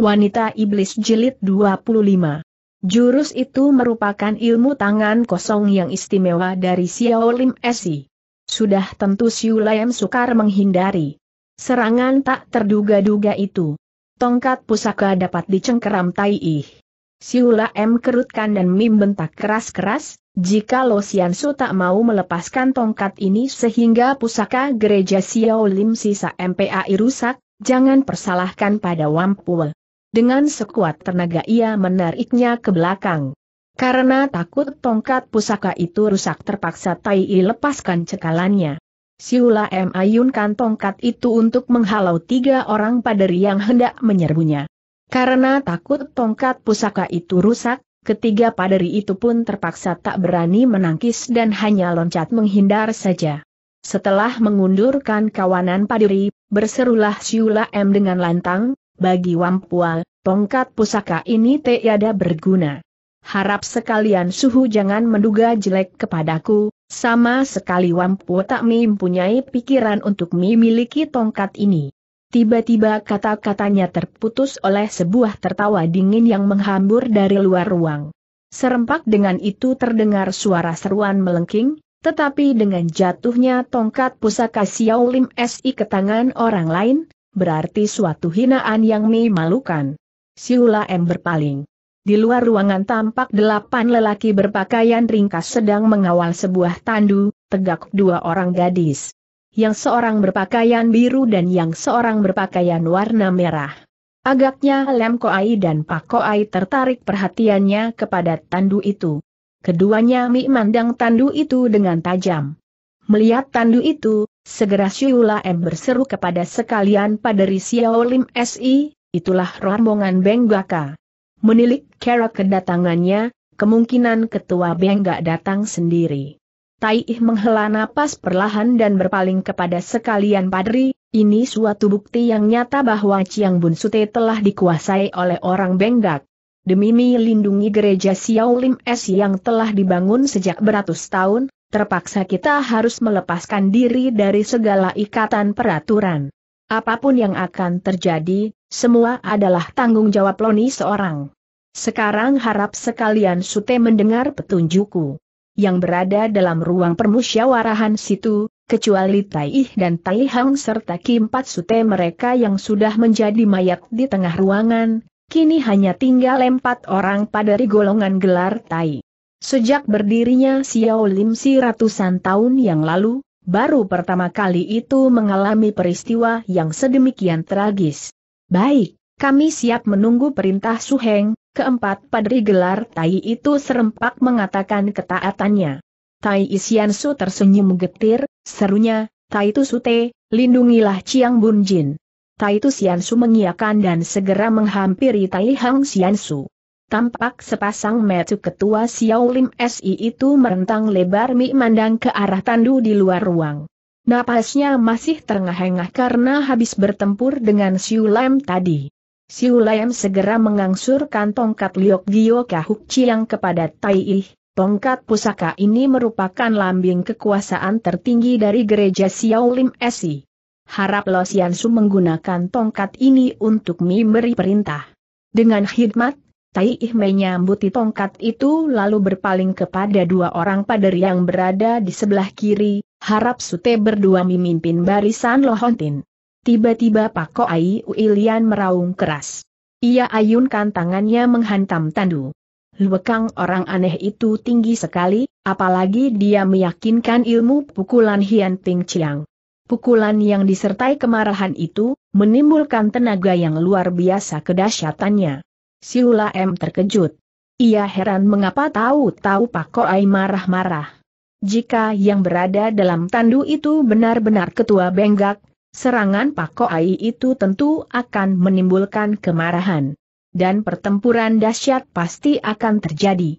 Wanita Iblis Jilid 25 Jurus itu merupakan ilmu tangan kosong yang istimewa dari Xiao Lim Esi. Sudah tentu Xiu Lam sukar menghindari serangan tak terduga-duga itu. Tongkat pusaka dapat dicengkeram Tai Ih. Xiu Lam kerutkan dan Mim bentak keras-keras, jika Lo Sian Su tak mau melepaskan tongkat ini sehingga pusaka gereja Xiao Lim sisa MPAI rusak, jangan persalahkan pada Wampul. Dengan sekuat tenaga ia menariknya ke belakang. Karena takut tongkat pusaka itu rusak terpaksa Tai lepaskan cekalannya. Siula M. ayunkan tongkat itu untuk menghalau tiga orang paderi yang hendak menyerbunya. Karena takut tongkat pusaka itu rusak, Ketiga paderi itu pun terpaksa tak berani menangkis dan hanya loncat menghindar saja. Setelah mengundurkan kawanan paderi, berserulah Siula M dengan lantang, bagi Wampual, tongkat pusaka ini tiada berguna. Harap sekalian suhu jangan menduga jelek kepadaku, sama sekali Wampu tak mempunyai pikiran untuk memiliki tongkat ini. Tiba-tiba kata-katanya terputus oleh sebuah tertawa dingin yang menghambur dari luar ruang. Serempak dengan itu terdengar suara seruan melengking, tetapi dengan jatuhnya tongkat pusaka Xiao Lim Si ke tangan orang lain, berarti suatu hinaan yang memalukan. Siula M berpaling. Di luar ruangan tampak delapan lelaki berpakaian ringkas sedang mengawal sebuah tandu, tegak dua orang gadis. Yang seorang berpakaian biru dan yang seorang berpakaian warna merah. Agaknya Lem Koai dan Pak Koai tertarik perhatiannya kepada tandu itu. Keduanya memandang tandu itu dengan tajam. Melihat tandu itu, segera Siula M berseru kepada sekalian paderi Lim SI, itulah rombongan Benggaka. Menilik kera kedatangannya, kemungkinan ketua Bengga datang sendiri. Taih menghela napas perlahan dan berpaling kepada sekalian padri, ini suatu bukti yang nyata bahwa Chiang Bun Sute telah dikuasai oleh orang Benggak. Demi melindungi gereja Lim S yang telah dibangun sejak beratus tahun, terpaksa kita harus melepaskan diri dari segala ikatan peraturan. Apapun yang akan terjadi, semua adalah tanggung jawab Loni seorang. Sekarang harap sekalian Sute mendengar petunjukku. Yang berada dalam ruang permusyawarahan situ, kecuali Taih dan Taihang serta Kimpat Sute mereka yang sudah menjadi mayat di tengah ruangan, kini hanya tinggal empat orang pada golongan gelar Tai. Sejak berdirinya Xiao Limsi ratusan tahun yang lalu, baru pertama kali itu mengalami peristiwa yang sedemikian tragis. Baik, kami siap menunggu perintah Heng. keempat padri gelar Tai itu serempak mengatakan ketaatannya. Tai Su tersenyum getir, serunya, Tai Sute, lindungilah Chiang Bunjin. Tai Su mengiakan dan segera menghampiri Tai Hang Siansu. Tampak sepasang metu ketua Lim SI itu merentang lebar mi mandang ke arah tandu di luar ruang. Napasnya masih terengah-engah karena habis bertempur dengan Siu Lam tadi. Siu Lam segera mengangsurkan tongkat Liok Gio Kahuk Chiang kepada Tai Ih. Tongkat pusaka ini merupakan lambing kekuasaan tertinggi dari gereja Lim SI. Harap Lo Su menggunakan tongkat ini untuk memberi perintah. Dengan khidmat, Tai Ih menyambuti tongkat itu lalu berpaling kepada dua orang pader yang berada di sebelah kiri, harap Sute berdua memimpin barisan Lohontin. Tiba-tiba Pak Ai Uilian meraung keras. Ia ayunkan tangannya menghantam tandu. Luekang orang aneh itu tinggi sekali, apalagi dia meyakinkan ilmu pukulan Hian Ting Chiang. Pukulan yang disertai kemarahan itu, menimbulkan tenaga yang luar biasa kedahsyatannya. Siula M terkejut. Ia heran mengapa tahu-tahu Pak Koai marah-marah. Jika yang berada dalam tandu itu benar-benar ketua Benggak, serangan Pak Koai itu tentu akan menimbulkan kemarahan. Dan pertempuran dahsyat pasti akan terjadi.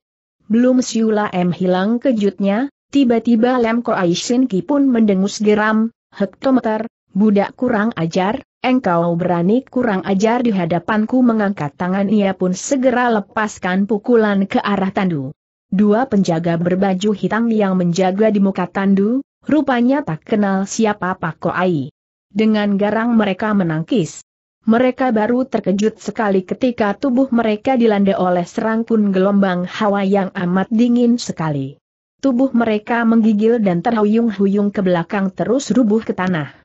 Belum Siula M hilang kejutnya, tiba-tiba Lem Koai Shinki pun mendengus geram, hektometer, budak kurang ajar, engkau berani kurang ajar di hadapanku mengangkat tangan ia pun segera lepaskan pukulan ke arah tandu. Dua penjaga berbaju hitam yang menjaga di muka tandu, rupanya tak kenal siapa Pak Koai. Dengan garang mereka menangkis. Mereka baru terkejut sekali ketika tubuh mereka dilanda oleh serangkun gelombang hawa yang amat dingin sekali. Tubuh mereka menggigil dan terhuyung-huyung ke belakang terus rubuh ke tanah.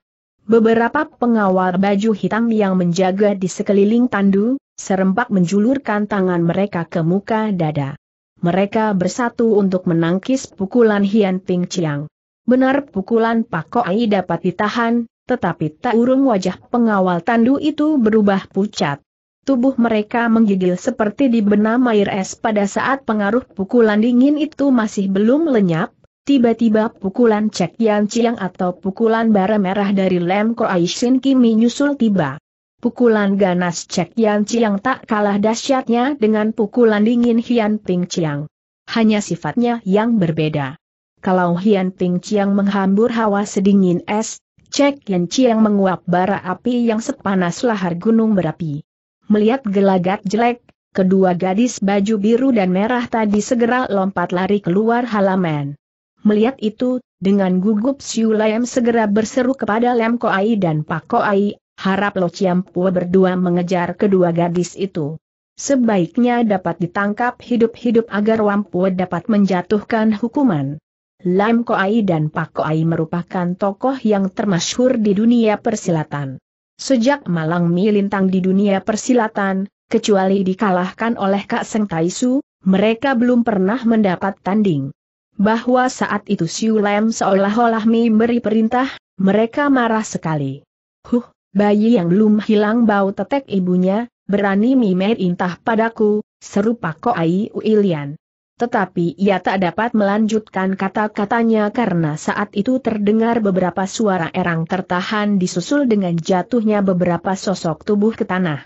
Beberapa pengawal baju hitam yang menjaga di sekeliling tandu, serempak menjulurkan tangan mereka ke muka dada. Mereka bersatu untuk menangkis pukulan Hian Ping Chiang. Benar pukulan Pak Ai dapat ditahan, tetapi tak urung wajah pengawal tandu itu berubah pucat. Tubuh mereka menggigil seperti di benam air es pada saat pengaruh pukulan dingin itu masih belum lenyap, Tiba-tiba pukulan Cek Yan Ciang atau pukulan bara merah dari Lem Ko Aishin Kimi nyusul tiba. Pukulan ganas Cek Yan Ciang tak kalah dahsyatnya dengan pukulan dingin Hian Ping Ciang, Hanya sifatnya yang berbeda. Kalau Hian Ping Ciang menghambur hawa sedingin es, Cek Yan Ciang menguap bara api yang sepanas lahar gunung berapi. Melihat gelagat jelek, kedua gadis baju biru dan merah tadi segera lompat lari keluar halaman. Melihat itu, dengan gugup Siu Lam segera berseru kepada Lam Koai dan Pak Koai, harap Lo Pua berdua mengejar kedua gadis itu. Sebaiknya dapat ditangkap hidup-hidup agar Pua dapat menjatuhkan hukuman. Lam Koai dan Pak Koai merupakan tokoh yang termasyhur di dunia persilatan. Sejak Malang Milintang di dunia persilatan, kecuali dikalahkan oleh Kak Seng Taisu, mereka belum pernah mendapat tanding bahwa saat itu Siu Lem seolah-olah memberi perintah, mereka marah sekali. Huh, bayi yang belum hilang bau tetek ibunya, berani intah padaku, serupa kok Ai Uilian. Tetapi ia tak dapat melanjutkan kata-katanya karena saat itu terdengar beberapa suara erang tertahan disusul dengan jatuhnya beberapa sosok tubuh ke tanah.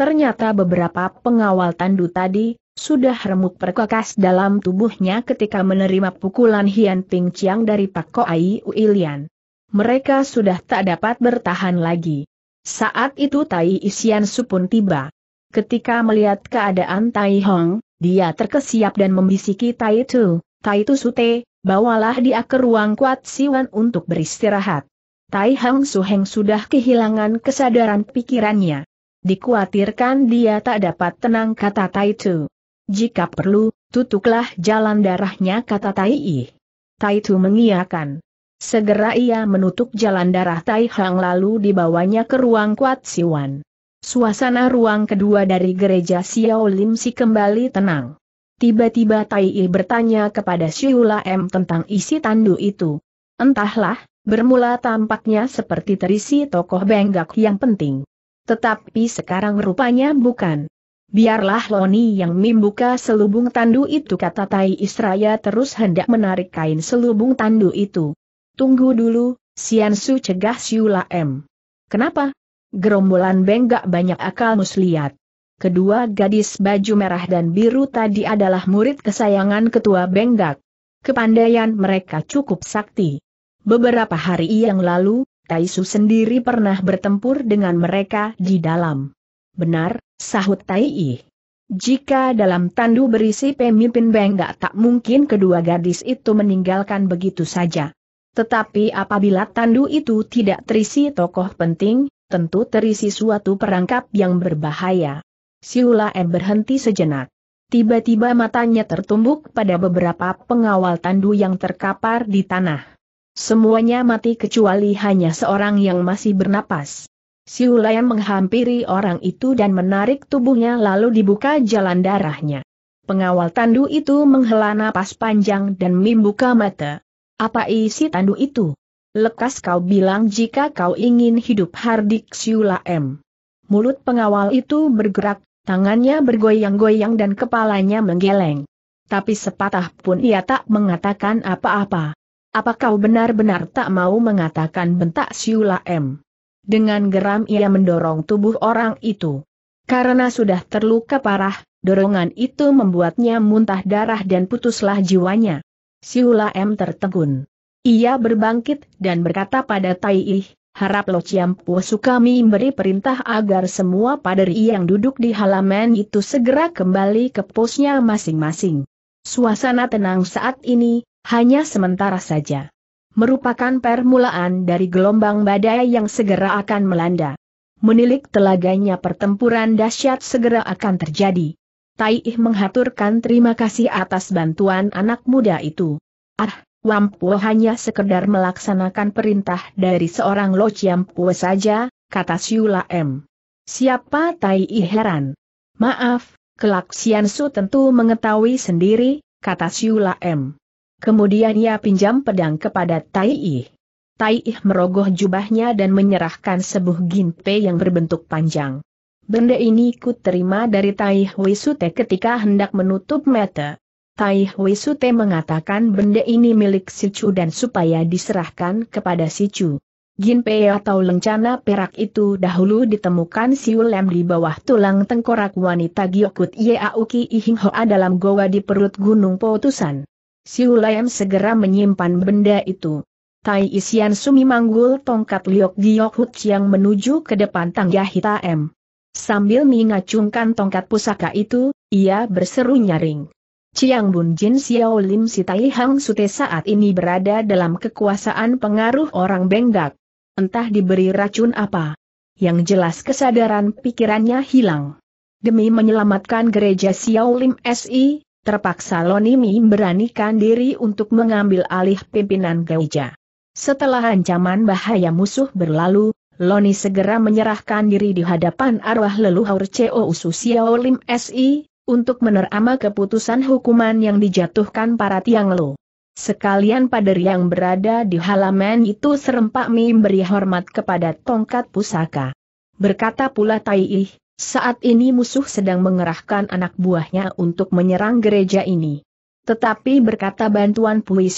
Ternyata beberapa pengawal tandu tadi, sudah remuk perkakas dalam tubuhnya ketika menerima pukulan Hian Ping Chiang dari Pak Ai Uilian. Mereka sudah tak dapat bertahan lagi. Saat itu Tai Isian Su pun tiba. Ketika melihat keadaan Tai Hong, dia terkesiap dan membisiki Tai Tu, Tai Tu Sute, bawalah dia ke ruang kuat Siwan untuk beristirahat. Tai Hong Su Heng sudah kehilangan kesadaran pikirannya. Dikuatirkan dia tak dapat tenang kata Tai Tu. Jika perlu, tutuklah jalan darahnya kata Tai I. Tai Tu mengiakan. Segera ia menutup jalan darah Tai Hang lalu dibawanya ke ruang Kuat Siwan. Suasana ruang kedua dari gereja Xiao Lim Si kembali tenang. Tiba-tiba Tai I bertanya kepada Siula M tentang isi tandu itu. Entahlah, bermula tampaknya seperti terisi tokoh benggak yang penting. Tetapi sekarang rupanya bukan. Biarlah Loni yang membuka selubung tandu itu kata Tai Israya terus hendak menarik kain selubung tandu itu. Tunggu dulu, Sian Su cegah Siula M. Kenapa? Gerombolan benggak banyak akal muslihat. Kedua gadis baju merah dan biru tadi adalah murid kesayangan ketua benggak. Kepandaian mereka cukup sakti. Beberapa hari yang lalu, Taisu sendiri pernah bertempur dengan mereka di dalam Benar, sahut Tai I. Jika dalam tandu berisi pemimpin Bengga tak mungkin kedua gadis itu meninggalkan begitu saja. Tetapi apabila tandu itu tidak terisi tokoh penting, tentu terisi suatu perangkap yang berbahaya. Siula M berhenti sejenak. Tiba-tiba matanya tertumbuk pada beberapa pengawal tandu yang terkapar di tanah. Semuanya mati kecuali hanya seorang yang masih bernapas. Siulayam menghampiri orang itu dan menarik tubuhnya lalu dibuka jalan darahnya. Pengawal tandu itu menghela napas panjang dan membuka mata. Apa isi tandu itu? Lekas kau bilang jika kau ingin hidup Hardik Siulaem. Mulut pengawal itu bergerak, tangannya bergoyang-goyang dan kepalanya menggeleng. Tapi sepatah pun ia tak mengatakan apa-apa. Apa kau benar-benar tak mau mengatakan bentak Siulaem? Dengan geram ia mendorong tubuh orang itu. Karena sudah terluka parah, dorongan itu membuatnya muntah darah dan putuslah jiwanya. Siula M tertegun. Ia berbangkit dan berkata pada Tai Ih, harap Lo Ciampu Sukami memberi perintah agar semua paderi yang duduk di halaman itu segera kembali ke posnya masing-masing. Suasana tenang saat ini, hanya sementara saja merupakan permulaan dari gelombang badai yang segera akan melanda. Menilik telaganya pertempuran dahsyat segera akan terjadi. Taih menghaturkan terima kasih atas bantuan anak muda itu. Ah, Wampu hanya sekedar melaksanakan perintah dari seorang Lo Chiampuo saja, kata Siula M. Siapa Tai heran? Maaf, kelak Siansu tentu mengetahui sendiri, kata Siula M. Kemudian ia pinjam pedang kepada Tai Ih. Tai Ih merogoh jubahnya dan menyerahkan sebuah ginpe yang berbentuk panjang. Benda ini ku terima dari Tai Sute ketika hendak menutup mata. Tai Sute mengatakan benda ini milik si Chu dan supaya diserahkan kepada si Chu. Ginpe atau lencana perak itu dahulu ditemukan si Ulem di bawah tulang tengkorak wanita Gyokut Yeauki Ihinghoa dalam goa di perut Gunung Potusan. Si Layam segera menyimpan benda itu. Tai Isian Sumi manggul tongkat Liok Giok Hut yang menuju ke depan tangga hitam. Sambil mengacungkan tongkat pusaka itu, ia berseru nyaring. Chiang Bun Jin Xiao Lim si Tai Hang Sute saat ini berada dalam kekuasaan pengaruh orang Benggak. Entah diberi racun apa. Yang jelas kesadaran pikirannya hilang. Demi menyelamatkan gereja Xiao Lim SI, terpaksa Lonimi beranikan diri untuk mengambil alih pimpinan gereja. Setelah ancaman bahaya musuh berlalu, Loni segera menyerahkan diri di hadapan arwah leluhur CO Ususiao Lim SI, untuk menerima keputusan hukuman yang dijatuhkan para tiang lo. Sekalian pader yang berada di halaman itu serempak memberi hormat kepada tongkat pusaka. Berkata pula Tai Ih, saat ini musuh sedang mengerahkan anak buahnya untuk menyerang gereja ini. Tetapi berkata bantuan Pui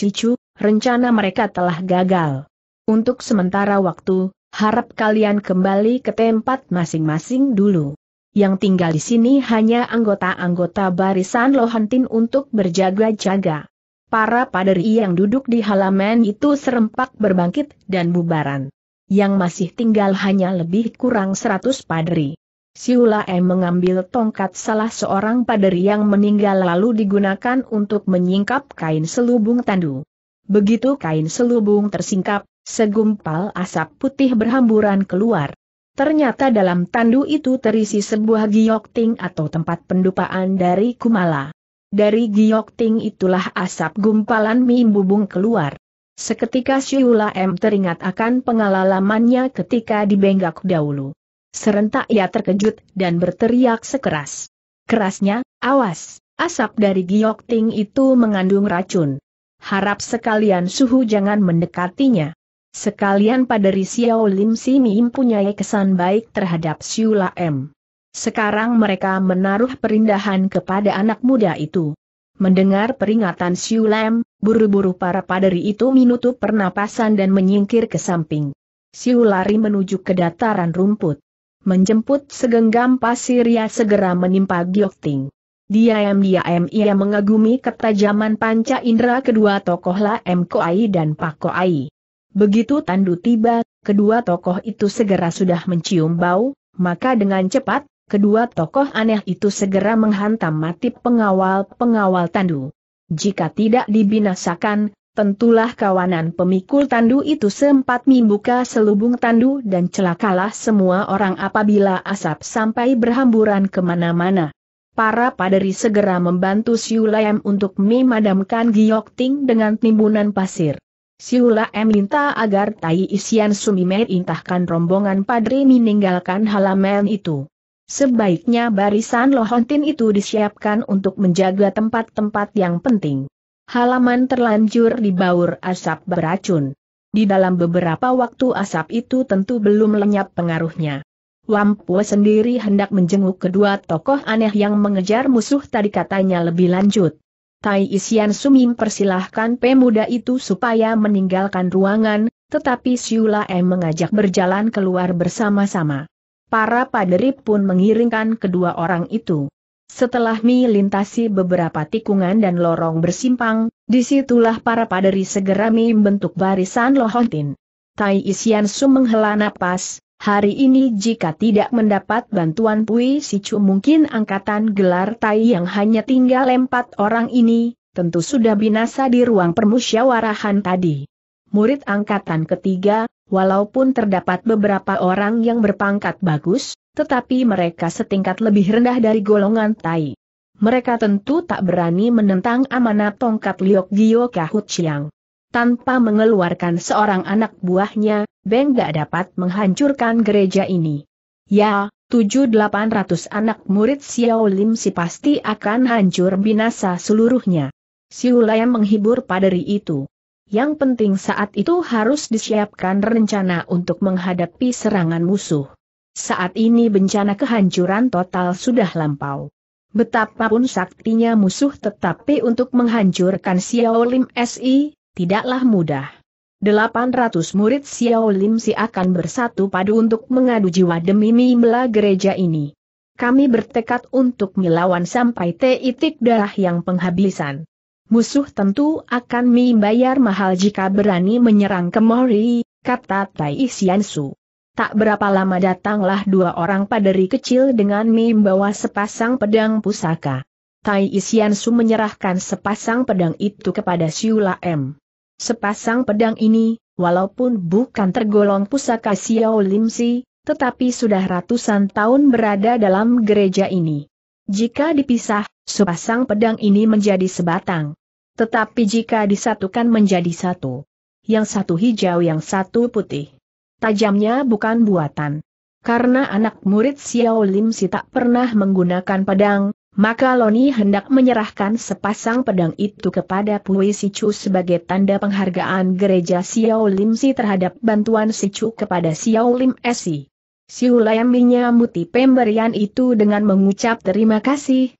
rencana mereka telah gagal. Untuk sementara waktu, harap kalian kembali ke tempat masing-masing dulu. Yang tinggal di sini hanya anggota-anggota barisan Lohantin untuk berjaga-jaga. Para paderi yang duduk di halaman itu serempak berbangkit dan bubaran. Yang masih tinggal hanya lebih kurang 100 paderi. Siula M mengambil tongkat salah seorang paderi yang meninggal lalu digunakan untuk menyingkap kain selubung tandu. Begitu kain selubung tersingkap, segumpal asap putih berhamburan keluar. Ternyata dalam tandu itu terisi sebuah giokting atau tempat pendupaan dari Kumala. Dari giokting itulah asap gumpalan mie bubung keluar. Seketika Siula M teringat akan pengalamannya ketika dibenggak dahulu. Serentak ia terkejut dan berteriak sekeras. Kerasnya, awas, asap dari giok ting itu mengandung racun. Harap sekalian suhu jangan mendekatinya. Sekalian paderi Xiao Lim Simi mempunyai kesan baik terhadap Siula M. Sekarang mereka menaruh perindahan kepada anak muda itu. Mendengar peringatan Siulam, buru-buru para paderi itu menutup pernapasan dan menyingkir ke samping. Siulari menuju ke dataran rumput menjemput segenggam pasir ia segera menimpa Giokting. Diam-diam ia mengagumi ketajaman panca indera kedua tokoh M Koai dan Pak Koai. Begitu tandu tiba, kedua tokoh itu segera sudah mencium bau, maka dengan cepat, kedua tokoh aneh itu segera menghantam mati pengawal-pengawal tandu. Jika tidak dibinasakan, Tentulah kawanan pemikul tandu itu sempat membuka selubung tandu dan celakalah semua orang apabila asap sampai berhamburan kemana-mana. Para paderi segera membantu Siulaem untuk memadamkan Giok Ting dengan timbunan pasir. Siulaem minta agar Tai Isian Sumime intahkan rombongan padri meninggalkan halaman itu. Sebaiknya barisan Lohontin itu disiapkan untuk menjaga tempat-tempat yang penting halaman terlanjur dibaur asap beracun. Di dalam beberapa waktu asap itu tentu belum lenyap pengaruhnya. Wampu sendiri hendak menjenguk kedua tokoh aneh yang mengejar musuh tadi katanya lebih lanjut. Tai Isian Sumim persilahkan pemuda itu supaya meninggalkan ruangan, tetapi Siula M mengajak berjalan keluar bersama-sama. Para paderi pun mengiringkan kedua orang itu. Setelah melintasi beberapa tikungan dan lorong bersimpang, disitulah para paderi segera membentuk barisan lohontin. Tai Isian Su menghela napas, hari ini jika tidak mendapat bantuan Pui Sicu mungkin angkatan gelar Tai yang hanya tinggal empat orang ini, tentu sudah binasa di ruang permusyawarahan tadi. Murid angkatan ketiga, walaupun terdapat beberapa orang yang berpangkat bagus, tetapi mereka setingkat lebih rendah dari golongan Tai. Mereka tentu tak berani menentang amanat tongkat Liok Gio Kahut Chiang. Tanpa mengeluarkan seorang anak buahnya, Beng gak dapat menghancurkan gereja ini. Ya, 7800 anak murid Xiao Lim si pasti akan hancur binasa seluruhnya. Siulayam menghibur paderi itu. Yang penting saat itu harus disiapkan rencana untuk menghadapi serangan musuh. Saat ini bencana kehancuran total sudah lampau. Betapapun saktinya musuh tetapi untuk menghancurkan Xiao Lim SI, tidaklah mudah. 800 murid Xiao Lim Si akan bersatu padu untuk mengadu jiwa demi Mimla gereja ini. Kami bertekad untuk melawan sampai titik darah yang penghabisan. Musuh tentu akan membayar mahal jika berani menyerang Kemori, kata Tai Xiansu. Tak berapa lama datanglah dua orang paderi kecil dengan membawa sepasang pedang pusaka. Tai Su menyerahkan sepasang pedang itu kepada Siula M. Sepasang pedang ini, walaupun bukan tergolong pusaka Xiao Si, tetapi sudah ratusan tahun berada dalam gereja ini. Jika dipisah, sepasang pedang ini menjadi sebatang. Tetapi jika disatukan menjadi satu. Yang satu hijau yang satu putih. Tajamnya bukan buatan. Karena anak murid Xiao Lim Si tak pernah menggunakan pedang, maka Loni hendak menyerahkan sepasang pedang itu kepada Pui Chu sebagai tanda penghargaan gereja Xiao Lim Si terhadap bantuan Si Chu kepada Xiao Lim Si. Siu Lam menyambuti pemberian itu dengan mengucap terima kasih.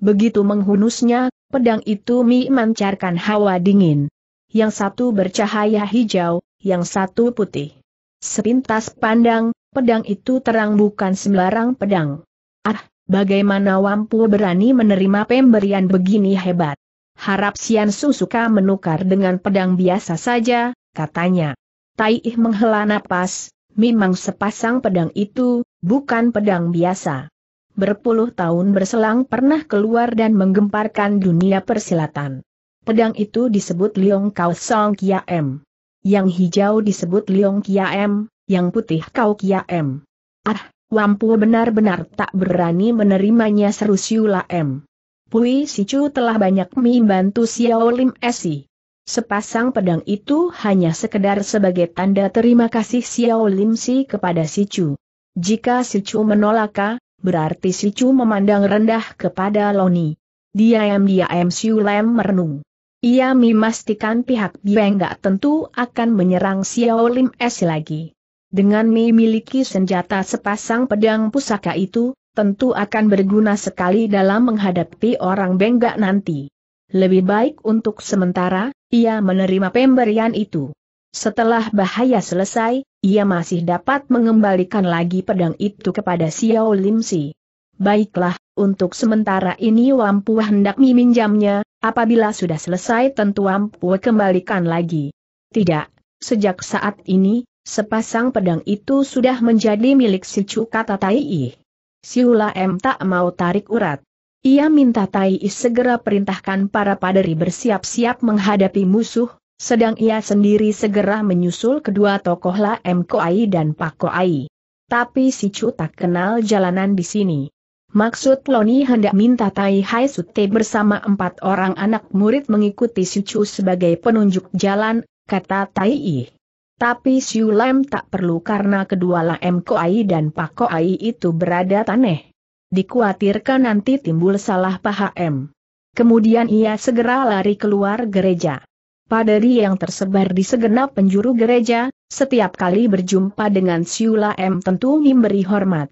Begitu menghunusnya, pedang itu memancarkan hawa dingin. Yang satu bercahaya hijau, yang satu putih. Sepintas pandang, pedang itu terang bukan sembarang pedang. Ah, bagaimana Wampu berani menerima pemberian begini hebat? Harap Sian Susuka menukar dengan pedang biasa saja, katanya. Tai Ih menghela napas, memang sepasang pedang itu, bukan pedang biasa. Berpuluh tahun berselang pernah keluar dan menggemparkan dunia persilatan. Pedang itu disebut Liong Kao Song Kia M. Yang hijau disebut Liong M, yang putih Kau Kia M. Ah, Wampu benar-benar tak berani menerimanya seru Siula M. Pui Sicu telah banyak membantu Xiao Lim Esi. Sepasang pedang itu hanya sekedar sebagai tanda terima kasih Xiao Lim Si kepada Sicu. Jika Sicu menolak, berarti Sicu memandang rendah kepada Loni. Diam-diam Siu Lem merenung. Ia memastikan pihak Bieng gak tentu akan menyerang Xiao Lim Es lagi. Dengan memiliki senjata sepasang pedang pusaka itu, tentu akan berguna sekali dalam menghadapi orang Benggak nanti. Lebih baik untuk sementara, ia menerima pemberian itu. Setelah bahaya selesai, ia masih dapat mengembalikan lagi pedang itu kepada Xiao Lim Si. Baiklah, untuk sementara ini Wampu hendak meminjamnya, apabila sudah selesai tentu Wampu kembalikan lagi. Tidak, sejak saat ini, sepasang pedang itu sudah menjadi milik si Cuka Si Siula M tak mau tarik urat. Ia minta I segera perintahkan para paderi bersiap-siap menghadapi musuh, sedang ia sendiri segera menyusul kedua tokoh La M Koai dan Pak Koai. Tapi si Cu tak kenal jalanan di sini. Maksud Loni hendak minta Tai Hai Sute bersama empat orang anak murid mengikuti Siu sebagai penunjuk jalan, kata Tai I. Tapi Siu Lam tak perlu karena kedua Ko Koai dan Pak Koai itu berada taneh. Dikuatirkan nanti timbul salah paham. Kemudian ia segera lari keluar gereja. Paderi yang tersebar di segenap penjuru gereja, setiap kali berjumpa dengan Siu M tentu memberi hormat.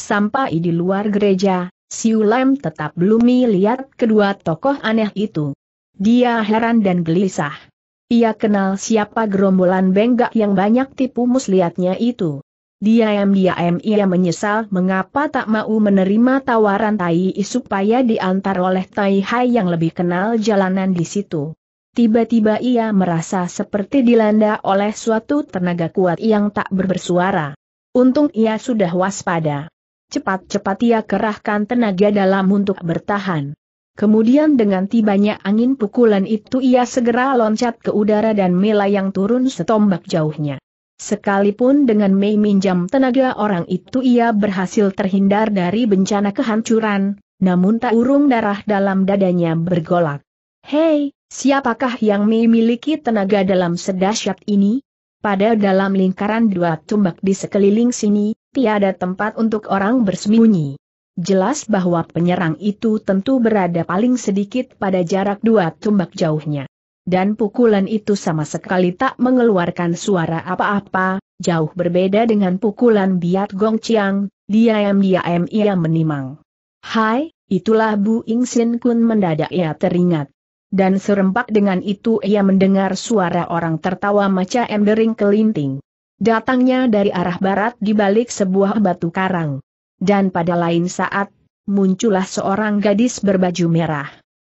Sampai di luar gereja, Siulem tetap belum melihat kedua tokoh aneh itu. Dia heran dan gelisah. Ia kenal siapa gerombolan benggak yang banyak tipu muslihatnya itu. Dia dia diam ia menyesal mengapa tak mau menerima tawaran Tai I supaya diantar oleh Tai Hai yang lebih kenal jalanan di situ. Tiba-tiba ia merasa seperti dilanda oleh suatu tenaga kuat yang tak berbersuara. Untung ia sudah waspada. Cepat-cepat ia kerahkan tenaga dalam untuk bertahan. Kemudian dengan tibanya angin pukulan itu ia segera loncat ke udara dan melayang turun setombak jauhnya. Sekalipun dengan Mei minjam tenaga orang itu ia berhasil terhindar dari bencana kehancuran, namun tak urung darah dalam dadanya bergolak. Hei, siapakah yang Mei miliki tenaga dalam sedahsyat ini? Pada dalam lingkaran dua tumbak di sekeliling sini, tiada tempat untuk orang bersembunyi. Jelas bahwa penyerang itu tentu berada paling sedikit pada jarak dua tumbak jauhnya. Dan pukulan itu sama sekali tak mengeluarkan suara apa-apa, jauh berbeda dengan pukulan biat Gong Chiang, diam-diam ia menimang. Hai, itulah Bu Ing Sin Kun mendadak ia teringat. Dan serempak dengan itu ia mendengar suara orang tertawa macam dering kelinting. Datangnya dari arah barat di balik sebuah batu karang. Dan pada lain saat, muncullah seorang gadis berbaju merah.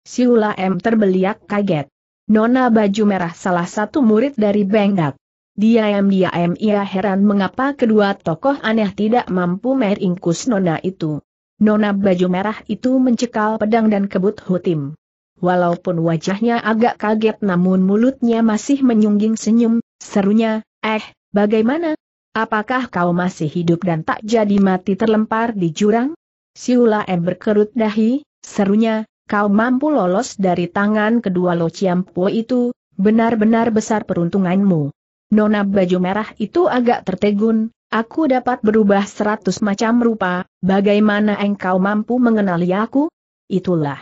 Siula M terbeliak kaget. Nona baju merah salah satu murid dari Bengdak. dia M ia heran mengapa kedua tokoh aneh tidak mampu meringkus Nona itu. Nona baju merah itu mencekal pedang dan kebut hutim. Walaupun wajahnya agak kaget namun mulutnya masih menyungging senyum, serunya, eh, Bagaimana? Apakah kau masih hidup dan tak jadi mati terlempar di jurang? Siula M berkerut dahi, serunya, kau mampu lolos dari tangan kedua Lo Ciampo itu, benar-benar besar peruntunganmu. Nona baju merah itu agak tertegun, aku dapat berubah seratus macam rupa, bagaimana engkau mampu mengenali aku? Itulah.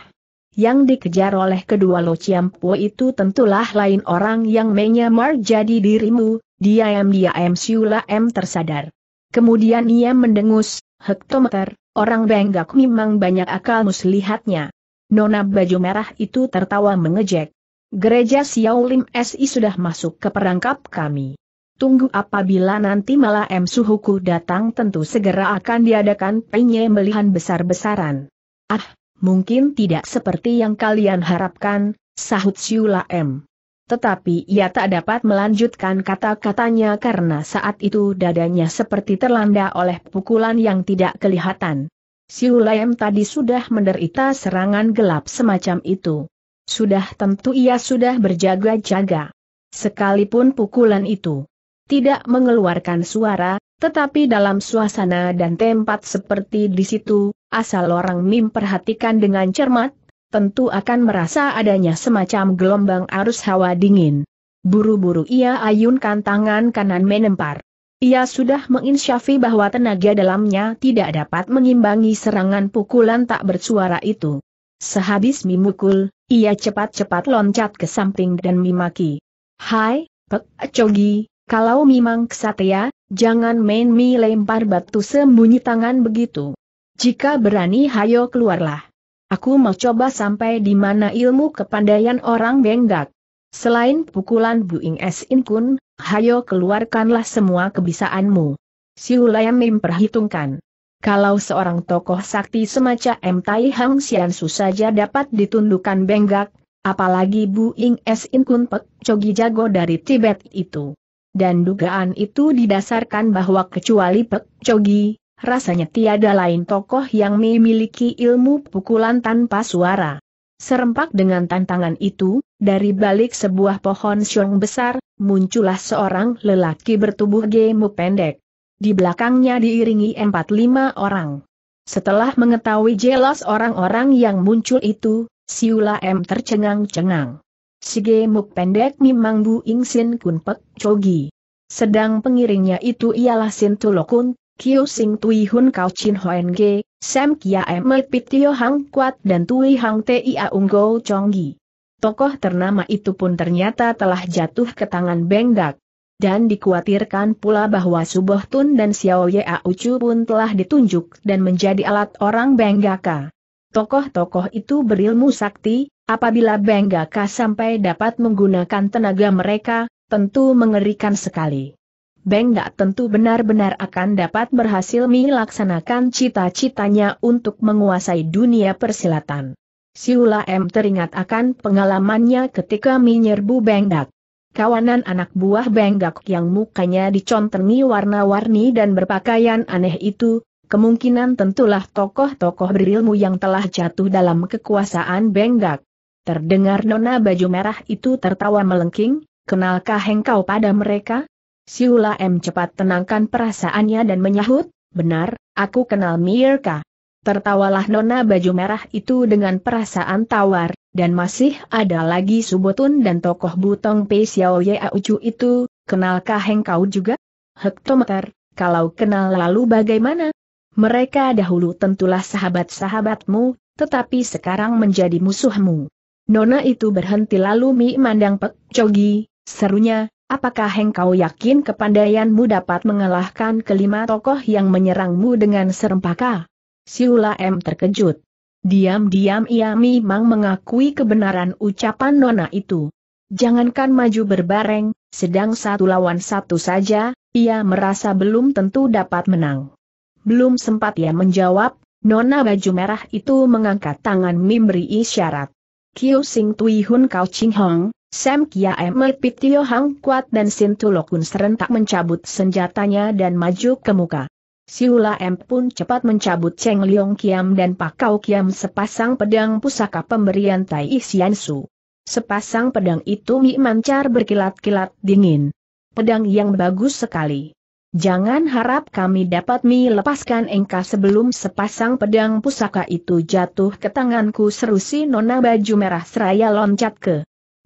Yang dikejar oleh kedua Lo Ciampo itu tentulah lain orang yang menyamar jadi dirimu, Diam-diam Siula M tersadar. Kemudian ia mendengus, hektometer, orang Benggak memang banyak akal muslihatnya. Nona baju merah itu tertawa mengejek. Gereja Siaulim SI sudah masuk ke perangkap kami. Tunggu apabila nanti malah M. Suhuku datang tentu segera akan diadakan penyembelihan besar-besaran. Ah, mungkin tidak seperti yang kalian harapkan, sahut Siula M. Tetapi ia tak dapat melanjutkan kata-katanya karena saat itu dadanya seperti terlanda oleh pukulan yang tidak kelihatan. Siu tadi sudah menderita serangan gelap semacam itu. Sudah tentu ia sudah berjaga-jaga. Sekalipun pukulan itu tidak mengeluarkan suara, tetapi dalam suasana dan tempat seperti di situ, asal orang Mim perhatikan dengan cermat, tentu akan merasa adanya semacam gelombang arus hawa dingin. Buru-buru ia ayunkan tangan kanan menempar. Ia sudah menginsyafi bahwa tenaga dalamnya tidak dapat mengimbangi serangan pukulan tak bersuara itu. Sehabis memukul, ia cepat-cepat loncat ke samping dan memaki. Hai, Pek Cogi, kalau memang kesatria, jangan main mi lempar batu sembunyi tangan begitu. Jika berani hayo keluarlah. Aku mau coba sampai di mana ilmu kepandaian orang Benggak. Selain pukulan Bu Ing S In Kun, hayo keluarkanlah semua kebisaanmu. Siulayam memperhitungkan. Kalau seorang tokoh sakti semacam M Tai Hang Sian Su saja dapat ditundukkan Benggak, apalagi Bu Ing S In Kun Pek Cogi Jago dari Tibet itu. Dan dugaan itu didasarkan bahwa kecuali Pek Cogi, rasanya tiada lain tokoh yang memiliki ilmu pukulan tanpa suara. Serempak dengan tantangan itu, dari balik sebuah pohon siung besar, muncullah seorang lelaki bertubuh gemuk pendek. Di belakangnya diiringi empat lima orang. Setelah mengetahui jelas orang-orang yang muncul itu, Siula M tercengang-cengang. Si gemuk pendek memang Bu Sin Kun Pek Chogi. Sedang pengiringnya itu ialah Sintulokun. Kiu Sing Tui Hun Kau Chin Hoen Ge, Sam Kia Pit Tio Hang Kuat dan Tui Hang Tia Unggo Chonggi. Tokoh ternama itu pun ternyata telah jatuh ke tangan Benggak. Dan dikhawatirkan pula bahwa Suboh Tun dan Xiao Ye A Ucu pun telah ditunjuk dan menjadi alat orang Benggaka. Tokoh-tokoh itu berilmu sakti, apabila Benggaka sampai dapat menggunakan tenaga mereka, tentu mengerikan sekali. Beng tentu benar-benar akan dapat berhasil melaksanakan cita-citanya untuk menguasai dunia persilatan. Siula M teringat akan pengalamannya ketika menyerbu Benggak. Kawanan anak buah Benggak yang mukanya dicontengi warna-warni dan berpakaian aneh itu, kemungkinan tentulah tokoh-tokoh berilmu yang telah jatuh dalam kekuasaan Benggak. Terdengar nona baju merah itu tertawa melengking, kenalkah engkau pada mereka? Siula M cepat tenangkan perasaannya dan menyahut, benar, aku kenal Mirka. Tertawalah nona baju merah itu dengan perasaan tawar, dan masih ada lagi Subotun dan tokoh butong Pe Xiao Ye Ucu itu, kenalkah engkau juga? Hektometer, kalau kenal lalu bagaimana? Mereka dahulu tentulah sahabat-sahabatmu, tetapi sekarang menjadi musuhmu. Nona itu berhenti lalu Mi mandang Pek Cogi, serunya, Apakah engkau yakin kepandaianmu dapat mengalahkan kelima tokoh yang menyerangmu dengan serempaka? Siula M terkejut. Diam-diam ia memang mengakui kebenaran ucapan Nona itu. Jangankan maju berbareng, sedang satu lawan satu saja, ia merasa belum tentu dapat menang. Belum sempat ia menjawab, Nona baju merah itu mengangkat tangan memberi isyarat. Kiu Sing Tui Hun Kau Ching Hong, Sam Kia Emet Pitio Hang Kuat dan Sintu Lokun serentak mencabut senjatanya dan maju ke muka. Siula M pun cepat mencabut Cheng Liong Kiam dan Pakau Kiam sepasang pedang pusaka pemberian Tai Isian Su. Sepasang pedang itu mi mancar berkilat-kilat dingin. Pedang yang bagus sekali. Jangan harap kami dapat mi lepaskan engka sebelum sepasang pedang pusaka itu jatuh ke tanganku seru si nona baju merah seraya loncat ke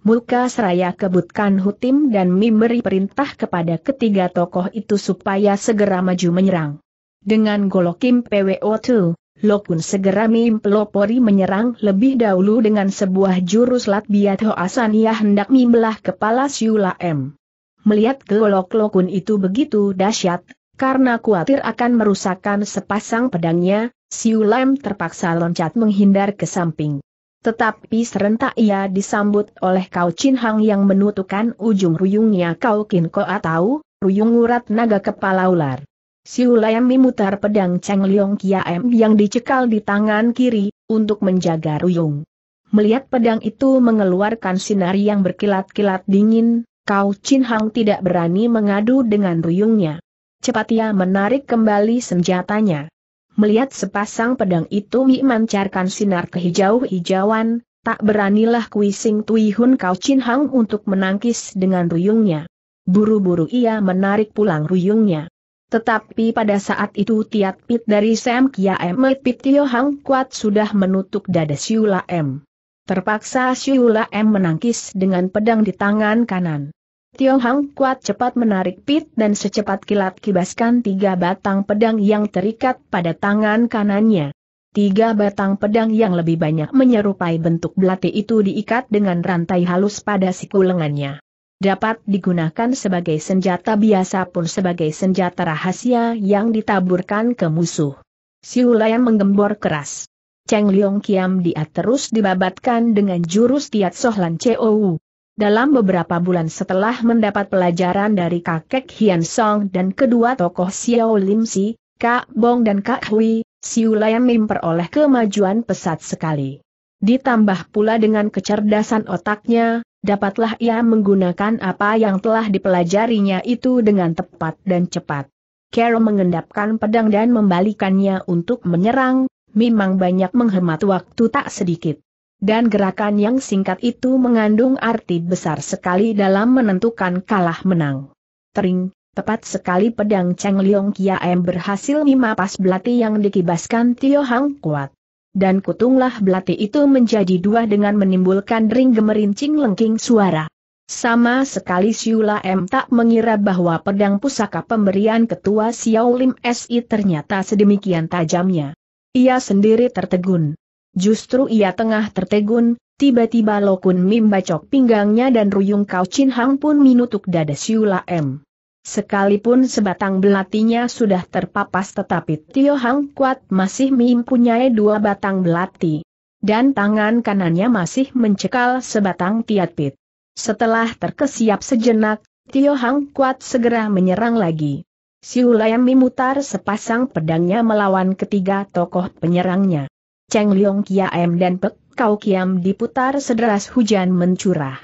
Muka Seraya kebutkan Hutim dan memberi perintah kepada ketiga tokoh itu supaya segera maju menyerang. Dengan Golokim PWO2, Lokun segera Mim Pelopori menyerang lebih dahulu dengan sebuah jurus Latbiat hoasan ia hendak membelah kepala Siula M. Melihat golok Lokun itu begitu dahsyat, karena khawatir akan merusakkan sepasang pedangnya, Siula M terpaksa loncat menghindar ke samping. Tetapi serentak ia disambut oleh Kau Chin Hang yang menutupkan ujung ruyungnya Kau Kin Ko atau ruyung urat naga kepala ular. Siulayam memutar pedang Cheng Leong M yang dicekal di tangan kiri, untuk menjaga ruyung. Melihat pedang itu mengeluarkan sinar yang berkilat-kilat dingin, Kau Chin Hang tidak berani mengadu dengan ruyungnya. Cepat ia menarik kembali senjatanya. Melihat sepasang pedang itu memancarkan sinar kehijau-hijauan, tak beranilah Kui Tuihun Tui Kau Chin Hang untuk menangkis dengan ruyungnya. Buru-buru ia menarik pulang ruyungnya. Tetapi pada saat itu Tiat Pit dari Sam Kia M. Pit Tio Hang Kuat sudah menutup dada Siula M. Terpaksa Siula M menangkis dengan pedang di tangan kanan. Tio Hang kuat cepat menarik pit dan secepat kilat kibaskan tiga batang pedang yang terikat pada tangan kanannya. Tiga batang pedang yang lebih banyak menyerupai bentuk belati itu diikat dengan rantai halus pada siku lengannya. Dapat digunakan sebagai senjata biasa pun sebagai senjata rahasia yang ditaburkan ke musuh. Siu yang menggembor keras. Cheng Liong Kiam dia terus dibabatkan dengan jurus Tiat Sohlan COU. Dalam beberapa bulan setelah mendapat pelajaran dari kakek Hian Song dan kedua tokoh Xiao Lim Si, Kak Bong dan Kak Hui, Siu Lam memperoleh kemajuan pesat sekali. Ditambah pula dengan kecerdasan otaknya, dapatlah ia menggunakan apa yang telah dipelajarinya itu dengan tepat dan cepat. Carol mengendapkan pedang dan membalikannya untuk menyerang, memang banyak menghemat waktu tak sedikit dan gerakan yang singkat itu mengandung arti besar sekali dalam menentukan kalah menang. Tering, tepat sekali pedang Cheng Liong m berhasil memapas belati yang dikibaskan Tio Hang kuat. Dan kutunglah belati itu menjadi dua dengan menimbulkan ring gemerincing lengking suara. Sama sekali Siula M tak mengira bahwa pedang pusaka pemberian ketua Xiao Lim SI ternyata sedemikian tajamnya. Ia sendiri tertegun. Justru ia tengah tertegun, tiba-tiba Lokun Mim bacok pinggangnya dan Ruyung Kau Chin Hang pun minutuk dada Siula M. Sekalipun sebatang belatinya sudah terpapas tetapi Tio Hang Kuat masih mempunyai dua batang belati. Dan tangan kanannya masih mencekal sebatang tiat pit. Setelah terkesiap sejenak, Tio Hang Kuat segera menyerang lagi. Siulayam memutar sepasang pedangnya melawan ketiga tokoh penyerangnya. Cheng Liong Kiam dan Pek Kau Kiam diputar sederas hujan mencurah.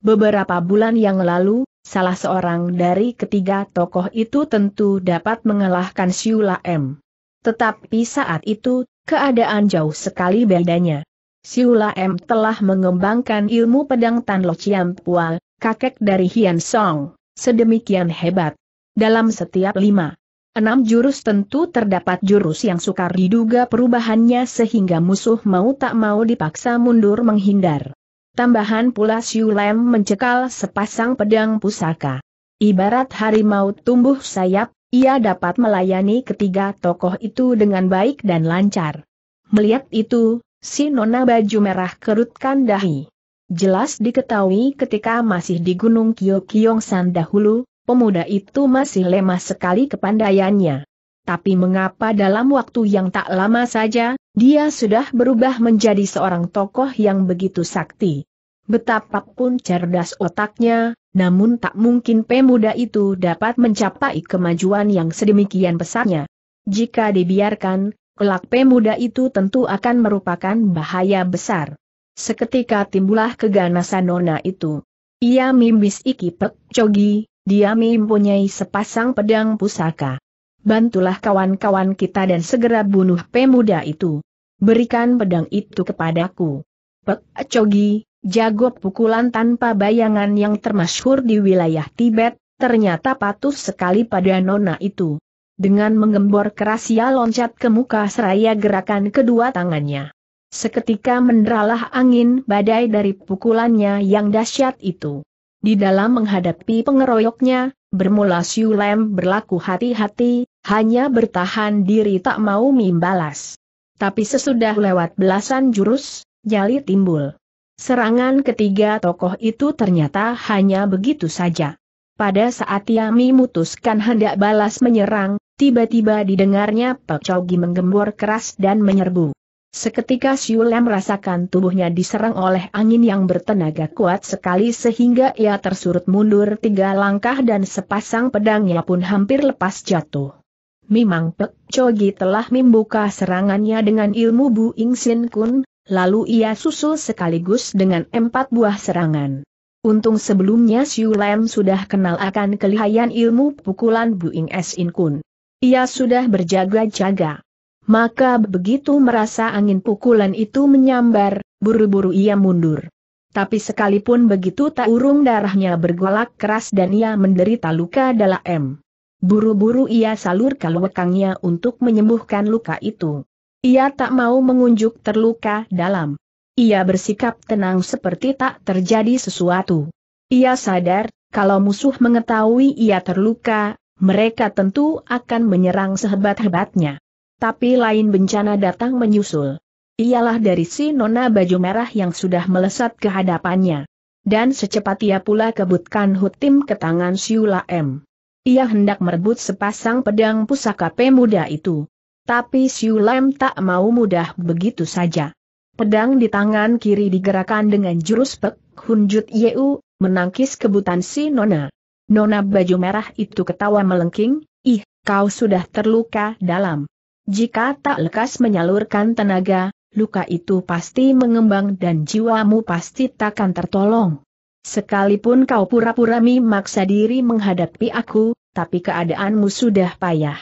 Beberapa bulan yang lalu, salah seorang dari ketiga tokoh itu tentu dapat mengalahkan Siula M. Tetapi saat itu, keadaan jauh sekali bedanya. Siula M telah mengembangkan ilmu pedang Tan Lo Chiam Pual, kakek dari Hian Song, sedemikian hebat. Dalam setiap lima Enam jurus tentu terdapat jurus yang sukar diduga perubahannya sehingga musuh mau tak mau dipaksa mundur menghindar. Tambahan pula Siulem mencekal sepasang pedang pusaka. Ibarat harimau tumbuh sayap, ia dapat melayani ketiga tokoh itu dengan baik dan lancar. Melihat itu, si nona baju merah kerutkan dahi. Jelas diketahui ketika masih di Gunung Kyokyongsan dahulu, pemuda itu masih lemah sekali kepandaiannya. Tapi mengapa dalam waktu yang tak lama saja, dia sudah berubah menjadi seorang tokoh yang begitu sakti. Betapapun cerdas otaknya, namun tak mungkin pemuda itu dapat mencapai kemajuan yang sedemikian besarnya. Jika dibiarkan, kelak pemuda itu tentu akan merupakan bahaya besar. Seketika timbulah keganasan nona itu. Ia mimbis iki pek cogi, dia mempunyai sepasang pedang pusaka. Bantulah kawan-kawan kita dan segera bunuh pemuda itu. Berikan pedang itu kepadaku. Pek Cogi, jago pukulan tanpa bayangan yang termasyhur di wilayah Tibet, ternyata patuh sekali pada nona itu. Dengan menggembor keras ia loncat ke muka seraya gerakan kedua tangannya. Seketika menderalah angin badai dari pukulannya yang dahsyat itu. Di dalam menghadapi pengeroyoknya, bermula Siu Lem berlaku hati-hati, hanya bertahan diri tak mau membalas. Tapi sesudah lewat belasan jurus, jali timbul. Serangan ketiga tokoh itu ternyata hanya begitu saja. Pada saat ia memutuskan hendak balas menyerang, tiba-tiba didengarnya Pak Chogi menggembor keras dan menyerbu. Seketika Siulem merasakan tubuhnya diserang oleh angin yang bertenaga kuat sekali sehingga ia tersurut mundur tiga langkah dan sepasang pedangnya pun hampir lepas jatuh. Memang, Pek Chogi telah membuka serangannya dengan ilmu Bu Ing Sin Kun, lalu ia susul sekaligus dengan empat buah serangan. Untung sebelumnya Siulem sudah kenal akan kelihayan ilmu pukulan Buing Ing In Kun. Ia sudah berjaga-jaga. Maka begitu merasa angin pukulan itu menyambar, buru-buru ia mundur. Tapi sekalipun begitu tak urung darahnya bergolak keras dan ia menderita luka dalam. Buru-buru ia salur kalwekangnya untuk menyembuhkan luka itu. Ia tak mau mengunjuk terluka dalam. Ia bersikap tenang seperti tak terjadi sesuatu. Ia sadar, kalau musuh mengetahui ia terluka, mereka tentu akan menyerang sehebat-hebatnya. Tapi lain bencana datang menyusul. Ialah dari si nona baju merah yang sudah melesat ke hadapannya. Dan secepat ia pula kebutkan hutim ke tangan Siula M. Ia hendak merebut sepasang pedang pusaka pemuda itu. Tapi Siula M tak mau mudah begitu saja. Pedang di tangan kiri digerakkan dengan jurus pek, hunjut Yeu, menangkis kebutan si Nona. Nona baju merah itu ketawa melengking, ih, kau sudah terluka dalam. Jika tak lekas menyalurkan tenaga, luka itu pasti mengembang dan jiwamu pasti takkan tertolong. Sekalipun kau pura-pura memaksa diri menghadapi aku, tapi keadaanmu sudah payah.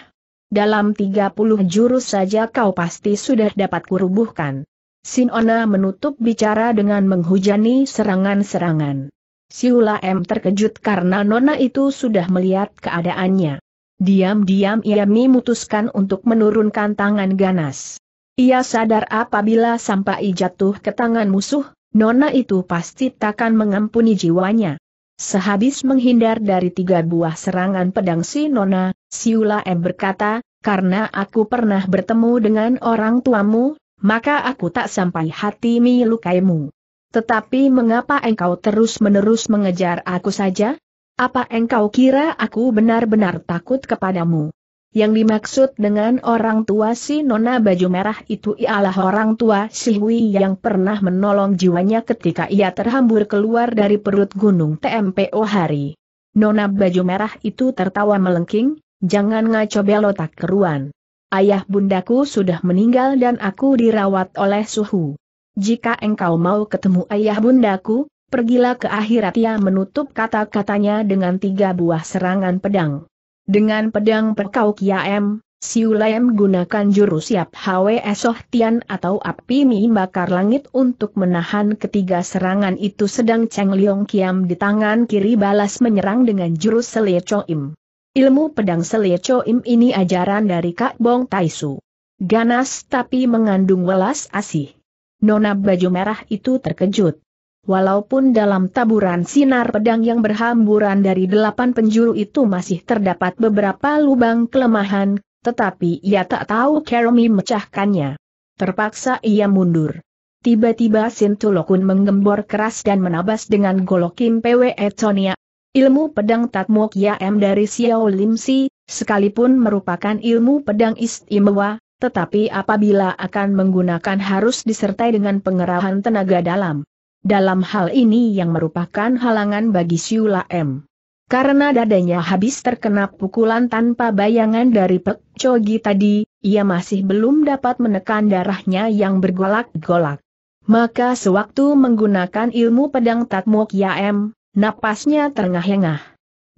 Dalam 30 jurus saja kau pasti sudah dapat kurubuhkan. Sinona menutup bicara dengan menghujani serangan-serangan. Siula M terkejut karena Nona itu sudah melihat keadaannya. Diam-diam ia memutuskan untuk menurunkan tangan ganas. Ia sadar apabila sampai jatuh ke tangan musuh, nona itu pasti takkan mengampuni jiwanya. Sehabis menghindar dari tiga buah serangan pedang si nona, Siula M berkata, karena aku pernah bertemu dengan orang tuamu, maka aku tak sampai hati melukaimu. Tetapi mengapa engkau terus-menerus mengejar aku saja? Apa engkau kira aku benar-benar takut kepadamu? Yang dimaksud dengan orang tua si Nona baju merah itu ialah orang tua si Hui yang pernah menolong jiwanya ketika ia terhambur keluar dari perut gunung TMPO hari. Nona baju merah itu tertawa melengking, jangan ngaco belotak keruan. Ayah bundaku sudah meninggal dan aku dirawat oleh suhu. Jika engkau mau ketemu ayah bundaku, pergilah ke akhirat ia menutup kata-katanya dengan tiga buah serangan pedang. Dengan pedang perkau kiam, ya Siulaim gunakan jurus Yap Hwe esoh Tian atau api Mimbakar bakar langit untuk menahan ketiga serangan itu sedang Cheng Liong Kiam di tangan kiri balas menyerang dengan jurus Selie Im. Ilmu pedang Selie Im ini ajaran dari Kak Bong Taisu. Ganas tapi mengandung welas asih. Nona baju merah itu terkejut. Walaupun dalam taburan sinar pedang yang berhamburan dari delapan penjuru itu masih terdapat beberapa lubang kelemahan, tetapi ia tak tahu Kermi mecahkannya. Terpaksa ia mundur. Tiba-tiba Sintulokun menggembor keras dan menabas dengan Golokim PWE Etonia. Ilmu pedang Tatmuk Yam dari Xiao Limsi, sekalipun merupakan ilmu pedang istimewa, tetapi apabila akan menggunakan harus disertai dengan pengerahan tenaga dalam. Dalam hal ini yang merupakan halangan bagi Siula M. Karena dadanya habis terkena pukulan tanpa bayangan dari Pek Chogi tadi, ia masih belum dapat menekan darahnya yang bergolak-golak. Maka sewaktu menggunakan ilmu pedang Tatmok ya M, napasnya terengah-engah.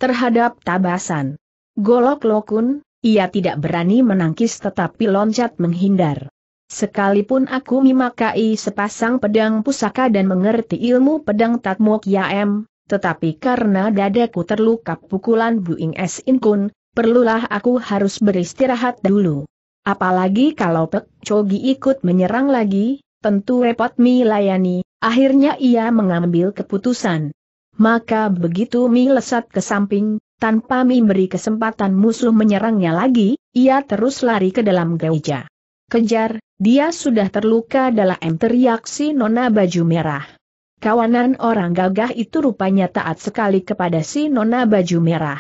Terhadap tabasan. Golok Lokun, ia tidak berani menangkis tetapi loncat menghindar. Sekalipun aku memakai sepasang pedang pusaka dan mengerti ilmu pedang Tatmo Yaem, tetapi karena dadaku terluka pukulan Buing Es Inkun, perlulah aku harus beristirahat dulu. Apalagi kalau Pek Chogi ikut menyerang lagi, tentu repot Mi akhirnya ia mengambil keputusan. Maka begitu Mi lesat ke samping, tanpa Mi beri kesempatan musuh menyerangnya lagi, ia terus lari ke dalam gereja. Kejar, dia sudah terluka dalam teriak si Nona baju merah. Kawanan orang gagah itu rupanya taat sekali kepada si Nona baju merah.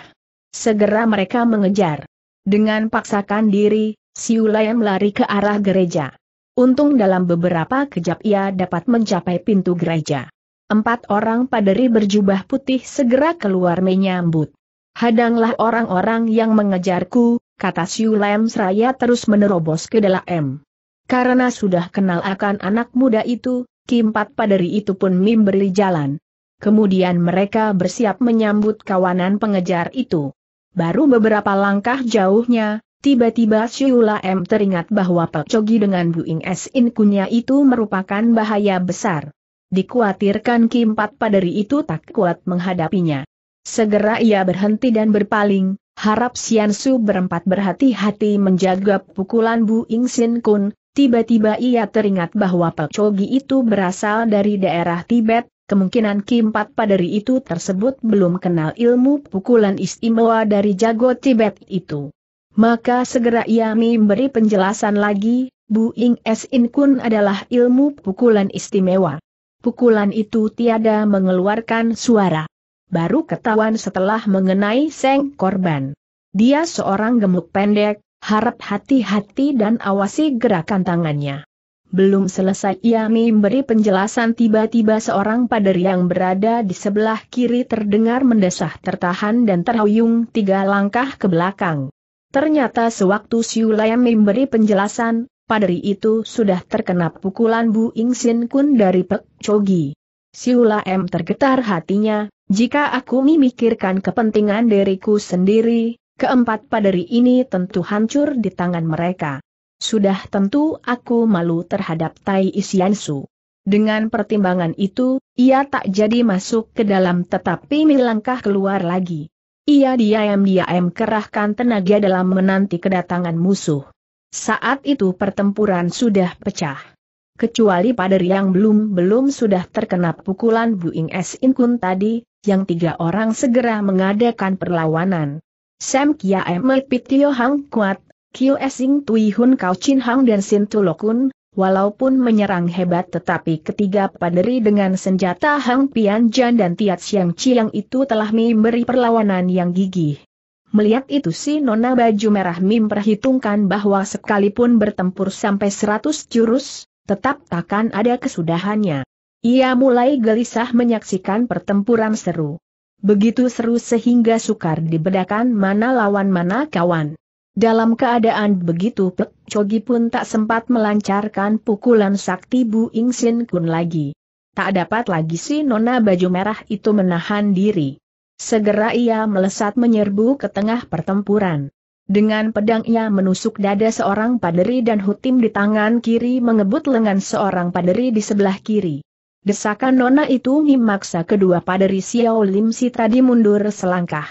Segera mereka mengejar. Dengan paksakan diri, si Siulayan lari ke arah gereja. Untung dalam beberapa kejap ia dapat mencapai pintu gereja. Empat orang paderi berjubah putih segera keluar menyambut. Hadanglah orang-orang yang mengejarku, kata Siu Lem seraya terus menerobos ke dalam. M. Karena sudah kenal akan anak muda itu, Kimpat Paderi itu pun memberi jalan. Kemudian mereka bersiap menyambut kawanan pengejar itu. Baru beberapa langkah jauhnya, tiba-tiba Siula M teringat bahwa Pecogi dengan Buing S. Inkunya itu merupakan bahaya besar. Dikuatirkan Kimpat Paderi itu tak kuat menghadapinya. Segera ia berhenti dan berpaling, Harap Siansu berempat berhati-hati menjaga pukulan Bu Ing Sin Kun, tiba-tiba ia teringat bahwa Pak Chogi itu berasal dari daerah Tibet, kemungkinan Kim Pat Paderi itu tersebut belum kenal ilmu pukulan istimewa dari jago Tibet itu. Maka segera ia memberi penjelasan lagi, Bu Ing Sin Kun adalah ilmu pukulan istimewa. Pukulan itu tiada mengeluarkan suara baru ketahuan setelah mengenai seng korban. Dia seorang gemuk pendek, harap hati-hati dan awasi gerakan tangannya. Belum selesai ia memberi penjelasan tiba-tiba seorang pader yang berada di sebelah kiri terdengar mendesah tertahan dan terhuyung tiga langkah ke belakang. Ternyata sewaktu Siulaya memberi penjelasan, paderi itu sudah terkena pukulan Bu Ing Sin Kun dari Pek Chogi. Siula M tergetar hatinya, jika aku memikirkan kepentingan diriku sendiri, keempat paderi ini tentu hancur di tangan mereka. Sudah tentu aku malu terhadap Tai Isiansu. Dengan pertimbangan itu, ia tak jadi masuk ke dalam tetapi melangkah keluar lagi. Ia diam-diam kerahkan tenaga dalam menanti kedatangan musuh. Saat itu pertempuran sudah pecah. Kecuali pada yang belum-belum sudah terkena pukulan Buing S. Inkun tadi, yang tiga orang segera mengadakan perlawanan. Sam Emel Pitio Hang Kuat, Kyo Esing Tui Hun Kau Chin Hang dan Sin Tulokun, walaupun menyerang hebat tetapi ketiga paderi dengan senjata Hang Pian Jan dan Tiat Siang Chiang itu telah memberi perlawanan yang gigih. Melihat itu si Nona Baju Merah Mim perhitungkan bahwa sekalipun bertempur sampai seratus jurus, tetap takkan ada kesudahannya. Ia mulai gelisah menyaksikan pertempuran seru. Begitu seru sehingga sukar dibedakan mana lawan mana kawan. Dalam keadaan begitu Pek Chogi pun tak sempat melancarkan pukulan sakti Bu Ing Sin Kun lagi. Tak dapat lagi si nona baju merah itu menahan diri. Segera ia melesat menyerbu ke tengah pertempuran. Dengan pedang ia menusuk dada seorang paderi dan hutim di tangan kiri mengebut lengan seorang paderi di sebelah kiri. Desakan Nona itu memaksa kedua paderi Xiao Lim Si tadi mundur selangkah.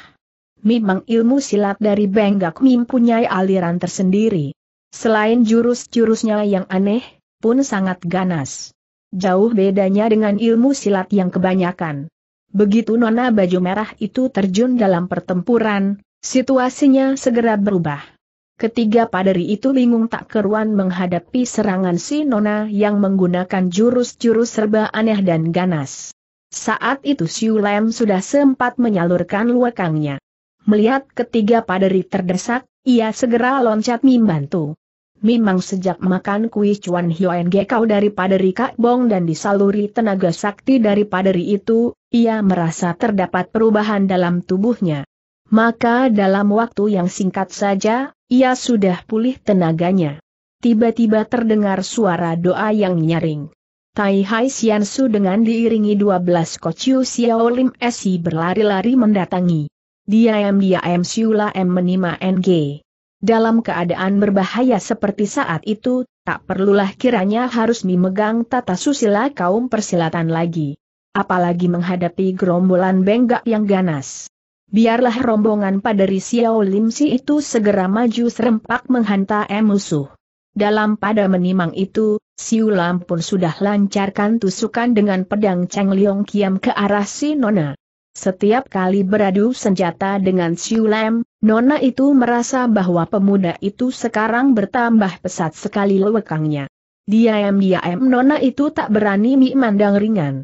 Memang ilmu silat dari Benggak Mim punya aliran tersendiri. Selain jurus-jurusnya yang aneh, pun sangat ganas. Jauh bedanya dengan ilmu silat yang kebanyakan. Begitu Nona Baju Merah itu terjun dalam pertempuran, situasinya segera berubah. Ketiga paderi itu bingung tak keruan menghadapi serangan si Nona yang menggunakan jurus-jurus serba aneh dan ganas. Saat itu Siu Lem sudah sempat menyalurkan luakangnya. Melihat ketiga paderi terdesak, ia segera loncat membantu. Memang sejak makan kui Cuan hioen Gekau dari paderi Kak Bong dan disaluri tenaga sakti dari paderi itu, ia merasa terdapat perubahan dalam tubuhnya. Maka dalam waktu yang singkat saja, ia sudah pulih tenaganya. Tiba-tiba terdengar suara doa yang nyaring. Tai Hai Su dengan diiringi 12 Kociu Xiao Lim Si berlari-lari mendatangi. Dia M dia M Siula M menima NG. Dalam keadaan berbahaya seperti saat itu, tak perlulah kiranya harus memegang tata susila kaum persilatan lagi. Apalagi menghadapi gerombolan benggak yang ganas biarlah rombongan paderi Xiao Limsi itu segera maju serempak menghantam musuh. Dalam pada menimang itu, Siu Lam pun sudah lancarkan tusukan dengan pedang Cheng Liong Kiam ke arah si Nona. Setiap kali beradu senjata dengan Siu Lam, Nona itu merasa bahwa pemuda itu sekarang bertambah pesat sekali lewekangnya. Diam-diam Nona itu tak berani memandang ringan.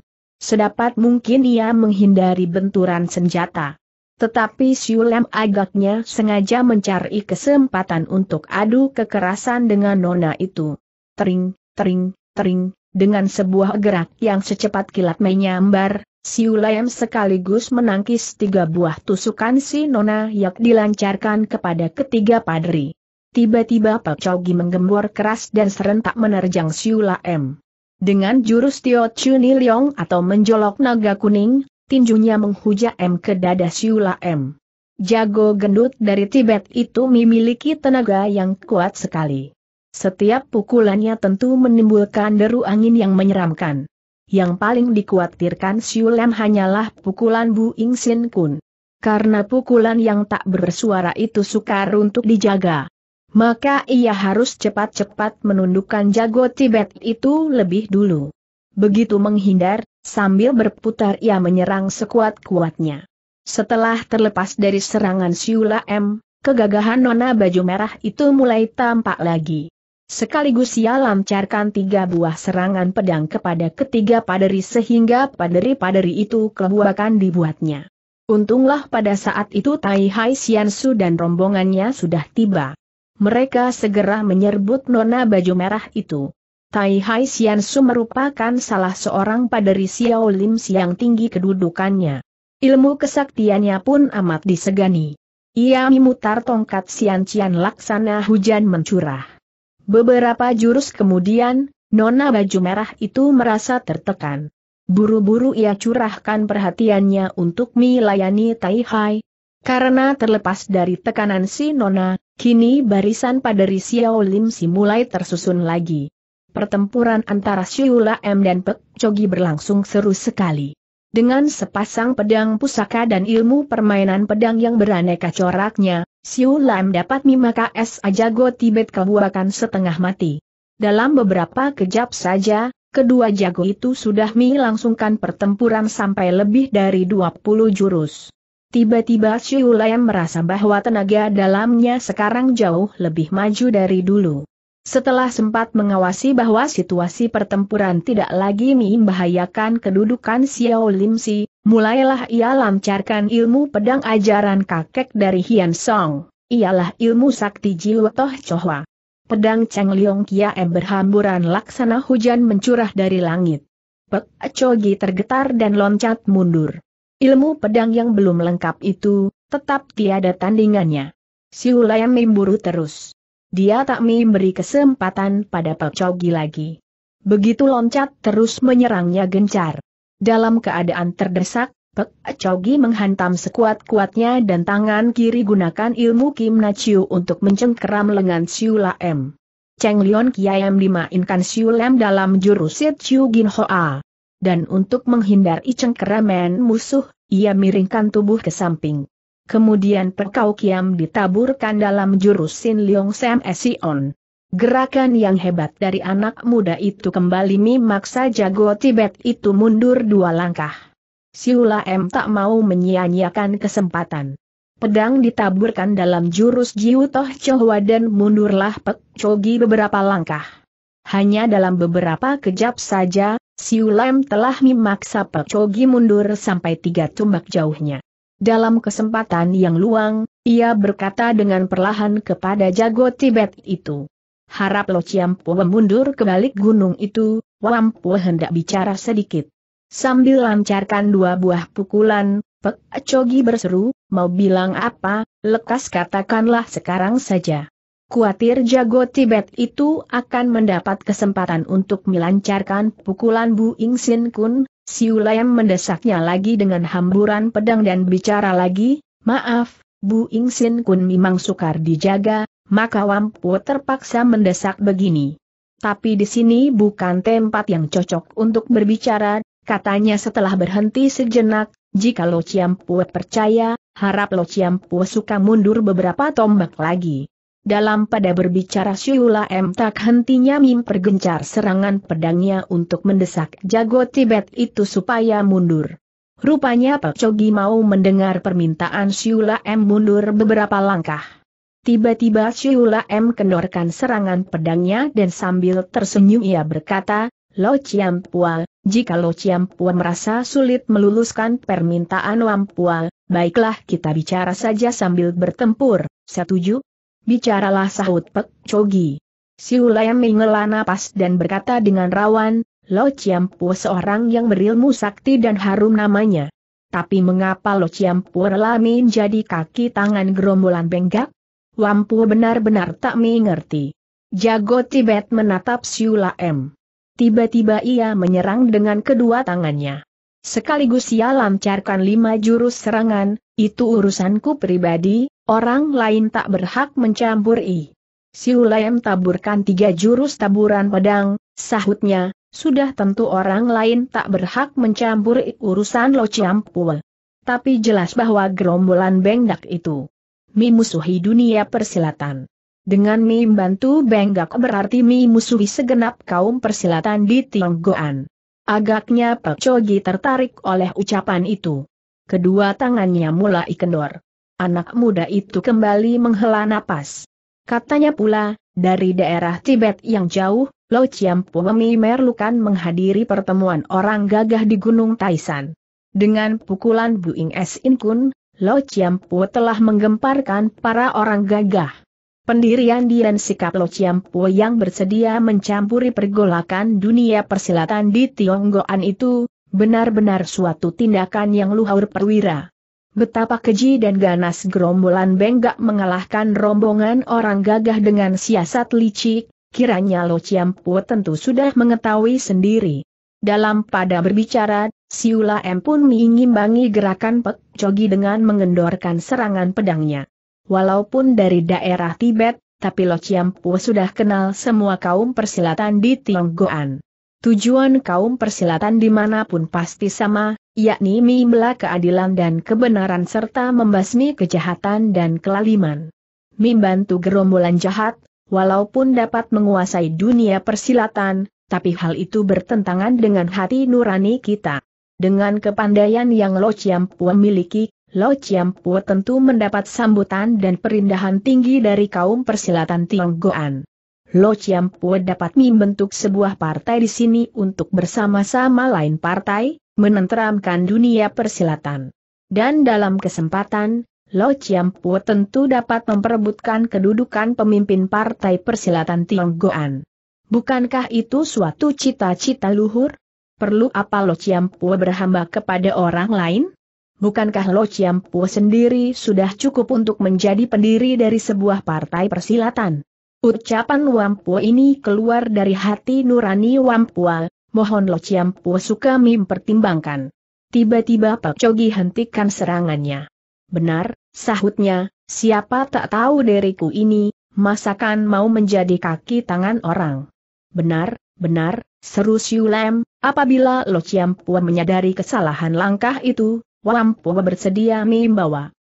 Sedapat mungkin ia menghindari benturan senjata. Tetapi Siulem agaknya sengaja mencari kesempatan untuk adu kekerasan dengan nona itu. Tering, tering, tering, dengan sebuah gerak yang secepat kilat menyambar, Siulem sekaligus menangkis tiga buah tusukan si nona yang dilancarkan kepada ketiga padri. Tiba-tiba Pak Chogi menggembor keras dan serentak menerjang Siulem. Dengan jurus Tio Chuni Leong atau menjolok naga kuning, tinjunya menghuja M ke dada Siula M. Jago gendut dari Tibet itu memiliki tenaga yang kuat sekali. Setiap pukulannya tentu menimbulkan deru angin yang menyeramkan. Yang paling dikhawatirkan Siulam hanyalah pukulan Bu Ing Sin Kun. Karena pukulan yang tak bersuara itu sukar untuk dijaga. Maka ia harus cepat-cepat menundukkan jago Tibet itu lebih dulu. Begitu menghindar, Sambil berputar ia menyerang sekuat-kuatnya. Setelah terlepas dari serangan Siula M, kegagahan nona baju merah itu mulai tampak lagi. Sekaligus ia lancarkan tiga buah serangan pedang kepada ketiga paderi sehingga paderi-paderi itu kebuakan dibuatnya. Untunglah pada saat itu Tai Hai Xiansu dan rombongannya sudah tiba. Mereka segera menyerbut nona baju merah itu. Tai Hai Sian Su merupakan salah seorang paderi Xiao Lim yang tinggi kedudukannya. Ilmu kesaktiannya pun amat disegani. Ia memutar tongkat Xian Cian laksana hujan mencurah. Beberapa jurus kemudian, nona baju merah itu merasa tertekan. Buru-buru ia curahkan perhatiannya untuk melayani Tai Hai. Karena terlepas dari tekanan si Nona, kini barisan paderi Xiao Lim si mulai tersusun lagi pertempuran antara Siula M dan Pek Cogi berlangsung seru sekali. Dengan sepasang pedang pusaka dan ilmu permainan pedang yang beraneka coraknya, Siula M dapat mimaka es ajago Tibet kebuakan setengah mati. Dalam beberapa kejap saja, kedua jago itu sudah melangsungkan pertempuran sampai lebih dari 20 jurus. Tiba-tiba Siu M merasa bahwa tenaga dalamnya sekarang jauh lebih maju dari dulu. Setelah sempat mengawasi bahwa situasi pertempuran tidak lagi membahayakan kedudukan Xiao Lim Si, mulailah ia lancarkan ilmu pedang ajaran kakek dari Hian Song, ialah ilmu sakti Jiwa Toh Chohwa. Pedang Cheng Liong Kiaem berhamburan laksana hujan mencurah dari langit. Pek Chogi tergetar dan loncat mundur. Ilmu pedang yang belum lengkap itu, tetap tiada tandingannya. Siulayam memburu terus. Dia tak memberi kesempatan pada Pelcogi lagi. Begitu loncat terus menyerangnya gencar. Dalam keadaan terdesak, Pek Chogi menghantam sekuat-kuatnya dan tangan kiri gunakan ilmu Kim Na untuk mencengkeram lengan Siu M. Cheng Lion Kiam dimainkan Siu Lam dalam jurusit Chiu Gin Hoa. Dan untuk menghindari cengkeraman musuh, ia miringkan tubuh ke samping. Kemudian Pekau Kiam ditaburkan dalam jurus Sin Leong Sam Esion. Gerakan yang hebat dari anak muda itu kembali memaksa jago Tibet itu mundur dua langkah. Siula M tak mau menyia-nyiakan kesempatan. Pedang ditaburkan dalam jurus Jiu Toh Chohwa dan mundurlah Pek Chogi beberapa langkah. Hanya dalam beberapa kejap saja, Siulam telah memaksa Pek Chogi mundur sampai tiga tumbak jauhnya. Dalam kesempatan yang luang, ia berkata dengan perlahan kepada jago Tibet itu. Harap Lo ciampo mundur ke balik gunung itu, Wampu hendak bicara sedikit. Sambil lancarkan dua buah pukulan, Pek Cogi berseru, mau bilang apa, lekas katakanlah sekarang saja. Kuatir jago Tibet itu akan mendapat kesempatan untuk melancarkan pukulan Bu Ing Sin Kun, Siulayam mendesaknya lagi dengan hamburan pedang dan bicara lagi, maaf, Bu Ingsin Kun memang sukar dijaga, maka Wampu terpaksa mendesak begini. Tapi di sini bukan tempat yang cocok untuk berbicara, katanya setelah berhenti sejenak, jika Lo Ciampu percaya, harap Lo Ciampu suka mundur beberapa tombak lagi. Dalam pada berbicara Syula M tak hentinya mempergencar serangan pedangnya untuk mendesak jago Tibet itu supaya mundur. Rupanya Pak Cogi mau mendengar permintaan Syula M mundur beberapa langkah. Tiba-tiba Syula M kendorkan serangan pedangnya dan sambil tersenyum ia berkata, Lo Pua, jika Lo Pua merasa sulit meluluskan permintaan Wampua, baiklah kita bicara saja sambil bertempur, setuju? Bicaralah sahut Pek Chogi. Si mengelana pas napas dan berkata dengan rawan, Lo ciampu seorang yang berilmu sakti dan harum namanya. Tapi mengapa Lo ciampu rela jadi kaki tangan gerombolan benggak? Wampu benar-benar tak mengerti. Jago Tibet menatap Siula Tiba-tiba ia menyerang dengan kedua tangannya. Sekaligus ia lancarkan lima jurus serangan, itu urusanku pribadi, Orang lain tak berhak mencampuri. i. Lam taburkan tiga jurus taburan pedang, sahutnya, sudah tentu orang lain tak berhak mencampuri urusan Lo Ciampul. Tapi jelas bahwa gerombolan bengdak itu memusuhi dunia persilatan. Dengan bantu Benggak berarti memusuhi segenap kaum persilatan di Tionggoan. Agaknya Pak Cogi tertarik oleh ucapan itu. Kedua tangannya mulai kendor. Anak muda itu kembali menghela napas. Katanya pula, dari daerah Tibet yang jauh, Lo Chiam Po Merlukan menghadiri pertemuan orang gagah di Gunung Taisan. Dengan pukulan Buing Es In Kun, Lo Chiam Pu telah menggemparkan para orang gagah. Pendirian dan sikap Lo Chiam Pu yang bersedia mencampuri pergolakan dunia persilatan di Tionggoan itu, benar-benar suatu tindakan yang luhur perwira. Betapa keji dan ganas gerombolan Benggak mengalahkan rombongan orang gagah dengan siasat licik, kiranya Lo Ciampu tentu sudah mengetahui sendiri. Dalam pada berbicara, Siula M pun mengimbangi gerakan Pek Cogi dengan mengendorkan serangan pedangnya. Walaupun dari daerah Tibet, tapi Lo Ciampu sudah kenal semua kaum persilatan di Tionggoan. Tujuan kaum persilatan dimanapun pasti sama, yakni membela keadilan dan kebenaran serta membasmi kejahatan dan kelaliman. Membantu gerombolan jahat, walaupun dapat menguasai dunia persilatan, tapi hal itu bertentangan dengan hati nurani kita. Dengan kepandaian yang Lo Chiampua miliki, Lo Chiampua tentu mendapat sambutan dan perindahan tinggi dari kaum persilatan Tionggoan. Lo Chiampua dapat membentuk sebuah partai di sini untuk bersama-sama lain partai, menenteramkan dunia persilatan. Dan dalam kesempatan, Lo Chiampu tentu dapat memperebutkan kedudukan pemimpin Partai Persilatan Tionggoan. Bukankah itu suatu cita-cita luhur? Perlu apa Lo Chiampu berhamba kepada orang lain? Bukankah Lo Chiampu sendiri sudah cukup untuk menjadi pendiri dari sebuah partai persilatan? Ucapan Wampua ini keluar dari hati nurani Wampua, mohon Lo Chiam suka kami mempertimbangkan. Tiba-tiba Pak Cogi hentikan serangannya. Benar, sahutnya, siapa tak tahu diriku ini, masakan mau menjadi kaki tangan orang. Benar, benar, seru Siu Siulem, apabila Lo Chiam Pua menyadari kesalahan langkah itu, Wam Pua bersedia membawa.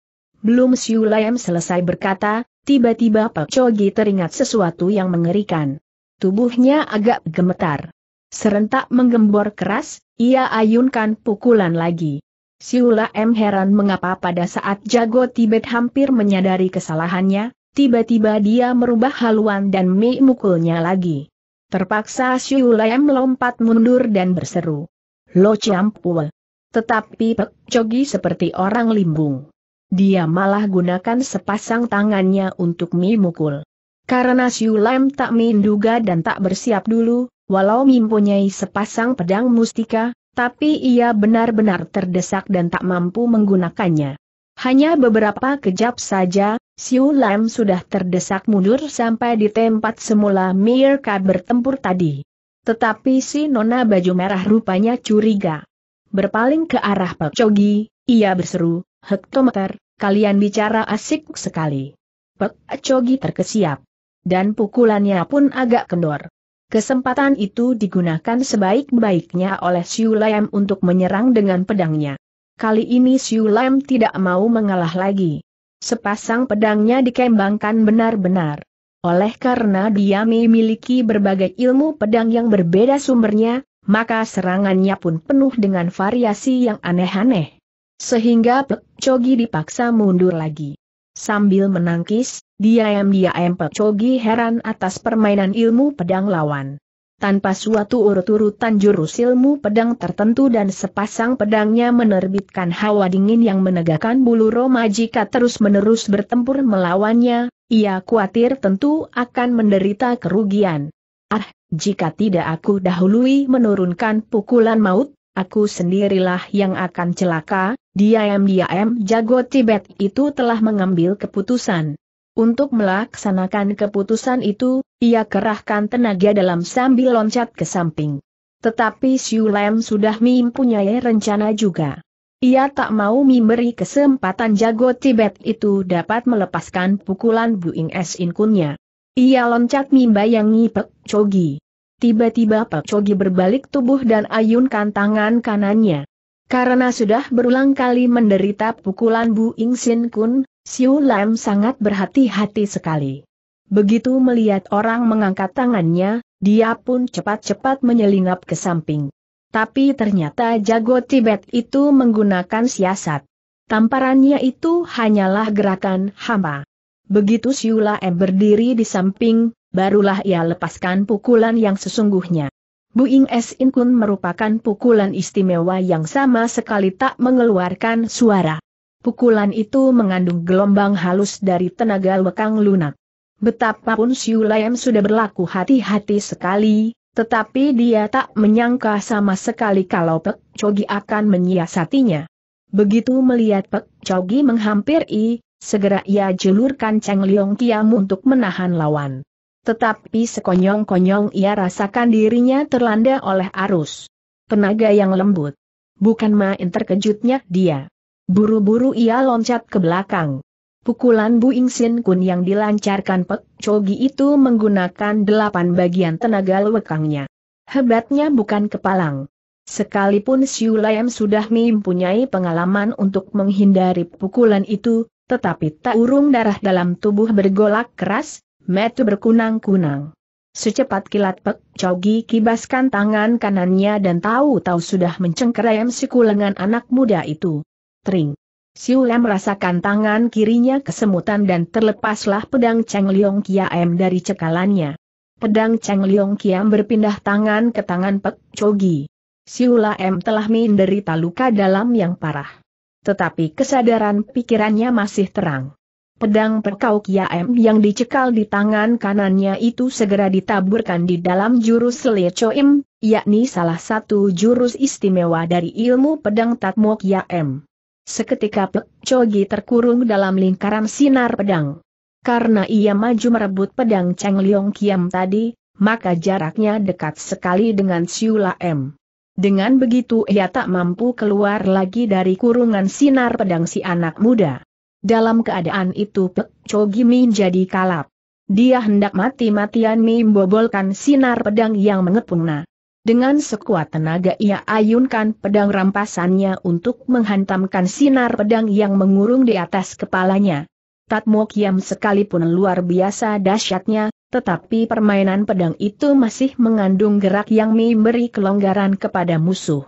Belum Siu Siulem selesai berkata, tiba-tiba Pak Cogi teringat sesuatu yang mengerikan. Tubuhnya agak gemetar. Serentak menggembor keras, ia ayunkan pukulan lagi. Siula M heran mengapa pada saat jago Tibet hampir menyadari kesalahannya, tiba-tiba dia merubah haluan dan mukulnya lagi. Terpaksa Siula M melompat mundur dan berseru. Lo campul. Tetapi Pek Cogi seperti orang limbung. Dia malah gunakan sepasang tangannya untuk mukul. Karena Siulam tak menduga dan tak bersiap dulu, walau mempunyai sepasang pedang mustika, tapi ia benar-benar terdesak dan tak mampu menggunakannya. Hanya beberapa kejap saja, Siu Lam sudah terdesak mundur sampai di tempat semula Mirka bertempur tadi. Tetapi si nona baju merah rupanya curiga. Berpaling ke arah Pak Cogi, ia berseru, Hektometer, kalian bicara asik sekali. Pak Cogi terkesiap. Dan pukulannya pun agak kendor. Kesempatan itu digunakan sebaik-baiknya oleh Siu Lam untuk menyerang dengan pedangnya. Kali ini Siu Lam tidak mau mengalah lagi. Sepasang pedangnya dikembangkan benar-benar. Oleh karena dia memiliki berbagai ilmu pedang yang berbeda sumbernya, maka serangannya pun penuh dengan variasi yang aneh-aneh. Sehingga Pek Chogi dipaksa mundur lagi. Sambil menangkis, diam-diam Pecogi heran atas permainan ilmu pedang lawan. Tanpa suatu urut-urutan jurus ilmu pedang tertentu dan sepasang pedangnya menerbitkan hawa dingin yang menegakkan bulu Roma jika terus-menerus bertempur melawannya, ia khawatir tentu akan menderita kerugian. Ah, jika tidak aku dahului menurunkan pukulan maut, aku sendirilah yang akan celaka, Diam-diam jago Tibet itu telah mengambil keputusan. Untuk melaksanakan keputusan itu, ia kerahkan tenaga dalam sambil loncat ke samping. Tetapi Siu Lam sudah mempunyai rencana juga. Ia tak mau memberi kesempatan jago Tibet itu dapat melepaskan pukulan Buing Es Inkunnya. Ia loncat membayangi Pek Chogi. Tiba-tiba Pek Chogi berbalik tubuh dan ayunkan tangan kanannya. Karena sudah berulang kali menderita pukulan Bu Ing Sin Kun, Siu Lam sangat berhati-hati sekali. Begitu melihat orang mengangkat tangannya, dia pun cepat-cepat menyelinap ke samping. Tapi ternyata jago Tibet itu menggunakan siasat. Tamparannya itu hanyalah gerakan hama. Begitu Siu Lam berdiri di samping, barulah ia lepaskan pukulan yang sesungguhnya. Buing In Inkun merupakan pukulan istimewa yang sama sekali tak mengeluarkan suara. Pukulan itu mengandung gelombang halus dari tenaga lekang lunak. Betapapun Siu Layam sudah berlaku hati-hati sekali, tetapi dia tak menyangka sama sekali kalau Pek Chogi akan menyiasatinya. Begitu melihat Pek Chogi menghampiri, segera ia jelurkan Cheng Liong Kiam untuk menahan lawan. Tetapi sekonyong-konyong ia rasakan dirinya terlanda oleh arus. Tenaga yang lembut. Bukan main terkejutnya dia. Buru-buru ia loncat ke belakang. Pukulan Bu Ingsin Kun yang dilancarkan Pek Chogi itu menggunakan delapan bagian tenaga lewekangnya. Hebatnya bukan kepalang. Sekalipun Siu Lam sudah mempunyai pengalaman untuk menghindari pukulan itu, tetapi tak urung darah dalam tubuh bergolak keras, Metu berkunang-kunang. Secepat kilat Pek Chogi kibaskan tangan kanannya dan tahu-tahu sudah mencengkeram si kulengan anak muda itu. Tring. Siula merasakan tangan kirinya kesemutan dan terlepaslah pedang Cheng Liong Kiam dari cekalannya. Pedang Cheng Liong Kiam berpindah tangan ke tangan Pek Chogi. Siula M telah menderita luka dalam yang parah. Tetapi kesadaran pikirannya masih terang. Pedang Perkau Kiam yang dicekal di tangan kanannya itu segera ditaburkan di dalam jurus Lecoim, yakni salah satu jurus istimewa dari ilmu pedang Tatmo Kiam. Seketika Pek Chogi terkurung dalam lingkaran sinar pedang. Karena ia maju merebut pedang Cheng Liong Kiam tadi, maka jaraknya dekat sekali dengan Siula M. Dengan begitu ia tak mampu keluar lagi dari kurungan sinar pedang si anak muda. Dalam keadaan itu Pek Chogi menjadi kalap. Dia hendak mati-matian membobolkan sinar pedang yang mengepung Nah, Dengan sekuat tenaga ia ayunkan pedang rampasannya untuk menghantamkan sinar pedang yang mengurung di atas kepalanya. Tatmo Kiam sekalipun luar biasa dahsyatnya, tetapi permainan pedang itu masih mengandung gerak yang memberi kelonggaran kepada musuh.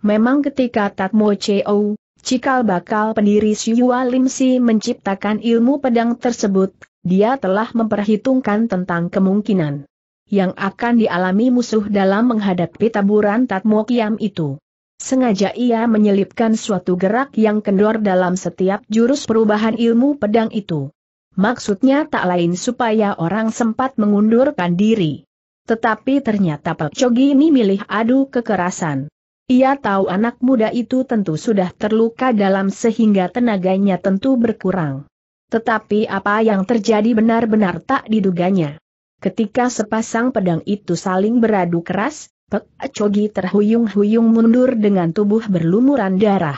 Memang ketika Tatmo Cheo, Cikal bakal pendiri Siwa Limsi menciptakan ilmu pedang tersebut, dia telah memperhitungkan tentang kemungkinan yang akan dialami musuh dalam menghadapi taburan Tatmo itu. Sengaja ia menyelipkan suatu gerak yang kendor dalam setiap jurus perubahan ilmu pedang itu. Maksudnya tak lain supaya orang sempat mengundurkan diri. Tetapi ternyata Pak Cogi ini milih adu kekerasan. Ia tahu anak muda itu tentu sudah terluka dalam sehingga tenaganya tentu berkurang. Tetapi apa yang terjadi benar-benar tak diduganya. Ketika sepasang pedang itu saling beradu keras, Pek Cogi terhuyung-huyung mundur dengan tubuh berlumuran darah.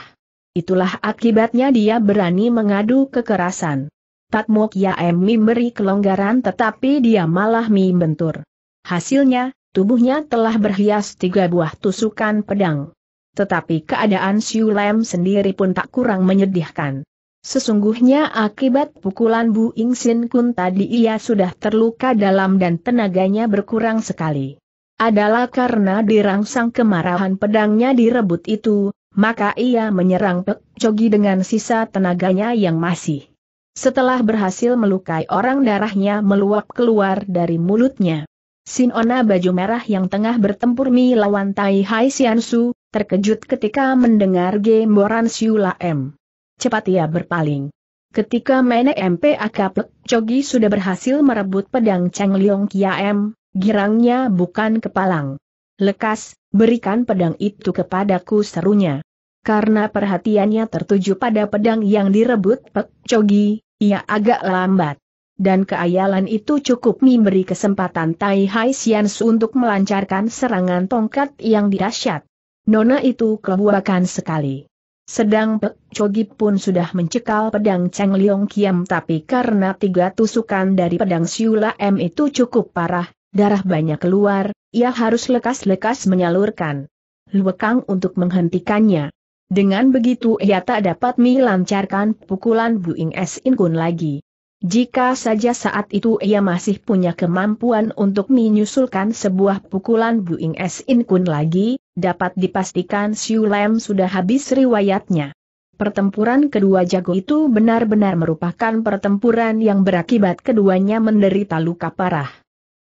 Itulah akibatnya dia berani mengadu kekerasan. Tatmok Yaem memberi kelonggaran tetapi dia malah membentur. Hasilnya, Tubuhnya telah berhias tiga buah tusukan pedang. Tetapi keadaan Siu Lem sendiri pun tak kurang menyedihkan. Sesungguhnya akibat pukulan Bu Ing Sin Kun tadi ia sudah terluka dalam dan tenaganya berkurang sekali. Adalah karena dirangsang kemarahan pedangnya direbut itu, maka ia menyerang Pek Cogi dengan sisa tenaganya yang masih. Setelah berhasil melukai orang darahnya meluap keluar dari mulutnya. Sinona baju merah yang tengah bertempur Mi lawan Tai Hai Su, terkejut ketika mendengar gemboran Siula M. Cepat ia berpaling. Ketika Mene MP Akaplek, Cogi sudah berhasil merebut pedang Cheng Leong Kia M, girangnya bukan kepalang. Lekas, berikan pedang itu kepadaku serunya. Karena perhatiannya tertuju pada pedang yang direbut Pek Cogi, ia agak lambat dan keayalan itu cukup memberi kesempatan Tai Hai Sians untuk melancarkan serangan tongkat yang dirasyat. Nona itu kebuakan sekali. Sedang Pek Chogi pun sudah mencekal pedang Cheng Liong Kiam tapi karena tiga tusukan dari pedang Siula M itu cukup parah, darah banyak keluar, ia harus lekas-lekas menyalurkan. Luekang untuk menghentikannya. Dengan begitu ia tak dapat melancarkan pukulan Bu Ing S. In Kun lagi. Jika saja saat itu ia masih punya kemampuan untuk menyusulkan sebuah pukulan Buing S. In Kun lagi, dapat dipastikan Siu Lam sudah habis riwayatnya. Pertempuran kedua jago itu benar-benar merupakan pertempuran yang berakibat keduanya menderita luka parah.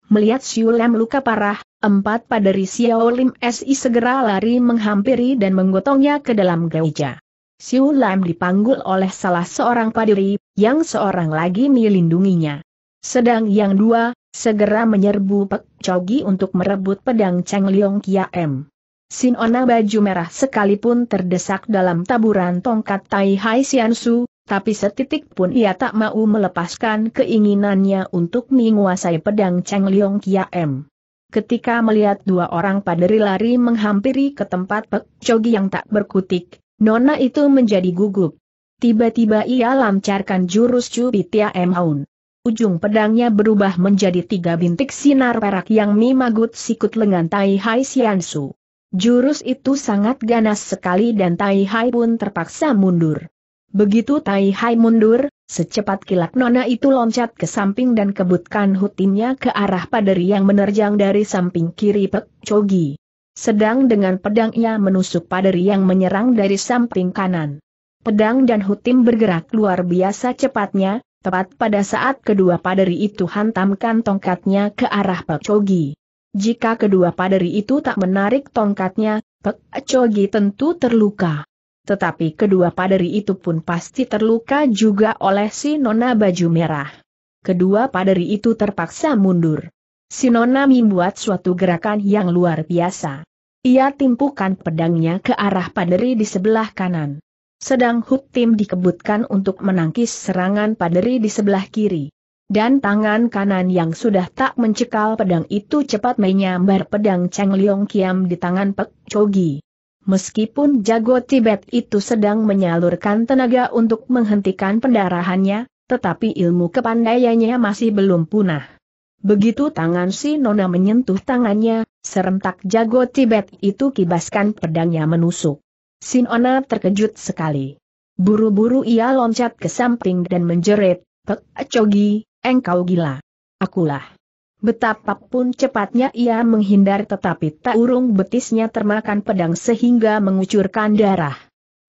Melihat Siu Lam luka parah, empat paderi Xiao Lim Si segera lari menghampiri dan menggotongnya ke dalam gereja. Siu Lam dipanggul oleh salah seorang padiri, yang seorang lagi melindunginya. Sedang yang dua, segera menyerbu Pek Chogi untuk merebut pedang Cheng Leong Kiam. Sinona baju merah sekalipun terdesak dalam taburan tongkat Tai Hai Sian Su, tapi setitik pun ia tak mau melepaskan keinginannya untuk menguasai pedang Cheng Leong M. Ketika melihat dua orang paderi lari menghampiri ke tempat Pek Chogi yang tak berkutik, Nona itu menjadi gugup. Tiba-tiba ia lancarkan jurus ya M. Haun. Ujung pedangnya berubah menjadi tiga bintik sinar perak yang mimagut sikut lengan Tai Hai Xiansu. Jurus itu sangat ganas sekali dan Tai Hai pun terpaksa mundur. Begitu Tai Hai mundur, secepat kilat Nona itu loncat ke samping dan kebutkan hutinya ke arah paderi yang menerjang dari samping kiri Pek Chogi. Sedang dengan pedang ia menusuk paderi yang menyerang dari samping kanan. Pedang dan hutim bergerak luar biasa cepatnya, tepat pada saat kedua paderi itu hantamkan tongkatnya ke arah Pak Chogi. Jika kedua paderi itu tak menarik tongkatnya, Pak Chogi tentu terluka. Tetapi kedua paderi itu pun pasti terluka juga oleh si nona baju merah. Kedua paderi itu terpaksa mundur. Sinona membuat suatu gerakan yang luar biasa. Ia timpukan pedangnya ke arah paderi di sebelah kanan. Sedang Hut Tim dikebutkan untuk menangkis serangan paderi di sebelah kiri. Dan tangan kanan yang sudah tak mencekal pedang itu cepat menyambar pedang Cheng Liong Kiam di tangan Pek Chogi. Meskipun jago Tibet itu sedang menyalurkan tenaga untuk menghentikan pendarahannya, tetapi ilmu kepandaiannya masih belum punah. Begitu tangan si Nona menyentuh tangannya, serentak jago Tibet itu kibaskan pedangnya menusuk. Si Nona terkejut sekali. Buru-buru ia loncat ke samping dan menjerit, Pek Acogi, engkau gila. Akulah. Betapapun cepatnya ia menghindar tetapi tak urung betisnya termakan pedang sehingga mengucurkan darah.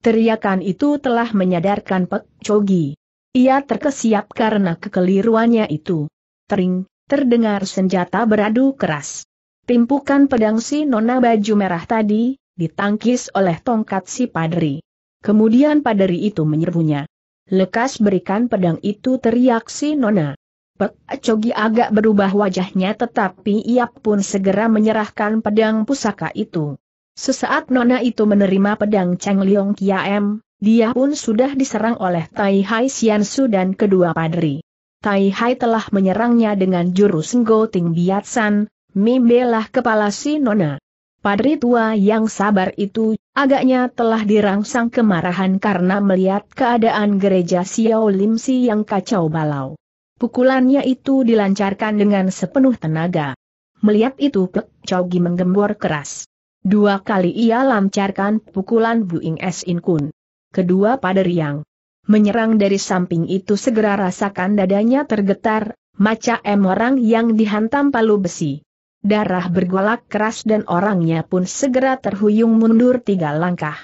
Teriakan itu telah menyadarkan Pek Cogi. Ia terkesiap karena kekeliruannya itu. Tering, terdengar senjata beradu keras. Timpukan pedang si nona baju merah tadi, ditangkis oleh tongkat si padri. Kemudian padri itu menyerbunya. Lekas berikan pedang itu teriak si nona. Pek Cogi agak berubah wajahnya tetapi ia pun segera menyerahkan pedang pusaka itu. Sesaat nona itu menerima pedang Cheng Leong Kiam, dia pun sudah diserang oleh Tai Hai Sian Su dan kedua padri. Tai Hai telah menyerangnya dengan jurus Nggoting San, membelah kepala si Nona. Padri tua yang sabar itu, agaknya telah dirangsang kemarahan karena melihat keadaan gereja Xiao Lim Si yang kacau balau. Pukulannya itu dilancarkan dengan sepenuh tenaga. Melihat itu Pek Gi menggembor keras. Dua kali ia lancarkan pukulan Buing Es In Kun. Kedua pada riang menyerang dari samping itu segera rasakan dadanya tergetar, macam orang yang dihantam palu besi. Darah bergolak keras dan orangnya pun segera terhuyung mundur tiga langkah.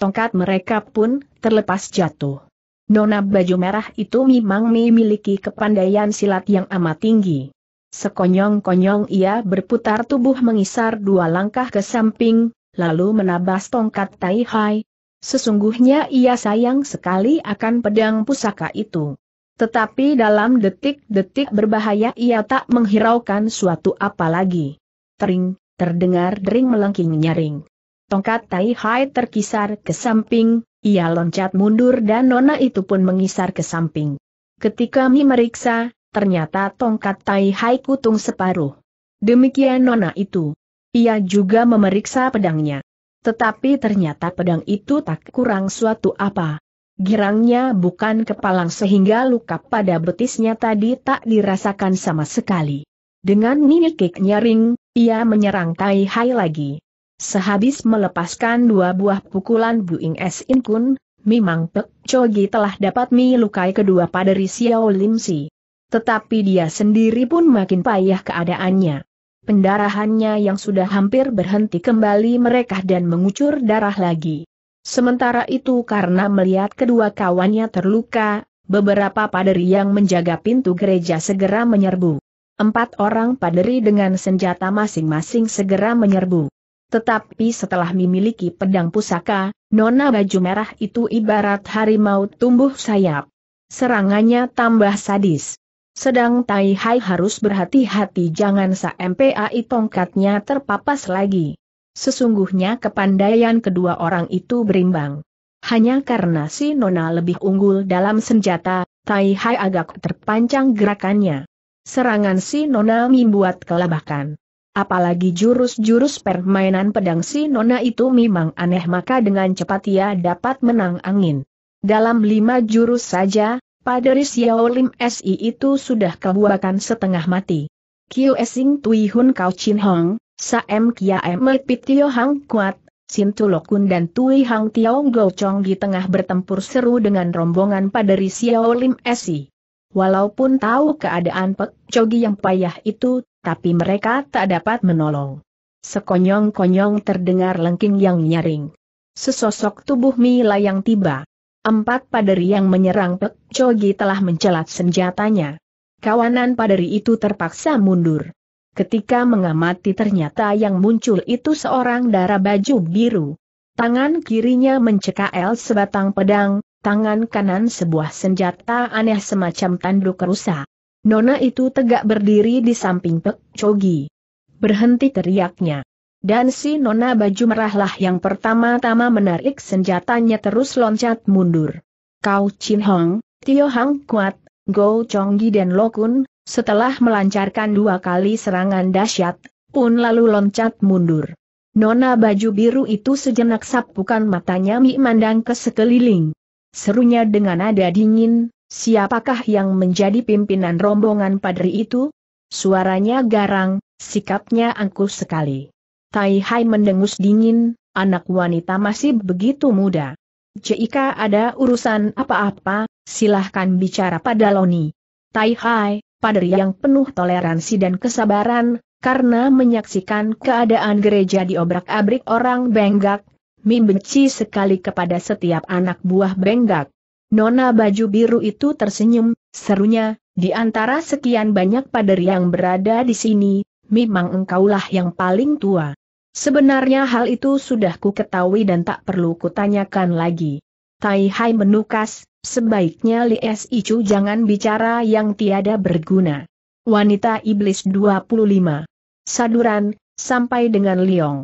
Tongkat mereka pun terlepas jatuh. Nona baju merah itu memang memiliki kepandaian silat yang amat tinggi. Sekonyong-konyong ia berputar tubuh mengisar dua langkah ke samping, lalu menabas tongkat Tai Hai, Sesungguhnya ia sayang sekali akan pedang pusaka itu. Tetapi dalam detik-detik berbahaya ia tak menghiraukan suatu apa lagi. Tering, terdengar dering melengking nyaring. Tongkat Tai Hai terkisar ke samping, ia loncat mundur dan nona itu pun mengisar ke samping. Ketika Mi meriksa, ternyata tongkat Tai Hai kutung separuh. Demikian nona itu. Ia juga memeriksa pedangnya. Tetapi ternyata pedang itu tak kurang suatu apa. Girangnya bukan kepalang sehingga luka pada betisnya tadi tak dirasakan sama sekali. Dengan nini kick nyaring, ia menyerang Tai Hai lagi. Sehabis melepaskan dua buah pukulan Buing Es In Kun, memang Pek Chogi telah dapat melukai kedua pada Xiao Lim Si. Tetapi dia sendiri pun makin payah keadaannya. Pendarahannya yang sudah hampir berhenti kembali mereka dan mengucur darah lagi. Sementara itu karena melihat kedua kawannya terluka, beberapa paderi yang menjaga pintu gereja segera menyerbu. Empat orang paderi dengan senjata masing-masing segera menyerbu. Tetapi setelah memiliki pedang pusaka, nona baju merah itu ibarat harimau tumbuh sayap. Serangannya tambah sadis. Sedang Tai Hai harus berhati-hati jangan sampai tongkatnya terpapas lagi. Sesungguhnya kepandaian kedua orang itu berimbang. Hanya karena si Nona lebih unggul dalam senjata, Tai Hai agak terpancang gerakannya. Serangan si Nona membuat kelabakan. Apalagi jurus-jurus permainan pedang si Nona itu memang aneh maka dengan cepat ia dapat menang angin. Dalam lima jurus saja, pada Xiao Lim Si itu sudah kebuakan setengah mati. Kyo Esing Tui Hun Kau Chin Hong, Saem Kia Emet Tio Hang Kuat, Sin Tulokun dan Tui Hang Tiong Go Chong di tengah bertempur seru dengan rombongan pada Xiao Lim Si. Walaupun tahu keadaan Pek Chogi yang payah itu, tapi mereka tak dapat menolong. Sekonyong-konyong terdengar lengking yang nyaring. Sesosok tubuh Mila yang tiba, Empat paderi yang menyerang Pek Chogi telah mencelat senjatanya. Kawanan paderi itu terpaksa mundur. Ketika mengamati ternyata yang muncul itu seorang darah baju biru. Tangan kirinya mencekal sebatang pedang, tangan kanan sebuah senjata aneh semacam tanduk rusa. Nona itu tegak berdiri di samping Pek Chogi. Berhenti teriaknya. Dan si nona baju merahlah yang pertama-tama menarik senjatanya terus loncat mundur. Kau Chin Hong, Tio Hang Kuat, Go Chonggi dan Lokun, setelah melancarkan dua kali serangan dahsyat, pun lalu loncat mundur. Nona baju biru itu sejenak sapukan matanya mi mandang ke sekeliling. Serunya dengan nada dingin, siapakah yang menjadi pimpinan rombongan padri itu? Suaranya garang, sikapnya angkuh sekali. Tai Hai mendengus dingin, anak wanita masih begitu muda. Jika ada urusan apa-apa, silahkan bicara pada Loni. Tai Hai, padri yang penuh toleransi dan kesabaran, karena menyaksikan keadaan gereja diobrak-abrik orang Benggak, Mim benci sekali kepada setiap anak buah Benggak. Nona baju biru itu tersenyum, serunya, di antara sekian banyak pader yang berada di sini, memang engkaulah yang paling tua. Sebenarnya hal itu sudah ku ketahui dan tak perlu kutanyakan lagi. Tai Hai menukas, sebaiknya Li Icu jangan bicara yang tiada berguna. Wanita Iblis 25. Saduran, sampai dengan Liong.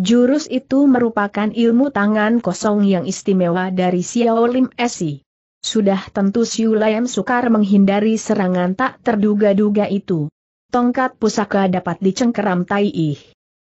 Jurus itu merupakan ilmu tangan kosong yang istimewa dari Xiao Lim Esi. Sudah tentu Siu Layam sukar menghindari serangan tak terduga-duga itu tongkat pusaka dapat dicengkeram Tai Ih.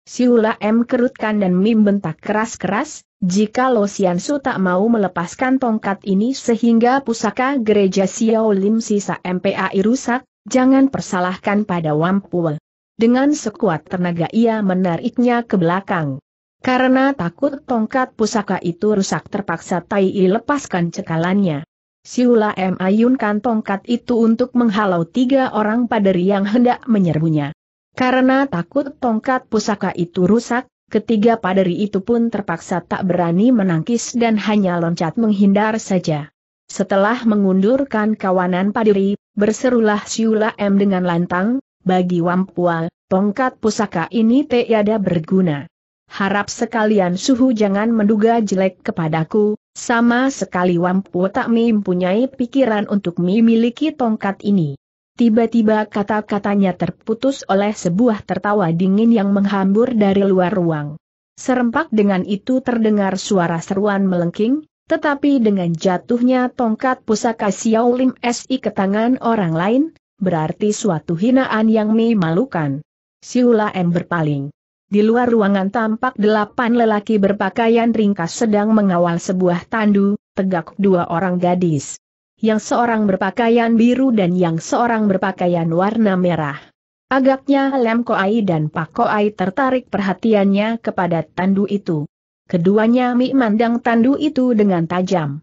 Siula M kerutkan dan Mim bentak keras-keras, jika Lo Sian Su tak mau melepaskan tongkat ini sehingga pusaka gereja Xiao Lim sisa MPAI rusak, jangan persalahkan pada Wampul. Dengan sekuat tenaga ia menariknya ke belakang. Karena takut tongkat pusaka itu rusak terpaksa Tai I lepaskan cekalannya. Siula M. Ayunkan tongkat itu untuk menghalau tiga orang paderi yang hendak menyerbunya. Karena takut tongkat pusaka itu rusak, ketiga paderi itu pun terpaksa tak berani menangkis dan hanya loncat menghindar saja. Setelah mengundurkan kawanan paderi, berserulah Siula M dengan lantang, bagi Wampual, tongkat pusaka ini tiada berguna harap sekalian suhu jangan menduga jelek kepadaku, sama sekali Wampu tak mempunyai pikiran untuk memiliki tongkat ini. Tiba-tiba kata-katanya terputus oleh sebuah tertawa dingin yang menghambur dari luar ruang. Serempak dengan itu terdengar suara seruan melengking, tetapi dengan jatuhnya tongkat pusaka Xiao Lim Si ke tangan orang lain, berarti suatu hinaan yang memalukan. Siula M berpaling. Di luar ruangan tampak delapan lelaki berpakaian ringkas sedang mengawal sebuah tandu, tegak dua orang gadis. Yang seorang berpakaian biru dan yang seorang berpakaian warna merah. Agaknya Lem Koai dan Pak Koai tertarik perhatiannya kepada tandu itu. Keduanya memandang tandu itu dengan tajam.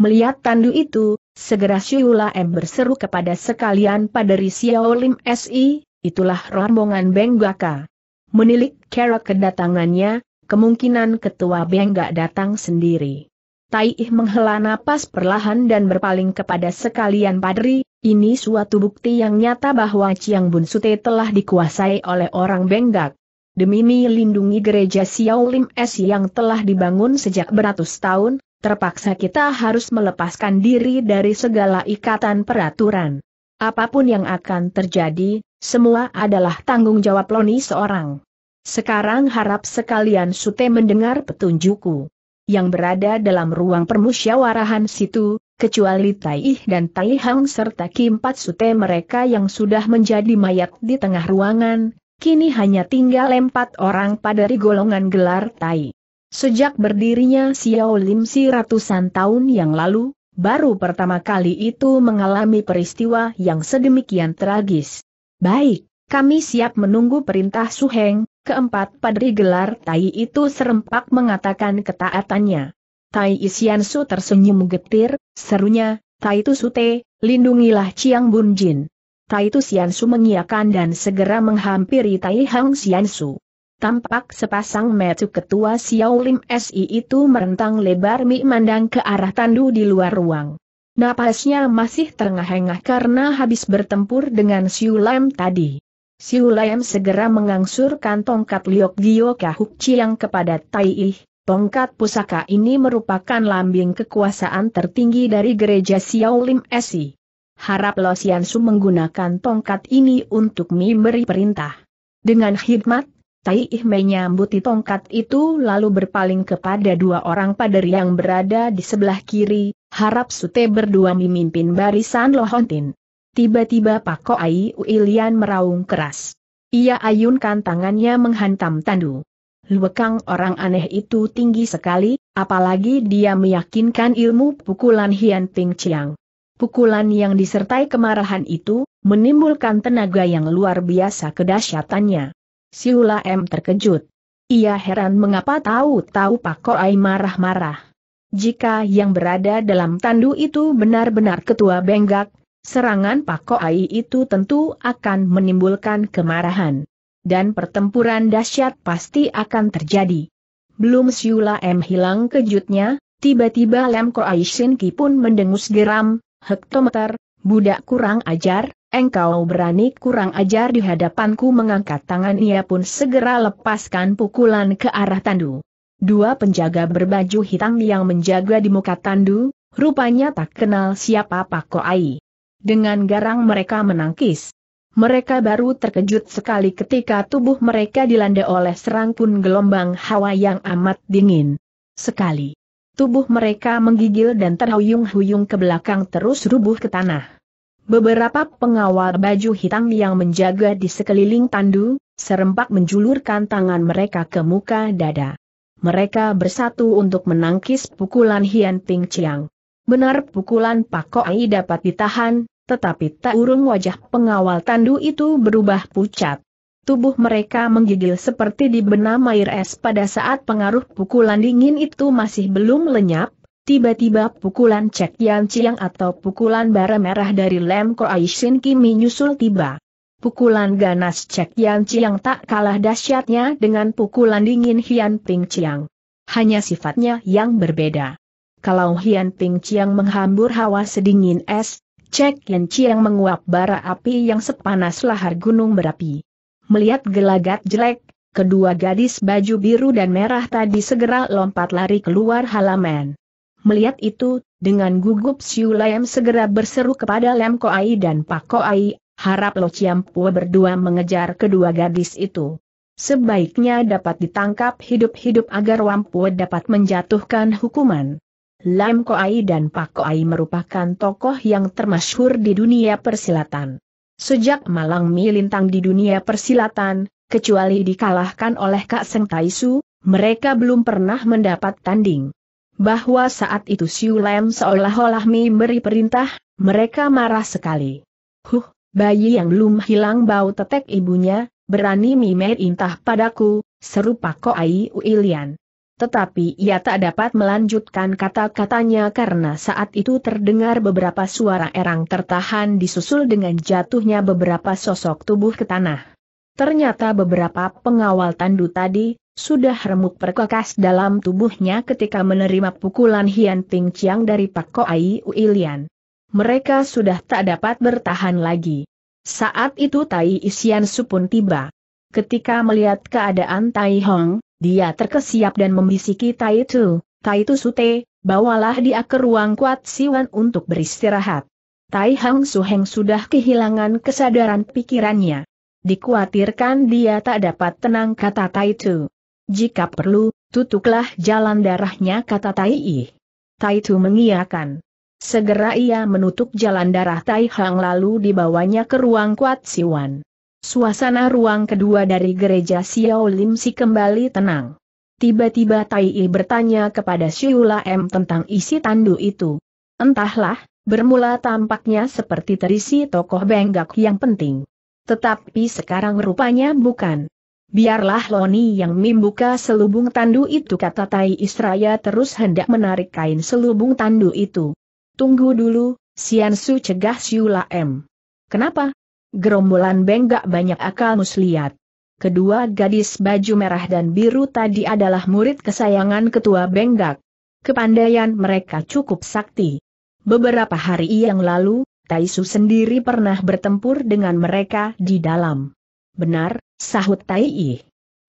Melihat tandu itu, segera Siula M berseru kepada sekalian pada Xiao Lim SI, itulah rombongan Benggaka. Menilik kera kedatangannya, kemungkinan ketua gak datang sendiri. Taih menghela napas perlahan dan berpaling kepada sekalian padri, ini suatu bukti yang nyata bahwa Chiang Bun Sute telah dikuasai oleh orang Benggak. Demi melindungi gereja Xiao Lim S yang telah dibangun sejak beratus tahun, terpaksa kita harus melepaskan diri dari segala ikatan peraturan. Apapun yang akan terjadi, semua adalah tanggung jawab Loni seorang. Sekarang harap sekalian Sute mendengar petunjukku. Yang berada dalam ruang permusyawarahan situ, kecuali Taih dan Tai Hang serta Kim Pat Sute mereka yang sudah menjadi mayat di tengah ruangan, kini hanya tinggal empat orang pada golongan gelar Tai. Sejak berdirinya Xiao Lim Si ratusan tahun yang lalu, baru pertama kali itu mengalami peristiwa yang sedemikian tragis. Baik, kami siap menunggu perintah Suheng, keempat padri gelar Tai itu serempak mengatakan ketaatannya. Tai Isian Su tersenyum getir, serunya, Tai Tu Sute, lindungilah Chiang Bun Jin. Tai Tu Sian Su mengiakan dan segera menghampiri Tai Hang Sian Su. Tampak sepasang metu ketua Xiao Lim SI itu merentang lebar mi mandang ke arah tandu di luar ruang. Napasnya masih terengah-engah karena habis bertempur dengan Siu Lam tadi. Siu Lam segera mengangsurkan tongkat Liok Gio Kahuk Chiang kepada Tai Ih. Tongkat pusaka ini merupakan lambing kekuasaan tertinggi dari gereja Xiaolim Esi. Harap Lo Su menggunakan tongkat ini untuk memberi perintah. Dengan hikmat, Tai Ih menyambuti tongkat itu lalu berpaling kepada dua orang pader yang berada di sebelah kiri, Harap Sute berdua memimpin barisan Lohontin. Tiba-tiba Pak Koai Uilian meraung keras. Ia ayunkan tangannya menghantam tandu. Luekang orang aneh itu tinggi sekali, apalagi dia meyakinkan ilmu pukulan Hian Ping Chiang. Pukulan yang disertai kemarahan itu, menimbulkan tenaga yang luar biasa kedahsyatannya. Siula M terkejut. Ia heran mengapa tahu-tahu Pak Koai marah-marah. Jika yang berada dalam tandu itu benar-benar ketua Benggak, serangan Pak Ai itu tentu akan menimbulkan kemarahan. Dan pertempuran dahsyat pasti akan terjadi. Belum Siula M hilang kejutnya, tiba-tiba Lem Koai Shinki pun mendengus geram, hektometer, budak kurang ajar, Engkau berani kurang ajar di hadapanku mengangkat tangan ia pun segera lepaskan pukulan ke arah tandu. Dua penjaga berbaju hitam yang menjaga di muka tandu, rupanya tak kenal siapa Pak Koai. Dengan garang mereka menangkis. Mereka baru terkejut sekali ketika tubuh mereka dilanda oleh serangkun gelombang hawa yang amat dingin. Sekali. Tubuh mereka menggigil dan terhuyung-huyung ke belakang terus rubuh ke tanah. Beberapa pengawal baju hitam yang menjaga di sekeliling tandu, serempak menjulurkan tangan mereka ke muka dada mereka bersatu untuk menangkis pukulan Hian Ping Chiang. Benar pukulan Pak Ai dapat ditahan, tetapi tak urung wajah pengawal tandu itu berubah pucat. Tubuh mereka menggigil seperti di benam air es pada saat pengaruh pukulan dingin itu masih belum lenyap, tiba-tiba pukulan Cek Yan Chiang atau pukulan bara merah dari Lem Koai Shin Kimi nyusul tiba. Pukulan ganas Cek Yan Chiang tak kalah dahsyatnya dengan pukulan dingin Hian Ping Chiang. Hanya sifatnya yang berbeda. Kalau Hian Ping Chiang menghambur hawa sedingin es, Cek Yan Chiang menguap bara api yang sepanas lahar gunung berapi. Melihat gelagat jelek, kedua gadis baju biru dan merah tadi segera lompat lari keluar halaman. Melihat itu, dengan gugup Siu Lam segera berseru kepada Lam Koai dan Pak Koai, harap Lo ciampu berdua mengejar kedua gadis itu. Sebaiknya dapat ditangkap hidup-hidup agar Wampua dapat menjatuhkan hukuman. Lam Koai dan Pak Koai merupakan tokoh yang termasyhur di dunia persilatan. Sejak Malang Milintang di dunia persilatan, kecuali dikalahkan oleh Kak Seng Taisu, mereka belum pernah mendapat tanding. Bahwa saat itu Siu Lam seolah-olah memberi perintah, mereka marah sekali. Huh, Bayi yang belum hilang bau tetek ibunya, berani intah padaku, serupa Pak Ai Uilian. Tetapi ia tak dapat melanjutkan kata-katanya karena saat itu terdengar beberapa suara erang tertahan disusul dengan jatuhnya beberapa sosok tubuh ke tanah. Ternyata beberapa pengawal tandu tadi, sudah remuk perkakas dalam tubuhnya ketika menerima pukulan Hian Ting Chiang dari Pak Ai Uilian mereka sudah tak dapat bertahan lagi. Saat itu Tai Isian Su pun tiba. Ketika melihat keadaan Tai Hong, dia terkesiap dan membisiki Tai Tu, Tai Tu Sute, bawalah dia ke ruang kuat Siwan untuk beristirahat. Tai Hong Su Heng sudah kehilangan kesadaran pikirannya. Dikuatirkan dia tak dapat tenang kata Tai Tu. Jika perlu, tutuklah jalan darahnya kata Tai I. Tai Tu mengiakan. Segera ia menutup jalan darah Tai Hang lalu dibawanya ke ruang Kuat Siwan. Suasana ruang kedua dari gereja Xiao Lim Si kembali tenang. Tiba-tiba Tai I bertanya kepada Siula M tentang isi tandu itu. Entahlah, bermula tampaknya seperti terisi tokoh benggak yang penting. Tetapi sekarang rupanya bukan. Biarlah Loni yang membuka selubung tandu itu kata Tai Israya terus hendak menarik kain selubung tandu itu. Tunggu dulu, Sian Su cegah Siula M. Kenapa? Gerombolan benggak banyak akal muslihat. Kedua gadis baju merah dan biru tadi adalah murid kesayangan ketua benggak. Kepandaian mereka cukup sakti. Beberapa hari yang lalu, Taisu sendiri pernah bertempur dengan mereka di dalam. Benar, sahut Tai.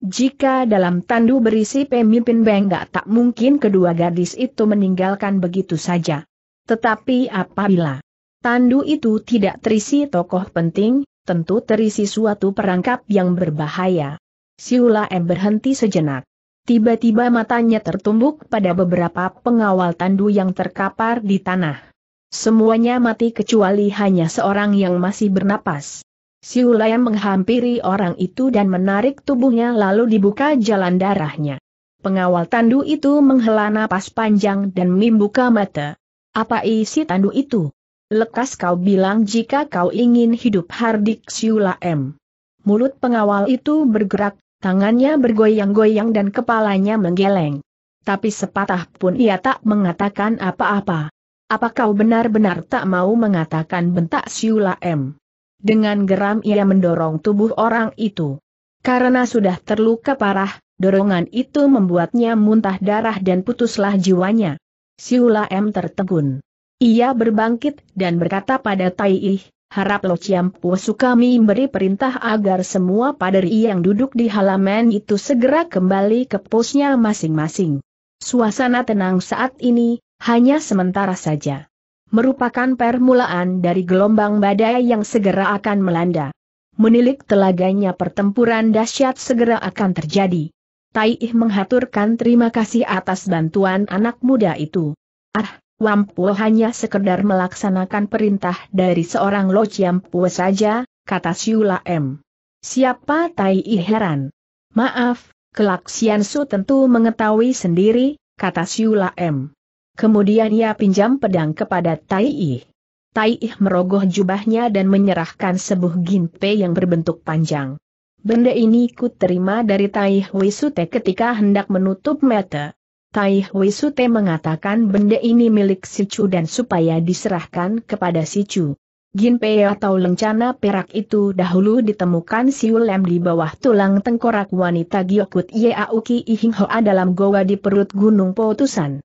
Jika dalam tandu berisi pemimpin Benggak tak mungkin kedua gadis itu meninggalkan begitu saja. Tetapi apabila tandu itu tidak terisi tokoh penting, tentu terisi suatu perangkap yang berbahaya. Siula M berhenti sejenak. Tiba-tiba matanya tertumbuk pada beberapa pengawal tandu yang terkapar di tanah. Semuanya mati kecuali hanya seorang yang masih bernapas. Siula yang menghampiri orang itu dan menarik tubuhnya lalu dibuka jalan darahnya. Pengawal tandu itu menghela napas panjang dan membuka mata. Apa isi tandu itu? Lekas kau bilang jika kau ingin hidup Hardik Siula M. Mulut pengawal itu bergerak, tangannya bergoyang-goyang dan kepalanya menggeleng. Tapi sepatah pun ia tak mengatakan apa-apa. Apa kau benar-benar tak mau mengatakan bentak Siula M? Dengan geram ia mendorong tubuh orang itu. Karena sudah terluka parah, dorongan itu membuatnya muntah darah dan putuslah jiwanya. Siula M tertegun. Ia berbangkit dan berkata pada Tai Ih, harap Lo Pusu kami beri perintah agar semua paderi yang duduk di halaman itu segera kembali ke posnya masing-masing. Suasana tenang saat ini, hanya sementara saja. Merupakan permulaan dari gelombang badai yang segera akan melanda. Menilik telaganya pertempuran dahsyat segera akan terjadi. Tai Ih menghaturkan terima kasih atas bantuan anak muda itu. Ah, Wampu hanya sekedar melaksanakan perintah dari seorang Lo Chiampue saja, kata Siula M. Siapa Tai Ih heran? Maaf, kelak Su tentu mengetahui sendiri, kata Siula M. Kemudian ia pinjam pedang kepada Tai Ih. Tai Ih merogoh jubahnya dan menyerahkan sebuah ginpe yang berbentuk panjang. Benda ini ku terima dari Tai Hui Sute ketika hendak menutup mata. Tai Hui Sute mengatakan benda ini milik si Chu dan supaya diserahkan kepada si Chu. Ginpei atau lencana perak itu dahulu ditemukan Ulem di bawah tulang tengkorak wanita Gyokut Yeauki Ihinghoa dalam goa di perut Gunung Potusan.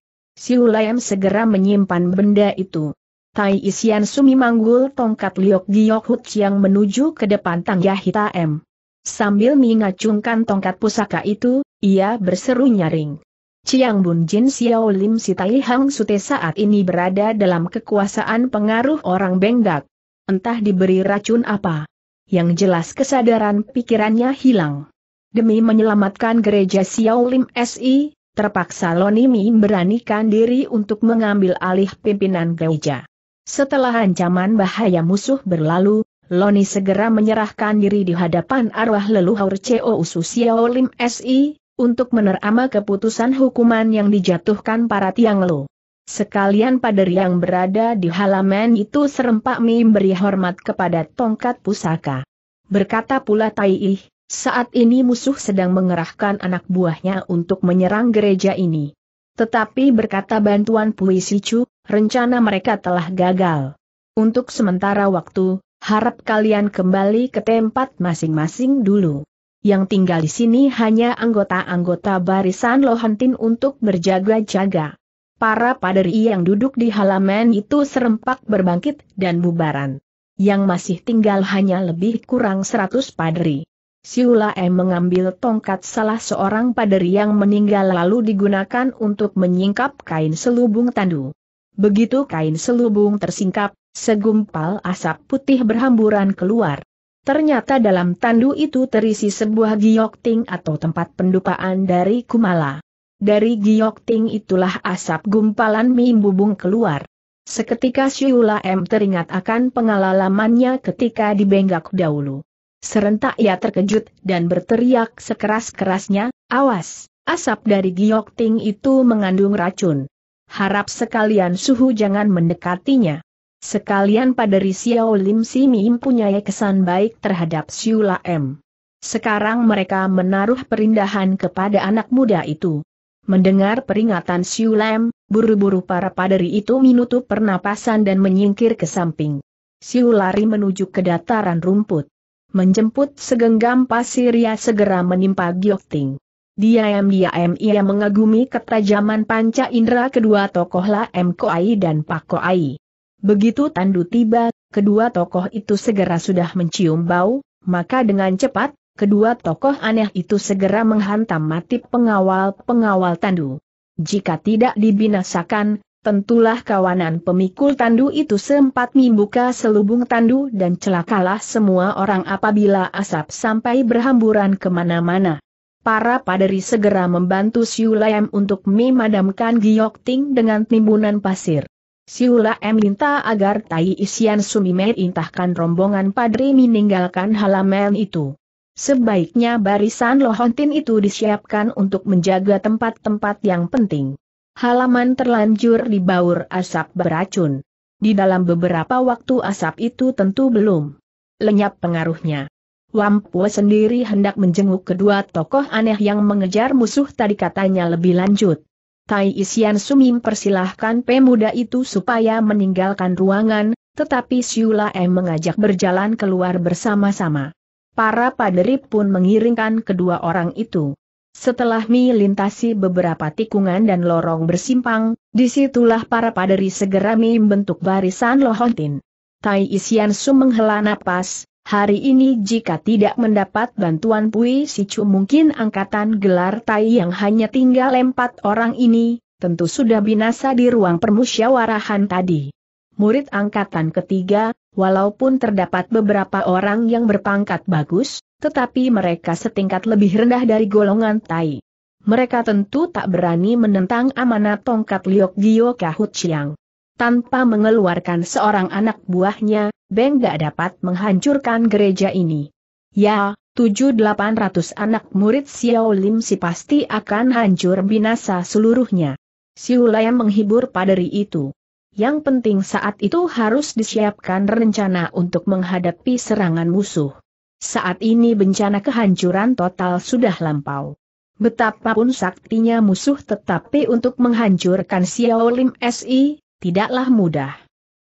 Ulem segera menyimpan benda itu. Tai Isian Sumi manggul tongkat Liok Giokut yang menuju ke depan tangga hitam. Sambil mengacungkan tongkat pusaka itu, ia berseru nyaring. Chiang Bun Jin Xiao Lim Si Tai Hang Sute saat ini berada dalam kekuasaan pengaruh orang Benggak. Entah diberi racun apa. Yang jelas kesadaran pikirannya hilang. Demi menyelamatkan gereja Xiao Lim SI, terpaksa Lonimi beranikan diri untuk mengambil alih pimpinan gereja. Setelah ancaman bahaya musuh berlalu, Loni segera menyerahkan diri di hadapan arwah leluhur CO Ususiao Lim SI, untuk menerima keputusan hukuman yang dijatuhkan para tiang lo. Sekalian pader yang berada di halaman itu serempak memberi hormat kepada tongkat pusaka. Berkata pula Taiih, saat ini musuh sedang mengerahkan anak buahnya untuk menyerang gereja ini. Tetapi berkata bantuan puisi Sicu, rencana mereka telah gagal. Untuk sementara waktu, harap kalian kembali ke tempat masing-masing dulu. Yang tinggal di sini hanya anggota-anggota barisan Lohantin untuk berjaga-jaga. Para paderi yang duduk di halaman itu serempak berbangkit dan bubaran. Yang masih tinggal hanya lebih kurang seratus paderi. Siula M mengambil tongkat salah seorang paderi yang meninggal lalu digunakan untuk menyingkap kain selubung tandu. Begitu kain selubung tersingkap, segumpal asap putih berhamburan keluar. Ternyata dalam tandu itu terisi sebuah giokting atau tempat pendupaan dari Kumala. Dari giokting itulah asap gumpalan mie bubung keluar. Seketika Syula M teringat akan pengalamannya ketika dibenggak dahulu. Serentak ia terkejut dan berteriak sekeras-kerasnya, awas, asap dari giokting itu mengandung racun. Harap sekalian suhu jangan mendekatinya. Sekalian paderi Xiao Lim si Mim punya kesan baik terhadap Siula M. Sekarang mereka menaruh perindahan kepada anak muda itu. Mendengar peringatan Siulem, buru-buru para paderi itu menutup pernapasan dan menyingkir ke samping. Siu lari menuju ke dataran rumput. Menjemput segenggam pasir ia segera menimpa Gyokting. Diam-diam ia mengagumi ketajaman panca indera kedua tokoh La M. Koai dan Pak Koai. Begitu Tandu tiba, kedua tokoh itu segera sudah mencium bau, maka dengan cepat, kedua tokoh aneh itu segera menghantam mati pengawal-pengawal Tandu. Jika tidak dibinasakan, tentulah kawanan pemikul Tandu itu sempat membuka selubung Tandu dan celakalah semua orang apabila asap sampai berhamburan kemana-mana. Para paderi segera membantu Siulayam untuk memadamkan Giyok Ting dengan timbunan pasir. Siula M minta agar Tai Isian Sumi intahkan rombongan Padri meninggalkan halaman itu. Sebaiknya barisan Lohontin itu disiapkan untuk menjaga tempat-tempat yang penting. Halaman terlanjur dibaur asap beracun. Di dalam beberapa waktu asap itu tentu belum lenyap pengaruhnya. Wampua sendiri hendak menjenguk kedua tokoh aneh yang mengejar musuh tadi katanya lebih lanjut. Tai Isian Sumim persilahkan pemuda itu supaya meninggalkan ruangan, tetapi Siula M mengajak berjalan keluar bersama-sama. Para paderi pun mengiringkan kedua orang itu. Setelah melintasi beberapa tikungan dan lorong bersimpang, disitulah para paderi segera membentuk barisan Lohontin. Tai Isian Sum menghela napas, Hari ini jika tidak mendapat bantuan Pui Sicu mungkin angkatan gelar Tai yang hanya tinggal empat orang ini, tentu sudah binasa di ruang permusyawarahan tadi. Murid angkatan ketiga, walaupun terdapat beberapa orang yang berpangkat bagus, tetapi mereka setingkat lebih rendah dari golongan Tai. Mereka tentu tak berani menentang amanat tongkat Liok Gio Kahut Chiang. Tanpa mengeluarkan seorang anak buahnya, Beng gak dapat menghancurkan gereja ini. Ya, 7800 anak murid Xiao Lim si pasti akan hancur binasa seluruhnya. Siu Layam menghibur paderi itu. Yang penting saat itu harus disiapkan rencana untuk menghadapi serangan musuh. Saat ini bencana kehancuran total sudah lampau. Betapapun saktinya musuh tetapi untuk menghancurkan Xiao Lim SI, tidaklah mudah.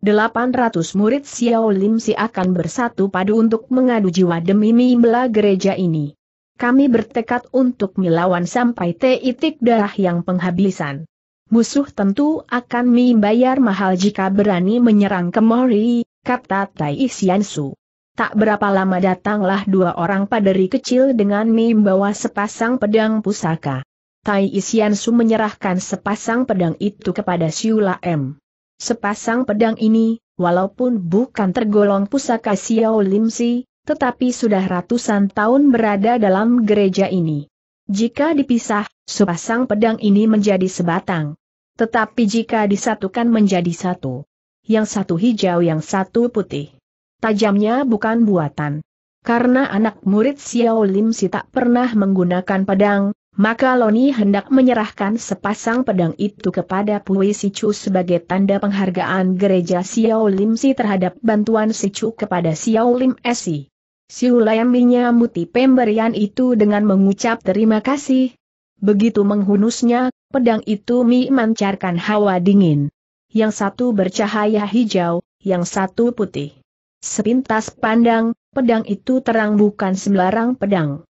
800 murid Xiao Lim Si akan bersatu padu untuk mengadu jiwa demi mimbla gereja ini. Kami bertekad untuk melawan sampai titik darah yang penghabisan. Musuh tentu akan membayar mahal jika berani menyerang Kemori, kata Tai Xiansu. Tak berapa lama datanglah dua orang paderi kecil dengan membawa sepasang pedang pusaka. Tai Xiansu menyerahkan sepasang pedang itu kepada Siula M. Sepasang pedang ini, walaupun bukan tergolong pusaka Xiao Lim Si, tetapi sudah ratusan tahun berada dalam gereja ini. Jika dipisah, sepasang pedang ini menjadi sebatang. Tetapi jika disatukan menjadi satu. Yang satu hijau yang satu putih. Tajamnya bukan buatan. Karena anak murid Xiao Lim Si tak pernah menggunakan pedang, maka Loni hendak menyerahkan sepasang pedang itu kepada Pui Sichu sebagai tanda penghargaan gereja Xiao Lim Si terhadap bantuan Sichu kepada Xiao Lim Si. Siu Lam menyambuti pemberian itu dengan mengucap terima kasih. Begitu menghunusnya, pedang itu memancarkan hawa dingin. Yang satu bercahaya hijau, yang satu putih. Sepintas pandang, pedang itu terang bukan sembarang pedang.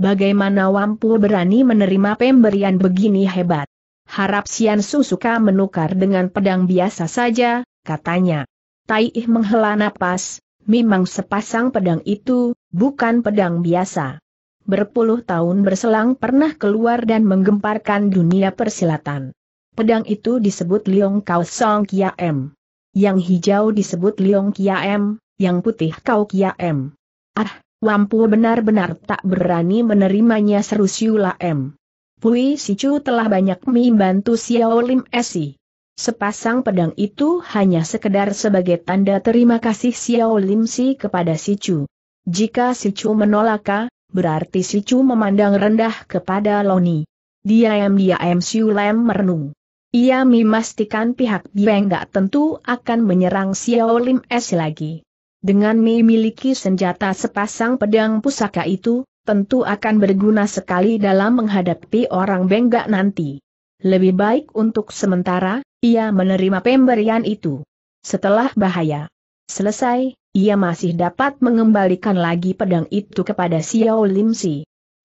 Bagaimana Wampu berani menerima pemberian begini hebat? Harap Sian suka menukar dengan pedang biasa saja, katanya. Tai Ih menghela napas, memang sepasang pedang itu, bukan pedang biasa. Berpuluh tahun berselang pernah keluar dan menggemparkan dunia persilatan. Pedang itu disebut Liong Kau Song Kia M. Yang hijau disebut Liong Kia M, yang putih Kau Kia M. Ah, Wampu benar-benar tak berani menerimanya seru Siula M. Pui Sicu telah banyak membantu Xiao Lim Esi. Sepasang pedang itu hanya sekedar sebagai tanda terima kasih Xiao Lim Si kepada Sicu. Jika Sicu menolak, berarti Sicu memandang rendah kepada Loni. Diam-diam Siulem merenung. Ia memastikan pihak dia gak tentu akan menyerang Xiao Lim Esi lagi. Dengan memiliki senjata sepasang pedang pusaka itu, tentu akan berguna sekali dalam menghadapi orang Benggak nanti. Lebih baik untuk sementara, ia menerima pemberian itu. Setelah bahaya selesai, ia masih dapat mengembalikan lagi pedang itu kepada Xiao Lim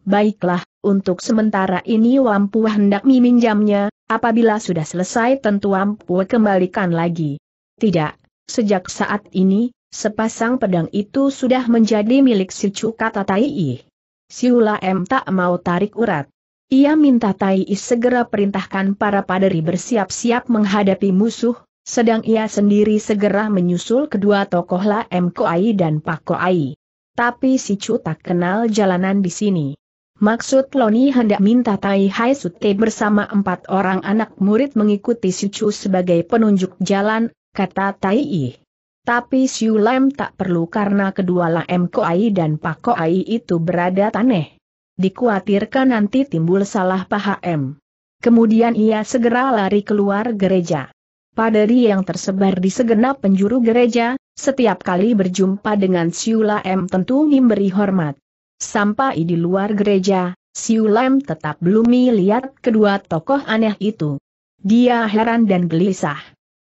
Baiklah, untuk sementara ini Wampu hendak meminjamnya, apabila sudah selesai tentu Wampu kembalikan lagi. Tidak, sejak saat ini, Sepasang pedang itu sudah menjadi milik si kata Tatai. Siula M tak mau tarik urat. Ia minta Tai segera perintahkan para paderi bersiap-siap menghadapi musuh, sedang ia sendiri segera menyusul kedua tokoh La M Koai dan Pak Koai. Tapi si Cu tak kenal jalanan di sini. Maksud Loni hendak minta Tai Hai Sute bersama empat orang anak murid mengikuti si sebagai penunjuk jalan, kata Tai. Tapi Siu Lem tak perlu karena kedua Lam Koai dan Pak Koai itu berada taneh. Dikuatirkan nanti timbul salah paham. Kemudian ia segera lari keluar gereja. Paderi yang tersebar di segenap penjuru gereja, setiap kali berjumpa dengan Siu Lem tentu memberi hormat. Sampai di luar gereja, Siu Lem tetap belum melihat kedua tokoh aneh itu. Dia heran dan gelisah.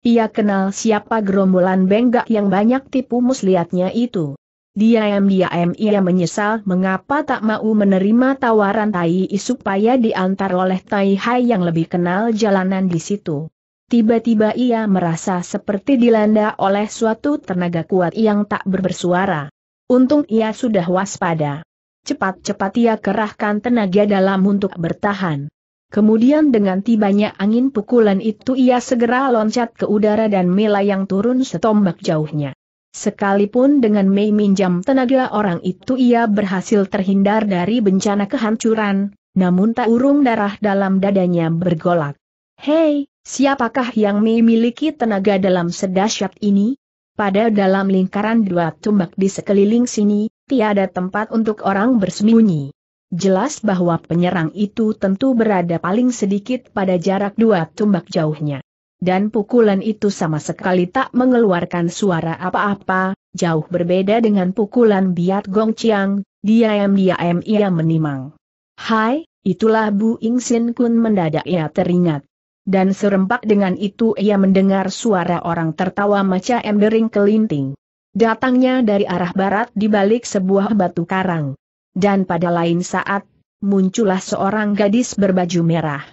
Ia kenal siapa gerombolan benggak yang banyak tipu muslihatnya itu. Diam-diam ia menyesal mengapa tak mau menerima tawaran Tai I supaya diantar oleh Tai Hai yang lebih kenal jalanan di situ. Tiba-tiba ia merasa seperti dilanda oleh suatu tenaga kuat yang tak berbersuara. Untung ia sudah waspada. Cepat-cepat ia kerahkan tenaga dalam untuk bertahan. Kemudian dengan tibanya angin pukulan itu ia segera loncat ke udara dan melayang turun setombak jauhnya. Sekalipun dengan Mei minjam tenaga orang itu ia berhasil terhindar dari bencana kehancuran, namun tak urung darah dalam dadanya bergolak. Hei, siapakah yang Mei miliki tenaga dalam sedahsyat ini? Pada dalam lingkaran dua tombak di sekeliling sini, tiada tempat untuk orang bersembunyi. Jelas bahwa penyerang itu tentu berada paling sedikit pada jarak dua tumbak jauhnya. Dan pukulan itu sama sekali tak mengeluarkan suara apa-apa, jauh berbeda dengan pukulan Biat Gong Chiang, diam-diam ia menimang. Hai, itulah Bu Ing Sin Kun mendadak ia teringat. Dan serempak dengan itu ia mendengar suara orang tertawa macam dering kelinting. Datangnya dari arah barat di balik sebuah batu karang. Dan pada lain saat, muncullah seorang gadis berbaju merah.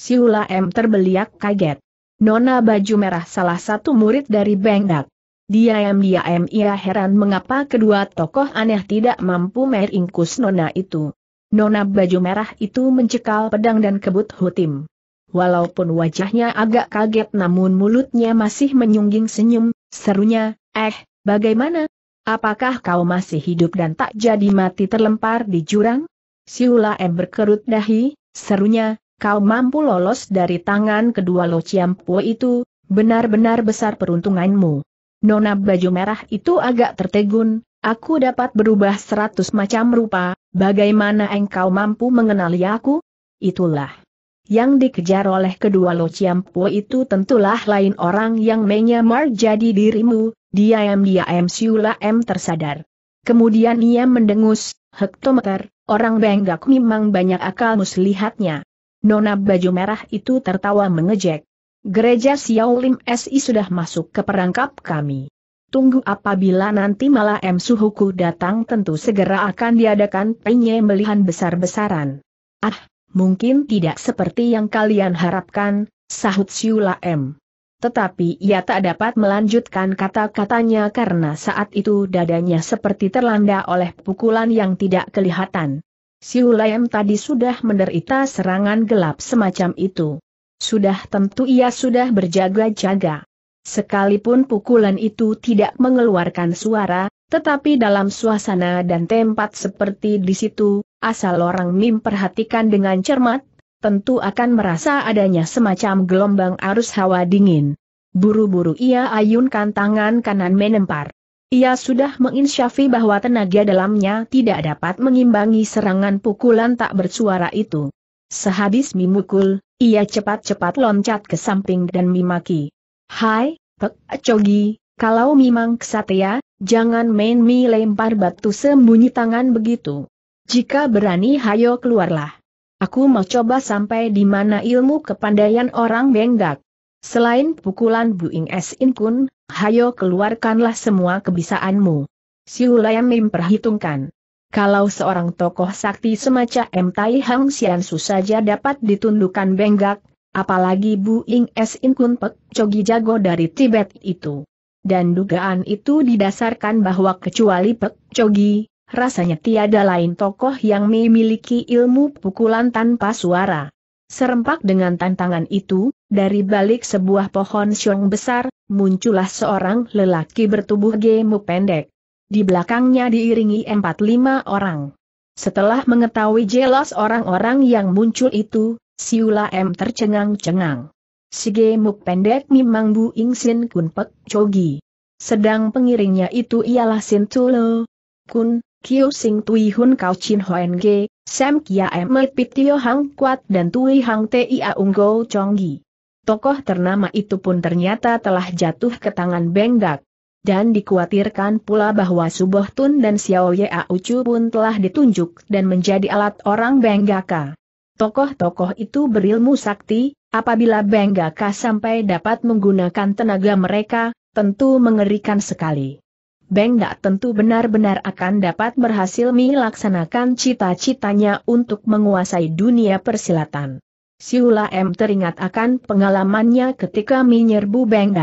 Siula M terbeliak kaget. Nona baju merah salah satu murid dari Bengdak. dia diam ia heran mengapa kedua tokoh aneh tidak mampu meringkus Nona itu. Nona baju merah itu mencekal pedang dan kebut hutim. Walaupun wajahnya agak kaget namun mulutnya masih menyungging senyum, serunya, eh, bagaimana, Apakah kau masih hidup dan tak jadi mati terlempar di jurang? Siula M berkerut dahi, serunya, kau mampu lolos dari tangan kedua Lo Ciampo itu, benar-benar besar peruntunganmu. Nona baju merah itu agak tertegun, aku dapat berubah seratus macam rupa, bagaimana engkau mampu mengenali aku? Itulah. Yang dikejar oleh kedua Lo Chiampo itu tentulah lain orang yang menyamar jadi dirimu, diam-diam Siula M tersadar. Kemudian ia mendengus, hektometer, orang Benggak memang banyak akal muslihatnya. Nona baju merah itu tertawa mengejek. Gereja Lim SI sudah masuk ke perangkap kami. Tunggu apabila nanti malah M. Suhuku datang tentu segera akan diadakan penyembelihan besar-besaran. Ah, Mungkin tidak seperti yang kalian harapkan, sahut Siula M. Tetapi ia tak dapat melanjutkan kata-katanya karena saat itu dadanya seperti terlanda oleh pukulan yang tidak kelihatan. Siula M tadi sudah menderita serangan gelap semacam itu. Sudah tentu ia sudah berjaga-jaga. Sekalipun pukulan itu tidak mengeluarkan suara, tetapi dalam suasana dan tempat seperti di situ, asal orang Mim perhatikan dengan cermat, tentu akan merasa adanya semacam gelombang arus hawa dingin. Buru-buru ia ayunkan tangan kanan menempar. Ia sudah menginsyafi bahwa tenaga dalamnya tidak dapat mengimbangi serangan pukulan tak bersuara itu. Sehabis mimukul, ia cepat-cepat loncat ke samping dan mimaki. Hai, Pek Cogi, kalau memang kesatria, jangan main mi lempar batu sembunyi tangan begitu. Jika berani hayo keluarlah. Aku mau coba sampai di mana ilmu kepandaian orang Benggak. Selain pukulan Bu S. In Kun, hayo keluarkanlah semua kebisaanmu. Siulayam memperhitungkan. Kalau seorang tokoh sakti semacam M. Tai Hang Su saja dapat ditundukkan Benggak, apalagi Bu S. In Kun Pek Cogi Jago dari Tibet itu. Dan dugaan itu didasarkan bahwa kecuali Pek Cogi, Rasanya tiada lain tokoh yang memiliki ilmu pukulan tanpa suara. Serempak dengan tantangan itu, dari balik sebuah pohon siung besar, muncullah seorang lelaki bertubuh gemuk pendek. Di belakangnya diiringi empat lima orang. Setelah mengetahui jelas orang-orang yang muncul itu, Siula M tercengang-cengang. Si gemuk pendek memang Bu Ing Sin Kun Pek Chogi. Sedang pengiringnya itu ialah Sin Tulo Kun, Kiu Sing Tui Hun Kau Chin Hoen Ge, Sam Kia Emet Pitio Hang Kuat dan Tui Hang Tia Unggo Chonggi. Tokoh ternama itu pun ternyata telah jatuh ke tangan Benggak. Dan dikhawatirkan pula bahwa Suboh Tun dan Xiao Ye A Ucu pun telah ditunjuk dan menjadi alat orang Benggaka. Tokoh-tokoh itu berilmu sakti, apabila Benggaka sampai dapat menggunakan tenaga mereka, tentu mengerikan sekali. Beng tentu benar-benar akan dapat berhasil melaksanakan cita-citanya untuk menguasai dunia persilatan. Siula M teringat akan pengalamannya ketika menyerbu Beng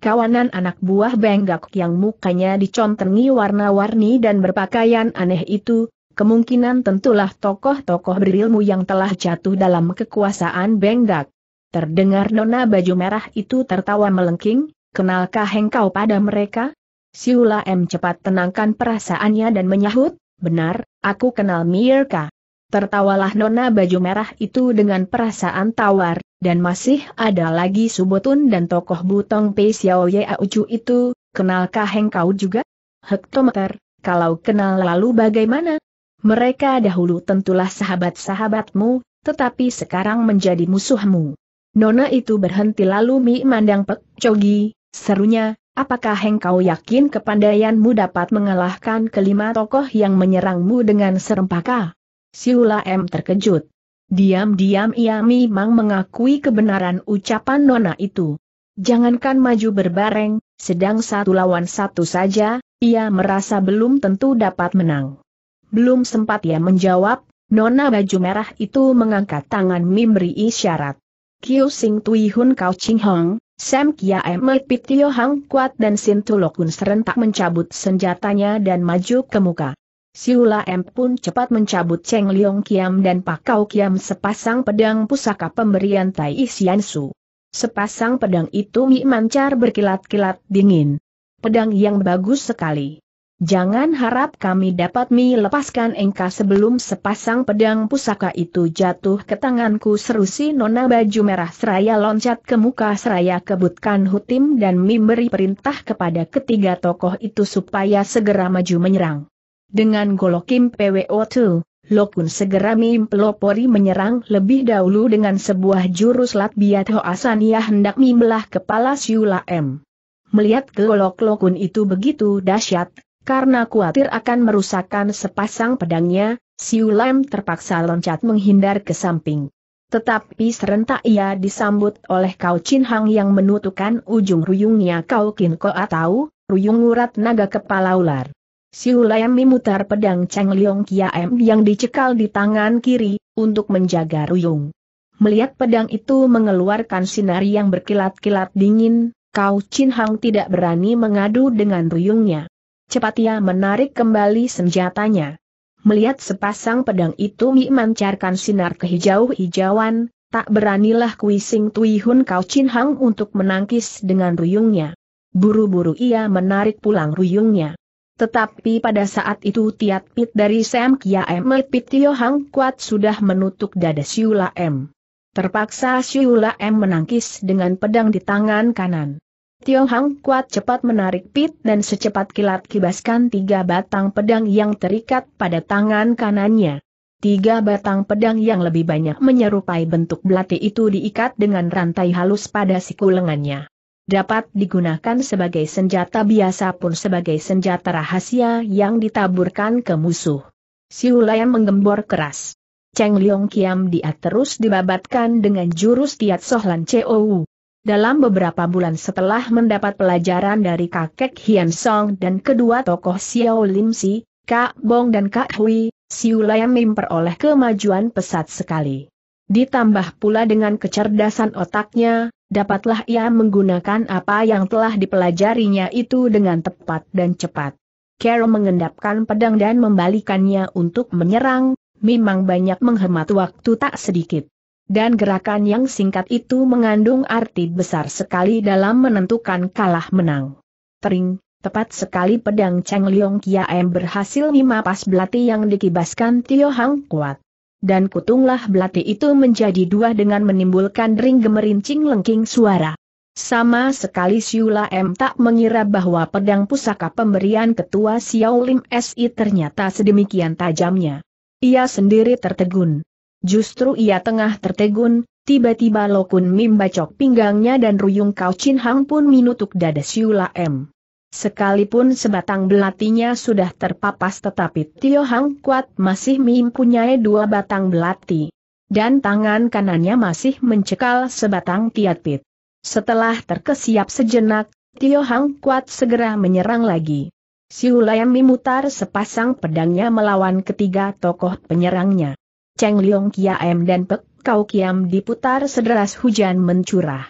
Kawanan anak buah Beng yang mukanya dicontengi warna-warni dan berpakaian aneh itu, kemungkinan tentulah tokoh-tokoh berilmu yang telah jatuh dalam kekuasaan Beng Terdengar nona baju merah itu tertawa melengking, kenalkah engkau pada mereka? Siula M cepat tenangkan perasaannya dan menyahut, benar, aku kenal Mirka. Tertawalah nona baju merah itu dengan perasaan tawar, dan masih ada lagi Subotun dan tokoh Butong Pei Xiao Ye Ucu itu, kenalkah engkau juga? Hektometer, kalau kenal lalu bagaimana? Mereka dahulu tentulah sahabat-sahabatmu, tetapi sekarang menjadi musuhmu. Nona itu berhenti lalu Mi mandang Pek Cogi, serunya, Apakah engkau yakin kepandaianmu dapat mengalahkan kelima tokoh yang menyerangmu dengan serempaka? Siula M terkejut. Diam-diam ia memang mengakui kebenaran ucapan Nona itu. Jangankan maju berbareng, sedang satu lawan satu saja, ia merasa belum tentu dapat menang. Belum sempat ia menjawab, Nona baju merah itu mengangkat tangan memberi isyarat. Kiu Sing Tui Hun Kau Ching Hong, Sam Kiae Melpit Tio Hang Kuat dan Sin Lokun serentak mencabut senjatanya dan maju ke muka. Siula M pun cepat mencabut Cheng Liong Kiam dan Pakau Kiam sepasang pedang pusaka pemberian Tai Isian Su. Sepasang pedang itu mi mancar berkilat-kilat dingin. Pedang yang bagus sekali. Jangan harap kami dapat melepaskan engkau sebelum sepasang pedang pusaka itu jatuh ke tanganku seru si nona baju merah seraya loncat ke muka seraya kebutkan hutim dan memberi perintah kepada ketiga tokoh itu supaya segera maju menyerang. Dengan golokim PWO2, Lokun segera mempelopori menyerang lebih dahulu dengan sebuah jurus lat biat ia hendak membelah kepala Siula M. Melihat golok Lokun itu begitu dahsyat, karena khawatir akan merusakkan sepasang pedangnya, Siu Lam terpaksa loncat menghindar ke samping. Tetapi serentak ia disambut oleh Kau Chin Hang yang menutupkan ujung ruyungnya Kau Kin Ko atau ruyung urat naga kepala ular. Siu Lam memutar pedang Cheng Leong M yang dicekal di tangan kiri, untuk menjaga ruyung. Melihat pedang itu mengeluarkan sinar yang berkilat-kilat dingin, Kau Chin Hang tidak berani mengadu dengan ruyungnya. Cepat ia menarik kembali senjatanya. Melihat sepasang pedang itu memancarkan sinar kehijau-hijauan, tak beranilah Kui Sing Tui Kau Chin Hang untuk menangkis dengan ruyungnya. Buru-buru ia menarik pulang ruyungnya. Tetapi pada saat itu Tiat Pit dari Sam Kia M. Pit Hang Kuat sudah menutup dada Siula M. Terpaksa Siula M menangkis dengan pedang di tangan kanan. Tio Hang kuat cepat menarik pit dan secepat kilat kibaskan tiga batang pedang yang terikat pada tangan kanannya. Tiga batang pedang yang lebih banyak menyerupai bentuk belati itu diikat dengan rantai halus pada siku lengannya. Dapat digunakan sebagai senjata biasa pun sebagai senjata rahasia yang ditaburkan ke musuh. Siu yang menggembor keras. Cheng Liong Kiam dia terus dibabatkan dengan jurus Tiat Sohlan COU. Dalam beberapa bulan setelah mendapat pelajaran dari kakek Hian Song dan kedua tokoh Xiao Lim Si, Kak Bong dan Kak Hui, Siu Lam memperoleh kemajuan pesat sekali. Ditambah pula dengan kecerdasan otaknya, dapatlah ia menggunakan apa yang telah dipelajarinya itu dengan tepat dan cepat. Carol mengendapkan pedang dan membalikannya untuk menyerang, memang banyak menghemat waktu tak sedikit dan gerakan yang singkat itu mengandung arti besar sekali dalam menentukan kalah menang. Tering, tepat sekali pedang Cheng kia Kiaem berhasil memapas belati yang dikibaskan Tio Hang kuat. Dan kutunglah belati itu menjadi dua dengan menimbulkan dering gemerincing lengking suara. Sama sekali Siula M tak mengira bahwa pedang pusaka pemberian ketua Xiao Lim SI ternyata sedemikian tajamnya. Ia sendiri tertegun. Justru ia tengah tertegun, tiba-tiba Lokun Mim bacok pinggangnya dan Ruyung Kau Chin Hang pun minutuk dada Siula M. Sekalipun sebatang belatinya sudah terpapas tetapi Tio Hang Kuat masih mempunyai dua batang belati. Dan tangan kanannya masih mencekal sebatang tiat pit. Setelah terkesiap sejenak, Tio Hang Kuat segera menyerang lagi. Siulayam memutar sepasang pedangnya melawan ketiga tokoh penyerangnya. Cheng Liong Kiam dan Pek Kau Kiam diputar sederas hujan mencurah.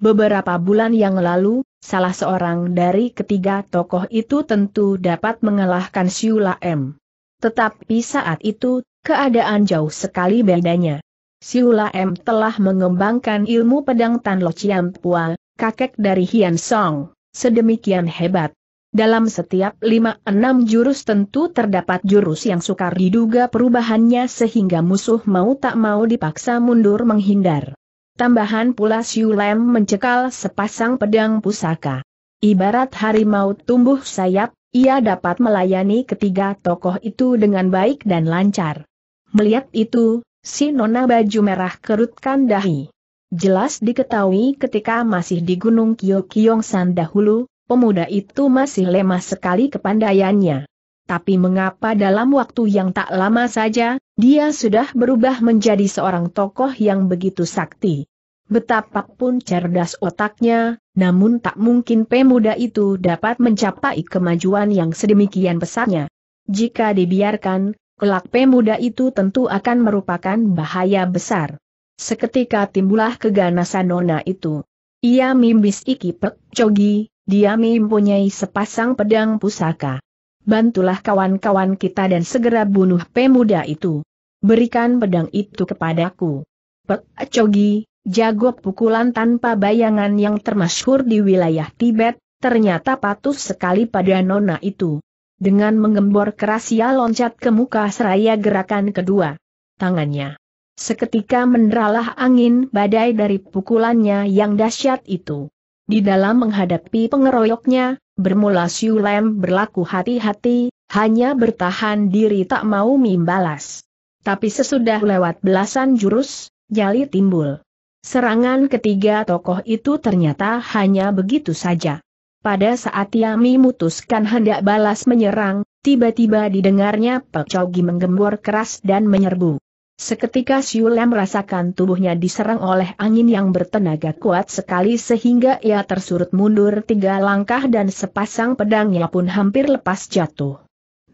Beberapa bulan yang lalu, salah seorang dari ketiga tokoh itu tentu dapat mengalahkan Siula M. Tetapi saat itu, keadaan jauh sekali bedanya. Siula M telah mengembangkan ilmu pedang Tan Lo Chiam Pua, kakek dari Hian Song, sedemikian hebat, dalam setiap lima enam jurus tentu terdapat jurus yang sukar diduga perubahannya sehingga musuh mau tak mau dipaksa mundur menghindar. Tambahan pula Siulem mencekal sepasang pedang pusaka. Ibarat harimau tumbuh sayap, ia dapat melayani ketiga tokoh itu dengan baik dan lancar. Melihat itu, si nona baju merah kerutkan dahi. Jelas diketahui ketika masih di Gunung Kyokyongsan dahulu, pemuda itu masih lemah sekali kepandaiannya. Tapi mengapa dalam waktu yang tak lama saja, dia sudah berubah menjadi seorang tokoh yang begitu sakti. Betapapun cerdas otaknya, namun tak mungkin pemuda itu dapat mencapai kemajuan yang sedemikian besarnya. Jika dibiarkan, kelak pemuda itu tentu akan merupakan bahaya besar. Seketika timbullah keganasan nona itu. Ia mimbis iki pek cogi, dia mempunyai sepasang pedang pusaka. Bantulah kawan-kawan kita dan segera bunuh pemuda itu. Berikan pedang itu kepadaku. Pek Chogi, jago pukulan tanpa bayangan yang termasyhur di wilayah Tibet, ternyata patuh sekali pada nona itu. Dengan menggembor keras ia loncat ke muka seraya gerakan kedua. Tangannya. Seketika menderalah angin badai dari pukulannya yang dahsyat itu. Di dalam menghadapi pengeroyoknya, bermula Siu Lem berlaku hati-hati, hanya bertahan diri tak mau membalas. Tapi sesudah lewat belasan jurus, jali timbul. Serangan ketiga tokoh itu ternyata hanya begitu saja. Pada saat ia memutuskan hendak balas menyerang, tiba-tiba didengarnya Chogi menggembor keras dan menyerbu. Seketika Siula merasakan tubuhnya diserang oleh angin yang bertenaga kuat sekali sehingga ia tersurut mundur tiga langkah dan sepasang pedangnya pun hampir lepas jatuh.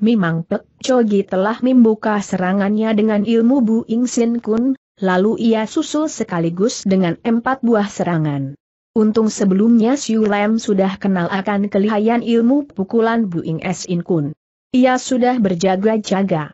Memang, Pek Chogi telah membuka serangannya dengan ilmu Bu Ing Sin Kun, lalu ia susul sekaligus dengan empat buah serangan. Untung sebelumnya Siulem sudah kenal akan kelihayan ilmu pukulan Bu Ing Sin Kun. Ia sudah berjaga-jaga.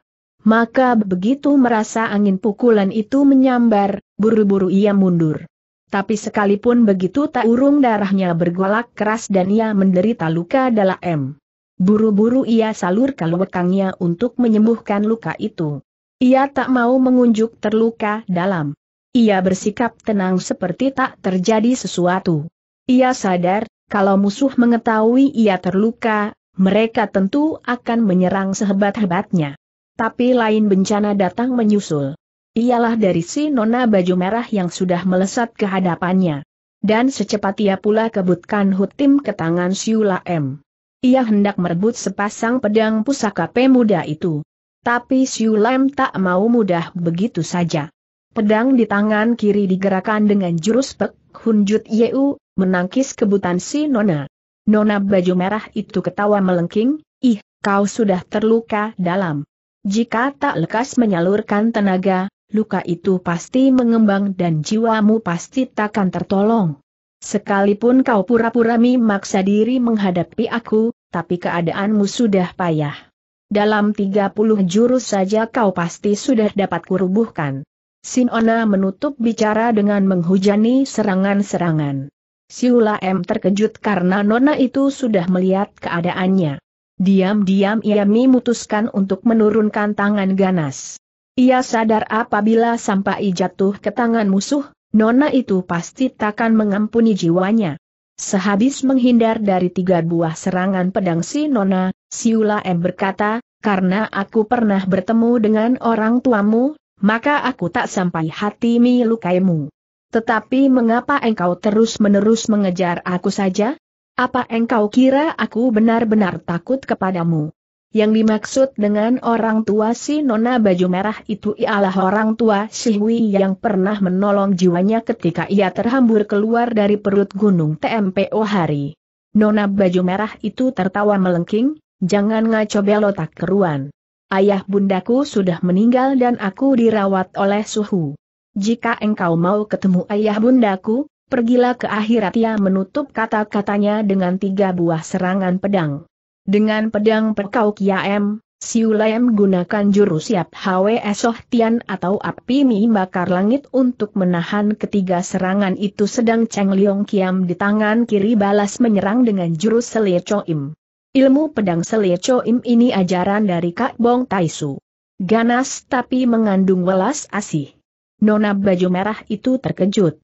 Maka begitu merasa angin pukulan itu menyambar, buru-buru ia mundur. Tapi sekalipun begitu tak urung darahnya bergolak keras dan ia menderita luka dalam. Buru-buru ia salur kalwekangnya untuk menyembuhkan luka itu. Ia tak mau mengunjuk terluka dalam. Ia bersikap tenang seperti tak terjadi sesuatu. Ia sadar, kalau musuh mengetahui ia terluka, mereka tentu akan menyerang sehebat-hebatnya. Tapi lain bencana datang menyusul. Ialah dari si nona baju merah yang sudah melesat ke hadapannya. Dan secepat ia pula kebutkan hutim ke tangan Siula M. Ia hendak merebut sepasang pedang pusaka pemuda itu. Tapi Siula M tak mau mudah begitu saja. Pedang di tangan kiri digerakkan dengan jurus pek, hunjut Yeu, menangkis kebutan si Nona. Nona baju merah itu ketawa melengking, ih, kau sudah terluka dalam. Jika tak lekas menyalurkan tenaga, luka itu pasti mengembang dan jiwamu pasti takkan tertolong. Sekalipun kau pura-pura memaksa diri menghadapi aku, tapi keadaanmu sudah payah. Dalam 30 jurus saja kau pasti sudah dapat kurubuhkan. Sinona menutup bicara dengan menghujani serangan-serangan. Siula M terkejut karena Nona itu sudah melihat keadaannya. Diam-diam ia memutuskan untuk menurunkan tangan ganas. Ia sadar apabila sampai jatuh ke tangan musuh, nona itu pasti takkan mengampuni jiwanya. Sehabis menghindar dari tiga buah serangan pedang si nona, Siula M berkata, karena aku pernah bertemu dengan orang tuamu, maka aku tak sampai hati melukaimu. Tetapi mengapa engkau terus-menerus mengejar aku saja? Apa engkau kira aku benar-benar takut kepadamu? Yang dimaksud dengan orang tua si Nona baju merah itu ialah orang tua si Hui yang pernah menolong jiwanya ketika ia terhambur keluar dari perut gunung TMPO hari. Nona baju merah itu tertawa melengking, jangan ngaco belotak keruan. Ayah bundaku sudah meninggal dan aku dirawat oleh suhu. Jika engkau mau ketemu ayah bundaku, pergilah ke akhirat ia menutup kata-katanya dengan tiga buah serangan pedang. Dengan pedang perkau kiam, Siulayam gunakan jurus siap Hwe Soh Tian atau api mi bakar langit untuk menahan ketiga serangan itu sedang Cheng Liong Kiam di tangan kiri balas menyerang dengan jurus Selie Im. Ilmu pedang Selie Im ini ajaran dari Kak Bong Taisu. Ganas tapi mengandung welas asih. Nona baju merah itu terkejut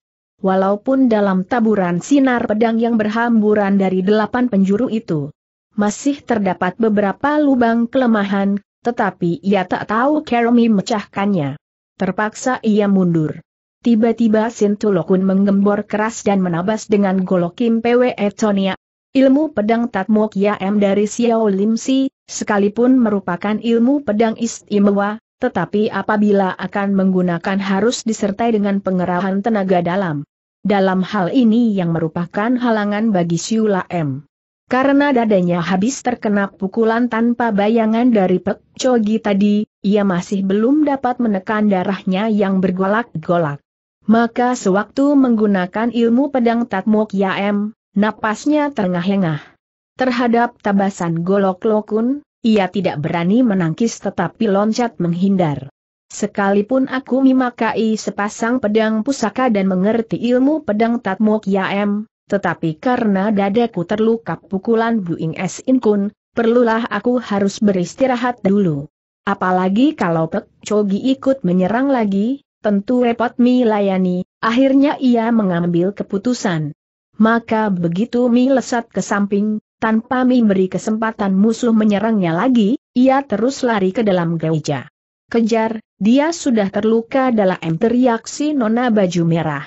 walaupun dalam taburan sinar pedang yang berhamburan dari delapan penjuru itu. Masih terdapat beberapa lubang kelemahan, tetapi ia tak tahu Kermi mecahkannya. Terpaksa ia mundur. Tiba-tiba Sintulokun menggembor keras dan menabas dengan golokim PWE Tonia. Ilmu pedang Tatmok Yam dari Xiao Lim sekalipun merupakan ilmu pedang istimewa, tetapi apabila akan menggunakan harus disertai dengan pengerahan tenaga dalam. Dalam hal ini yang merupakan halangan bagi Siula M. Karena dadanya habis terkena pukulan tanpa bayangan dari Pek Chogi tadi, ia masih belum dapat menekan darahnya yang bergolak-golak. Maka sewaktu menggunakan ilmu pedang Tatmok ya M, napasnya terengah-engah. Terhadap tabasan golok lokun, ia tidak berani menangkis tetapi loncat menghindar. Sekalipun aku memakai sepasang pedang pusaka dan mengerti ilmu pedang Tatmok Yaem, tetapi karena dadaku terluka pukulan Buing Es Inkun, perlulah aku harus beristirahat dulu. Apalagi kalau Pek Chogi ikut menyerang lagi, tentu repot Mi layani, akhirnya ia mengambil keputusan. Maka begitu Mi lesat ke samping, tanpa Mi beri kesempatan musuh menyerangnya lagi, ia terus lari ke dalam gereja. Kejar, dia sudah terluka dalam teriak Nona Baju Merah.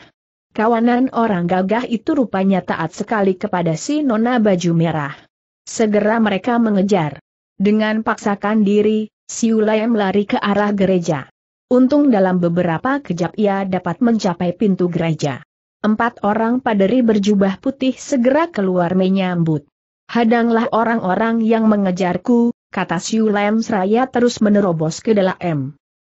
Kawanan orang gagah itu rupanya taat sekali kepada si Nona Baju Merah. Segera mereka mengejar. Dengan paksakan diri, si Ulayem lari ke arah gereja. Untung dalam beberapa kejap ia dapat mencapai pintu gereja. Empat orang paderi berjubah putih segera keluar menyambut. Hadanglah orang-orang yang mengejarku, kata Siu Lem Seraya terus menerobos ke dalam M.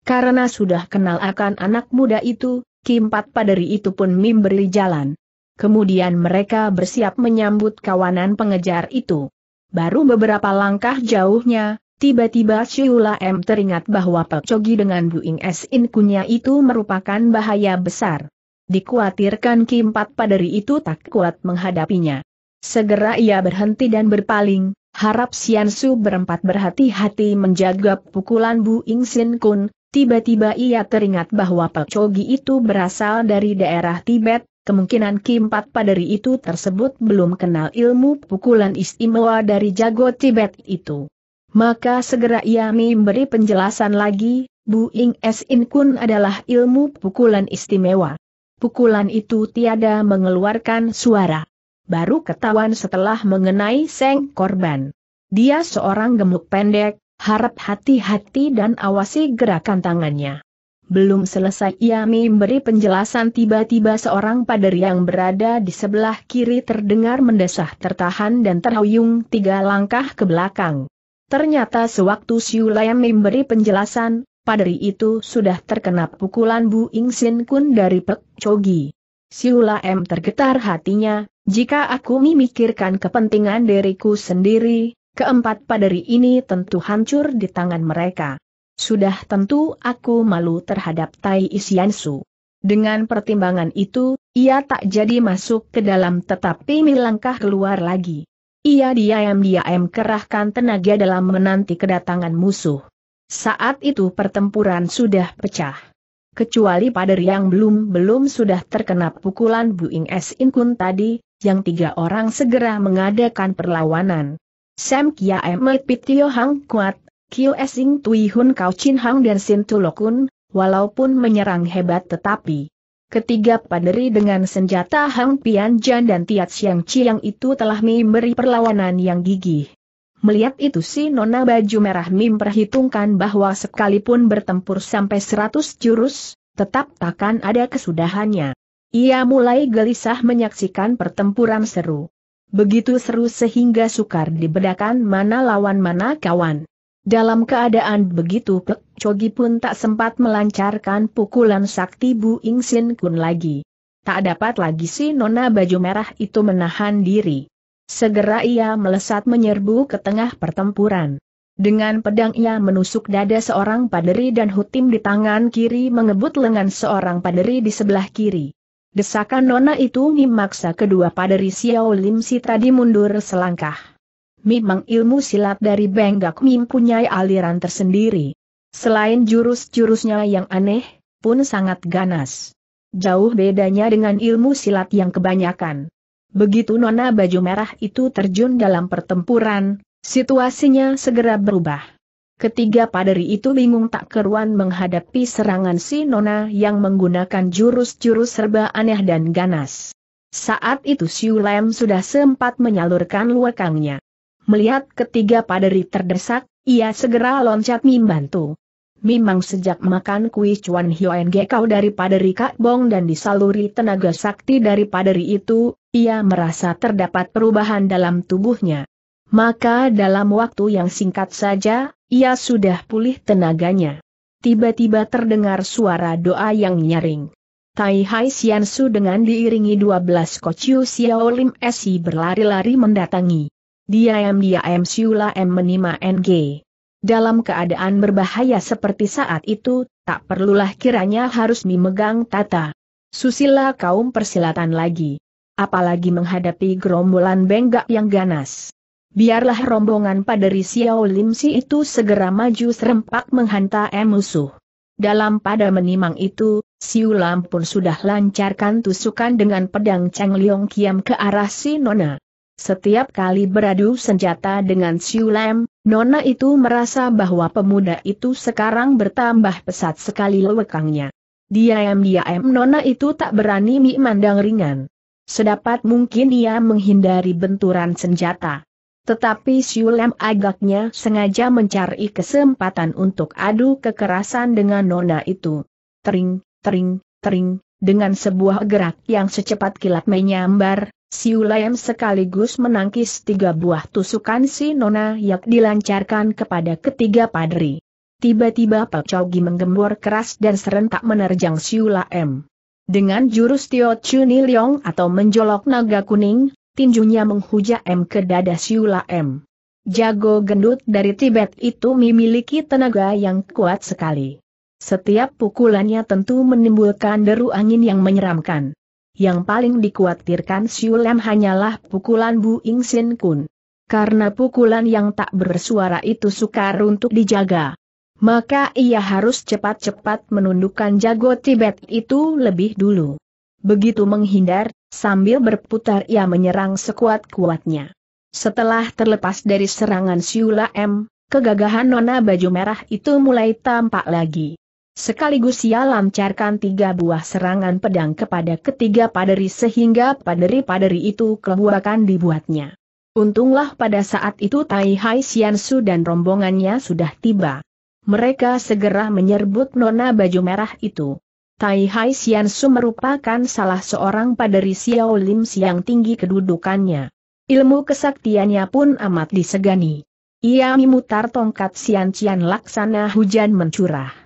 Karena sudah kenal akan anak muda itu, Kimpat Paderi itu pun memberi jalan. Kemudian mereka bersiap menyambut kawanan pengejar itu. Baru beberapa langkah jauhnya, tiba-tiba Siula M teringat bahwa pecogi dengan Buing S. Inkunya itu merupakan bahaya besar. Dikuatirkan Kimpat Paderi itu tak kuat menghadapinya. Segera ia berhenti dan berpaling, Harap Sian Su berempat berhati-hati menjaga pukulan Bu Ing Sin Kun, tiba-tiba ia teringat bahwa Pelcogi itu berasal dari daerah Tibet, kemungkinan Kim Pat Paderi itu tersebut belum kenal ilmu pukulan istimewa dari jago Tibet itu. Maka segera ia memberi penjelasan lagi, Bu Ing Sin Kun adalah ilmu pukulan istimewa. Pukulan itu tiada mengeluarkan suara baru ketahuan setelah mengenai Seng korban. Dia seorang gemuk pendek, harap hati-hati dan awasi gerakan tangannya. Belum selesai ia memberi penjelasan tiba-tiba seorang pader yang berada di sebelah kiri terdengar mendesah tertahan dan terhuyung tiga langkah ke belakang. Ternyata sewaktu Siulayam memberi penjelasan, paderi itu sudah terkena pukulan Bu Ing Sin Kun dari Pek Chogi. Siula M tergetar hatinya, jika aku memikirkan kepentingan diriku sendiri, keempat paderi ini tentu hancur di tangan mereka. Sudah tentu aku malu terhadap Tai Isiansu. Dengan pertimbangan itu, ia tak jadi masuk ke dalam tetapi melangkah keluar lagi. Ia diam-diam kerahkan tenaga dalam menanti kedatangan musuh. Saat itu pertempuran sudah pecah kecuali pada yang belum-belum sudah terkena pukulan Bu S S Inkun tadi, yang tiga orang segera mengadakan perlawanan. Sam Kia Eme Pitio Hang Kuat, Kyo Esing Tui Hun Kau Chin Hang dan Sin Tulokun, walaupun menyerang hebat tetapi Ketiga paderi dengan senjata Hang Pian Jan dan Tiat Siang Chiang itu telah memberi perlawanan yang gigih. Melihat itu si nona baju merah memperhitungkan bahwa sekalipun bertempur sampai seratus jurus, tetap takkan ada kesudahannya. Ia mulai gelisah menyaksikan pertempuran seru. Begitu seru sehingga sukar dibedakan mana lawan mana kawan. Dalam keadaan begitu Pek Cogi pun tak sempat melancarkan pukulan sakti Bu Ing Sin Kun lagi. Tak dapat lagi si nona baju merah itu menahan diri. Segera ia melesat menyerbu ke tengah pertempuran. Dengan pedang ia menusuk dada seorang paderi dan hutim di tangan kiri mengebut lengan seorang paderi di sebelah kiri. Desakan nona itu memaksa kedua paderi Xiao Lim Si tadi mundur selangkah. Memang ilmu silat dari Benggak mempunyai aliran tersendiri. Selain jurus-jurusnya yang aneh, pun sangat ganas. Jauh bedanya dengan ilmu silat yang kebanyakan. Begitu Nona Baju Merah itu terjun dalam pertempuran, situasinya segera berubah. Ketiga paderi itu bingung tak keruan menghadapi serangan si Nona yang menggunakan jurus-jurus serba aneh dan ganas. Saat itu Siu Lem sudah sempat menyalurkan luakangnya. Melihat ketiga paderi terdesak, ia segera loncat membantu. Memang sejak makan kui cuan Hyoen kau daripada Rika Bong dan disaluri tenaga sakti daripada Ri itu, ia merasa terdapat perubahan dalam tubuhnya. Maka dalam waktu yang singkat saja, ia sudah pulih tenaganya. Tiba-tiba terdengar suara doa yang nyaring. Tai Hai Sian Su dengan diiringi 12 Kociu Xiao Lim Esi berlari-lari mendatangi. Diam-diam dia M Siula M menima NG. Dalam keadaan berbahaya seperti saat itu, tak perlulah kiranya harus memegang tata. Susila kaum persilatan lagi. Apalagi menghadapi gerombolan benggak yang ganas. Biarlah rombongan paderi Xiao Limsi itu segera maju serempak menghantam musuh. Dalam pada menimang itu, Siulam Lam pun sudah lancarkan tusukan dengan pedang Cheng Liong Kiam ke arah si Nona. Setiap kali beradu senjata dengan Siu Lam, Nona itu merasa bahwa pemuda itu sekarang bertambah pesat sekali lewekangnya. Diam-diam Nona itu tak berani memandang ringan. Sedapat mungkin ia menghindari benturan senjata. Tetapi Siu Lam agaknya sengaja mencari kesempatan untuk adu kekerasan dengan Nona itu. Tering, tering, tering, dengan sebuah gerak yang secepat kilat menyambar, Siulayem sekaligus menangkis tiga buah tusukan si Nona yang dilancarkan kepada ketiga padri. Tiba-tiba Pak Cogi menggembor keras dan serentak menerjang Siulayem. Dengan jurus Tio Chuni Liong atau menjolok naga kuning, tinjunya menghujam M ke dada Siulayem. Jago gendut dari Tibet itu memiliki tenaga yang kuat sekali. Setiap pukulannya tentu menimbulkan deru angin yang menyeramkan. Yang paling dikhawatirkan Siu hanyalah pukulan Bu Ing Sin Kun. Karena pukulan yang tak bersuara itu sukar untuk dijaga. Maka ia harus cepat-cepat menundukkan jago Tibet itu lebih dulu. Begitu menghindar, sambil berputar ia menyerang sekuat-kuatnya. Setelah terlepas dari serangan Siula M, kegagahan nona baju merah itu mulai tampak lagi. Sekaligus ia lancarkan tiga buah serangan pedang kepada ketiga paderi sehingga paderi-paderi itu kebuakan dibuatnya. Untunglah pada saat itu Tai Hai Xiansu dan rombongannya sudah tiba. Mereka segera menyerbut nona baju merah itu. Tai Hai Xiansu merupakan salah seorang paderi Xiao Lim yang tinggi kedudukannya. Ilmu kesaktiannya pun amat disegani. Ia memutar tongkat Xian Cian laksana hujan mencurah.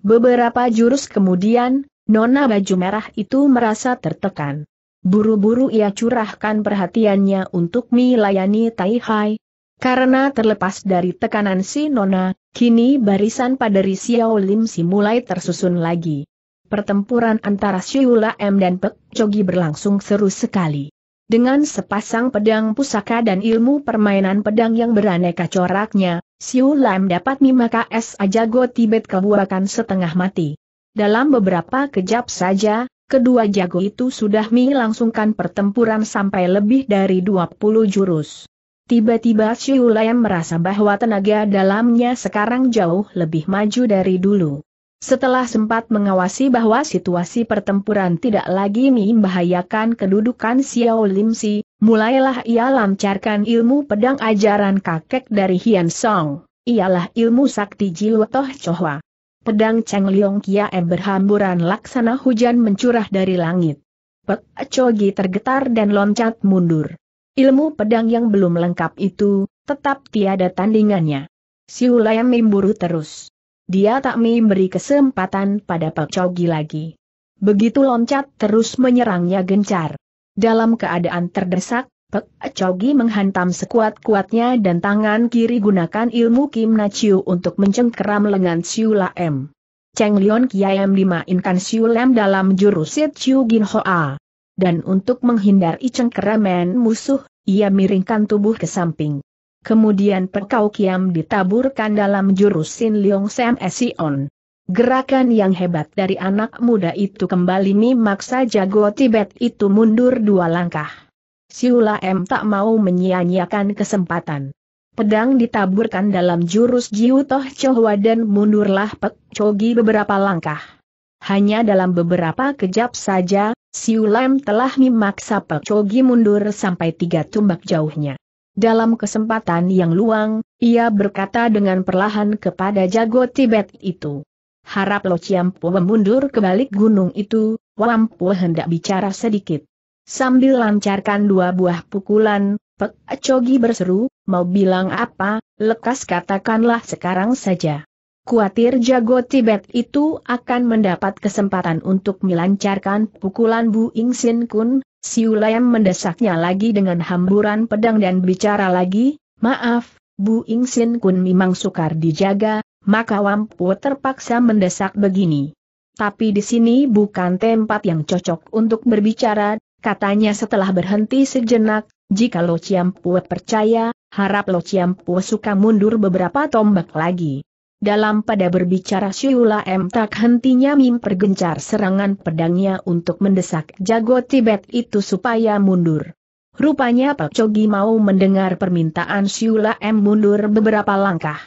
Beberapa jurus kemudian, nona baju merah itu merasa tertekan. Buru-buru ia curahkan perhatiannya untuk melayani Tai Hai. Karena terlepas dari tekanan si Nona, kini barisan pada Xiao Lim Si mulai tersusun lagi. Pertempuran antara Siula M dan Pek Chogi berlangsung seru sekali. Dengan sepasang pedang pusaka dan ilmu permainan pedang yang beraneka coraknya, Siu Lam dapat mimaka es ajago Tibet kebuakan setengah mati. Dalam beberapa kejap saja, kedua jago itu sudah melangsungkan pertempuran sampai lebih dari 20 jurus. Tiba-tiba Siu Lam merasa bahwa tenaga dalamnya sekarang jauh lebih maju dari dulu. Setelah sempat mengawasi bahwa situasi pertempuran tidak lagi membahayakan kedudukan Xiao Lim Si, mulailah ia lancarkan ilmu pedang ajaran kakek dari Hian Song, ialah ilmu sakti Jiwa Toh Chohwa. Pedang Cheng Liong Kiae berhamburan laksana hujan mencurah dari langit. Pek Chogi tergetar dan loncat mundur. Ilmu pedang yang belum lengkap itu, tetap tiada tandingannya. Siulayam memburu terus. Dia tak memberi kesempatan pada Pak Chogi lagi. Begitu loncat terus menyerangnya gencar. Dalam keadaan terdesak, Pak Chogi menghantam sekuat-kuatnya dan tangan kiri gunakan ilmu Kim Na untuk mencengkeram lengan Siu M. Cheng Lion Kiam dimainkan Siu Lam dalam jurusit Chiu Gin Hoa. Dan untuk menghindari cengkeraman musuh, ia miringkan tubuh ke samping. Kemudian Pekau Kiam ditaburkan dalam jurus Sin Leong Sam Esion. Gerakan yang hebat dari anak muda itu kembali memaksa jago Tibet itu mundur dua langkah. Siula M tak mau menyia-nyiakan kesempatan. Pedang ditaburkan dalam jurus Jiu Toh Chohwa dan mundurlah Pek Chogi beberapa langkah. Hanya dalam beberapa kejap saja, Siulam telah memaksa Pek Chogi mundur sampai tiga tumbak jauhnya. Dalam kesempatan yang luang, ia berkata dengan perlahan kepada jago Tibet itu. Harap Lo Chiampo memundur ke balik gunung itu, Wampu hendak bicara sedikit. Sambil lancarkan dua buah pukulan, Pek Cogi berseru, mau bilang apa, lekas katakanlah sekarang saja. Kuatir jago Tibet itu akan mendapat kesempatan untuk melancarkan pukulan Bu Ing Sin Kun, Siulayam mendesaknya lagi dengan hamburan pedang dan bicara lagi, maaf, Bu Ingsin Kun memang sukar dijaga, maka Wampu terpaksa mendesak begini. Tapi di sini bukan tempat yang cocok untuk berbicara, katanya setelah berhenti sejenak, jika Lo Ciampu percaya, harap Lo Ciampu suka mundur beberapa tombak lagi. Dalam pada berbicara Syuhula M tak hentinya Mim pergencar serangan pedangnya untuk mendesak jago Tibet itu supaya mundur. Rupanya Pak Cogi mau mendengar permintaan Syuhula M mundur beberapa langkah.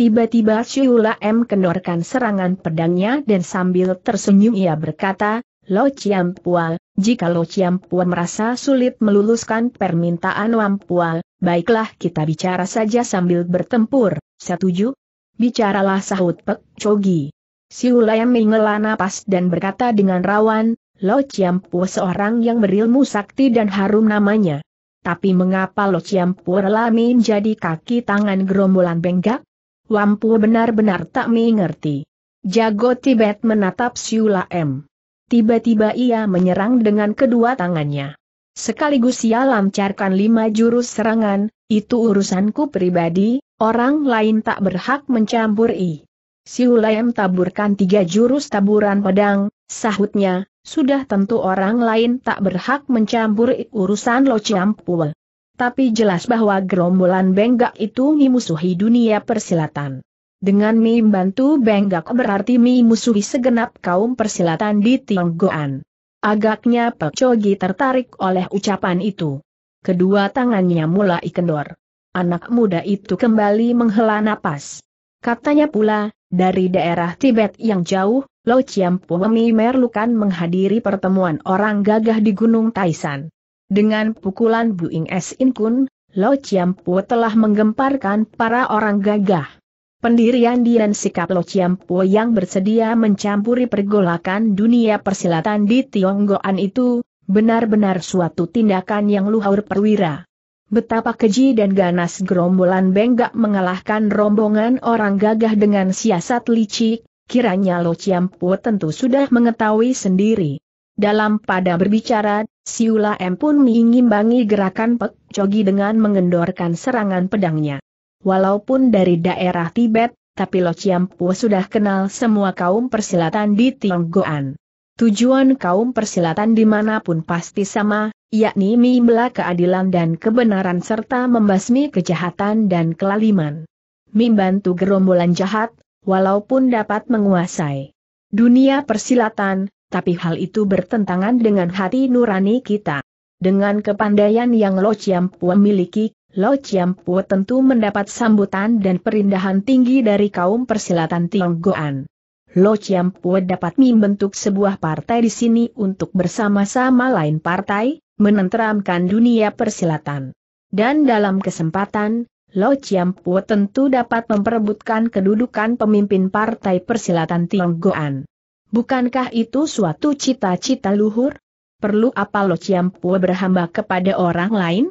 Tiba-tiba Syuhula M kendorkan serangan pedangnya dan sambil tersenyum ia berkata, Lo Ciampual, jika Lo Ciampual merasa sulit meluluskan permintaan Wampual, baiklah kita bicara saja sambil bertempur, setuju? Bicaralah sahut Pek Chogi. Siulayam mengela napas dan berkata dengan rawan, Lo ciampu seorang yang berilmu sakti dan harum namanya. Tapi mengapa Lo ciampu rela menjadi kaki tangan gerombolan benggak? Wampu benar-benar tak mengerti. Jago Tibet menatap Siulayam. Tiba-tiba ia menyerang dengan kedua tangannya. Sekaligus ia lancarkan lima jurus serangan, itu urusanku pribadi, Orang lain tak berhak mencampuri. Si taburkan tiga jurus taburan pedang, sahutnya, sudah tentu orang lain tak berhak mencampuri urusan Lo campur. Tapi jelas bahwa gerombolan Benggak itu memusuhi dunia persilatan. Dengan bantu Benggak berarti memusuhi segenap kaum persilatan di Tionggoan. Agaknya Pak Cogi tertarik oleh ucapan itu. Kedua tangannya mulai kendor. Anak muda itu kembali menghela napas. Katanya pula, dari daerah Tibet yang jauh, Lo Chiam Puemi merlukan menghadiri pertemuan orang gagah di Gunung Taisan. Dengan pukulan Buing Es In Kun, Lo Chiam Pu telah menggemparkan para orang gagah. Pendirian dan sikap Lo Chiam Pu yang bersedia mencampuri pergolakan dunia persilatan di Tionggoan itu, benar-benar suatu tindakan yang luhur perwira. Betapa keji dan ganas gerombolan Benggak mengalahkan rombongan orang gagah dengan siasat licik, kiranya Lo Ciampu tentu sudah mengetahui sendiri. Dalam pada berbicara, Siula M pun mengimbangi gerakan Pek Cogi dengan mengendorkan serangan pedangnya. Walaupun dari daerah Tibet, tapi Lo Ciampu sudah kenal semua kaum persilatan di Tionggoan. Tujuan kaum persilatan dimanapun pasti sama, yakni membela keadilan dan kebenaran serta membasmi kejahatan dan kelaliman. Membantu gerombolan jahat, walaupun dapat menguasai dunia persilatan, tapi hal itu bertentangan dengan hati nurani kita. Dengan kepandaian yang Lo Chiampu miliki, Lo Chiampu tentu mendapat sambutan dan perindahan tinggi dari kaum persilatan Tionggoan. Lo Chiampu dapat membentuk sebuah partai di sini untuk bersama-sama lain partai, menenteramkan dunia persilatan. Dan dalam kesempatan, Lo Po tentu dapat memperebutkan kedudukan pemimpin partai persilatan Tionggoan. Bukankah itu suatu cita-cita luhur? Perlu apa Lo Po berhamba kepada orang lain?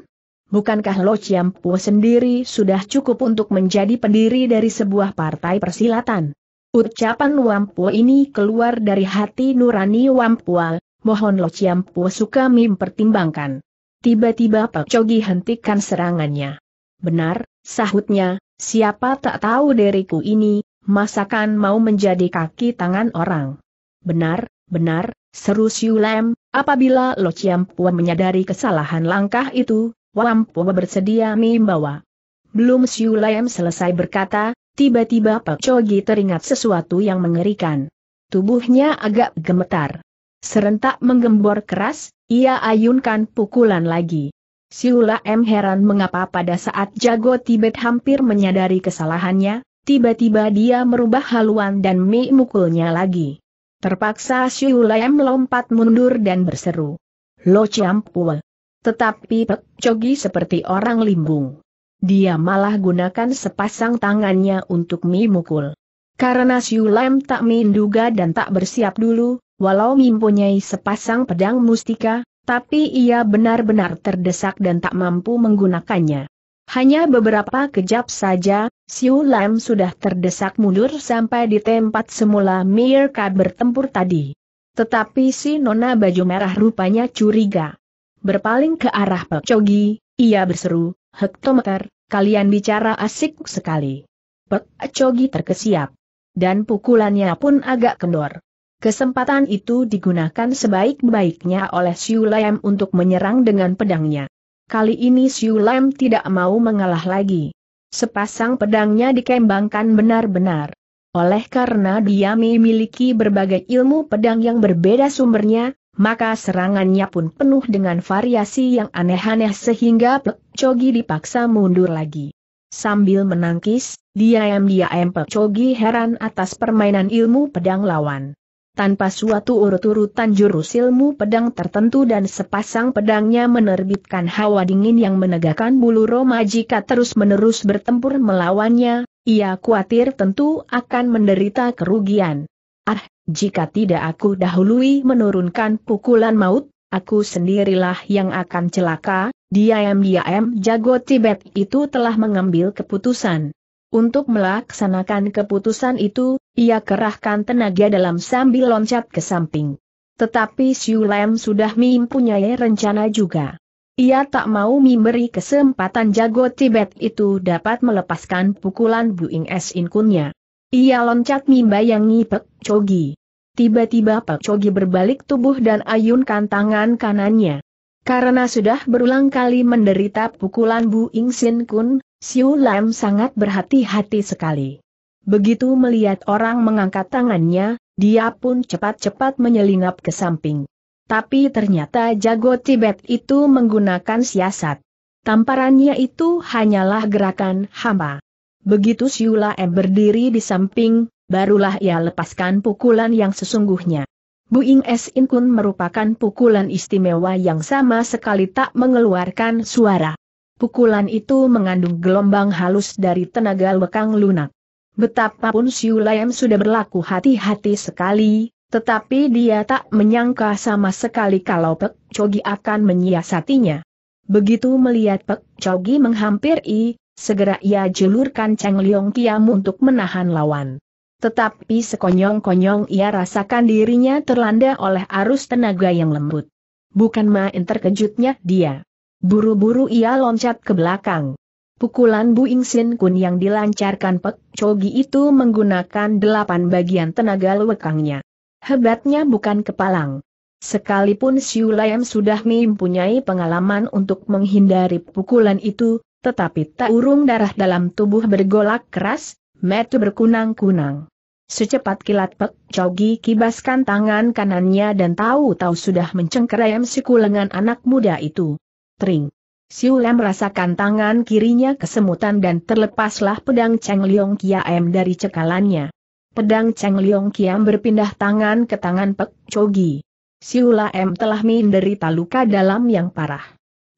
Bukankah Lo Po sendiri sudah cukup untuk menjadi pendiri dari sebuah partai persilatan? Ucapan Wampu ini keluar dari hati nurani Wampual, mohon Lo Chiam Pu suka mempertimbangkan. Tiba-tiba Pak Cogi hentikan serangannya. Benar, sahutnya, siapa tak tahu diriku ini, masakan mau menjadi kaki tangan orang. Benar, benar, seru Siulem, apabila Lo Chiam Pua menyadari kesalahan langkah itu, Wam Pua bersedia membawa. Belum Siulem selesai berkata, tiba-tiba Pak Cogi teringat sesuatu yang mengerikan. Tubuhnya agak gemetar. Serentak menggembor keras, ia ayunkan pukulan lagi. Siula M heran mengapa pada saat jago Tibet hampir menyadari kesalahannya, tiba-tiba dia merubah haluan dan Mi mukulnya lagi. Terpaksa Siula M lompat mundur dan berseru. Lo Chiampul. Tetapi Pek Cogi seperti orang limbung. Dia malah gunakan sepasang tangannya untuk Mi mukul. Karena Siula M tak menduga dan tak bersiap dulu, Walau mempunyai sepasang pedang mustika, tapi ia benar-benar terdesak dan tak mampu menggunakannya. Hanya beberapa kejap saja, Siu Lam sudah terdesak mundur sampai di tempat semula Mirka bertempur tadi. Tetapi si nona baju merah rupanya curiga. Berpaling ke arah Pak Cogi, ia berseru, Hektometer, kalian bicara asik sekali. Pak Cogi terkesiap. Dan pukulannya pun agak kendor. Kesempatan itu digunakan sebaik-baiknya oleh Siu Lem untuk menyerang dengan pedangnya. Kali ini Siu Lem tidak mau mengalah lagi. Sepasang pedangnya dikembangkan benar-benar. Oleh karena dia memiliki berbagai ilmu pedang yang berbeda sumbernya, maka serangannya pun penuh dengan variasi yang aneh-aneh sehingga Pek Chogi dipaksa mundur lagi. Sambil menangkis, diam-diam Pek Chogi heran atas permainan ilmu pedang lawan tanpa suatu urut-urutan jurus ilmu pedang tertentu dan sepasang pedangnya menerbitkan hawa dingin yang menegakkan bulu Roma jika terus-menerus bertempur melawannya, ia khawatir tentu akan menderita kerugian. Ah, jika tidak aku dahului menurunkan pukulan maut, aku sendirilah yang akan celaka, diam-diam jago Tibet itu telah mengambil keputusan. Untuk melaksanakan keputusan itu, ia kerahkan tenaga dalam sambil loncat ke samping. Tetapi Siu Lam sudah mempunyai rencana juga. Ia tak mau memberi kesempatan jago Tibet itu dapat melepaskan pukulan Buing Es Inkunnya. Ia loncat membayangi Pek Chogi. Tiba-tiba Pek Chogi berbalik tubuh dan ayunkan tangan kanannya. Karena sudah berulang kali menderita pukulan Buing Sin Kun, Xiu Lam sangat berhati-hati sekali. Begitu melihat orang mengangkat tangannya, dia pun cepat-cepat menyelinap ke samping. Tapi ternyata jago Tibet itu menggunakan siasat. Tamparannya itu hanyalah gerakan hamba. Begitu Xiu Lam berdiri di samping, barulah ia lepaskan pukulan yang sesungguhnya. Buing Es Inkun merupakan pukulan istimewa yang sama sekali tak mengeluarkan suara. Pukulan itu mengandung gelombang halus dari tenaga lekang lunak. Betapapun Siu Layam sudah berlaku hati-hati sekali, tetapi dia tak menyangka sama sekali kalau Pek Cogi akan menyiasatinya. Begitu melihat Pek Cogi menghampiri, segera ia julurkan Cheng Liong Kiam untuk menahan lawan. Tetapi sekonyong-konyong ia rasakan dirinya terlanda oleh arus tenaga yang lembut. Bukan main terkejutnya dia. Buru-buru ia loncat ke belakang. Pukulan Bu Ingsin Kun yang dilancarkan Pek Chogi itu menggunakan delapan bagian tenaga lewekangnya. Hebatnya bukan kepalang. Sekalipun Siu Layam sudah mempunyai pengalaman untuk menghindari pukulan itu, tetapi tak urung darah dalam tubuh bergolak keras, metu berkunang-kunang. Secepat kilat Pek Chogi kibaskan tangan kanannya dan tahu-tahu sudah mencengkeram si kulengan anak muda itu. Tring. Siula merasakan tangan kirinya kesemutan dan terlepaslah pedang Cheng Liong Kiam dari cekalannya. Pedang Cheng Liong Kiam berpindah tangan ke tangan Pek Chogi. Siula M telah menderita luka dalam yang parah.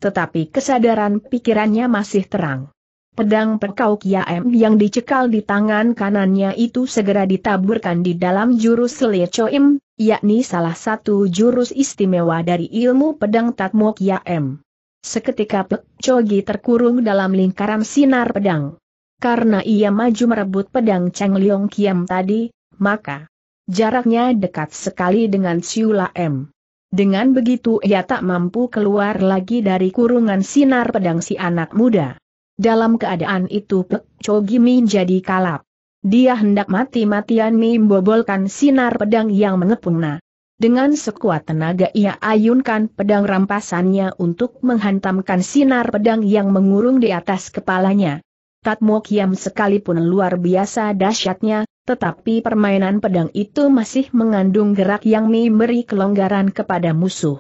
Tetapi kesadaran pikirannya masih terang. Pedang Pekau Kiam yang dicekal di tangan kanannya itu segera ditaburkan di dalam jurus Choim, yakni salah satu jurus istimewa dari ilmu pedang Tatmo Kiam. Seketika Pek Chogi terkurung dalam lingkaran sinar pedang. Karena ia maju merebut pedang Cheng Leong Kiam tadi, maka jaraknya dekat sekali dengan Siula M. Dengan begitu ia tak mampu keluar lagi dari kurungan sinar pedang si anak muda. Dalam keadaan itu Pek Chogi menjadi kalap. Dia hendak mati-matian membobolkan sinar pedang yang mengepungna. Dengan sekuat tenaga ia ayunkan pedang rampasannya untuk menghantamkan sinar pedang yang mengurung di atas kepalanya. Tatmo Kiam sekalipun luar biasa dahsyatnya, tetapi permainan pedang itu masih mengandung gerak yang memberi kelonggaran kepada musuh.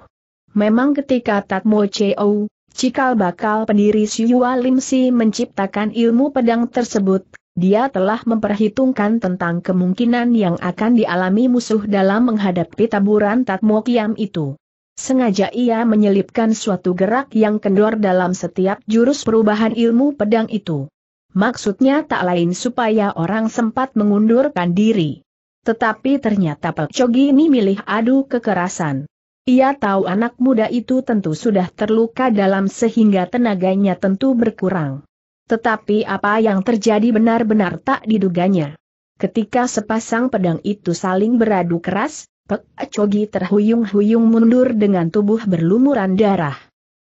Memang ketika Tatmo Cheo, cikal bakal pendiri Siwa Limsi menciptakan ilmu pedang tersebut dia telah memperhitungkan tentang kemungkinan yang akan dialami musuh dalam menghadapi taburan tatmoqiam itu. Sengaja ia menyelipkan suatu gerak yang kendor dalam setiap jurus perubahan ilmu pedang itu. Maksudnya tak lain supaya orang sempat mengundurkan diri. Tetapi ternyata Cogi ini milih adu kekerasan. Ia tahu anak muda itu tentu sudah terluka dalam sehingga tenaganya tentu berkurang. Tetapi apa yang terjadi benar-benar tak diduganya. Ketika sepasang pedang itu saling beradu keras, Pek Chogi terhuyung-huyung mundur dengan tubuh berlumuran darah.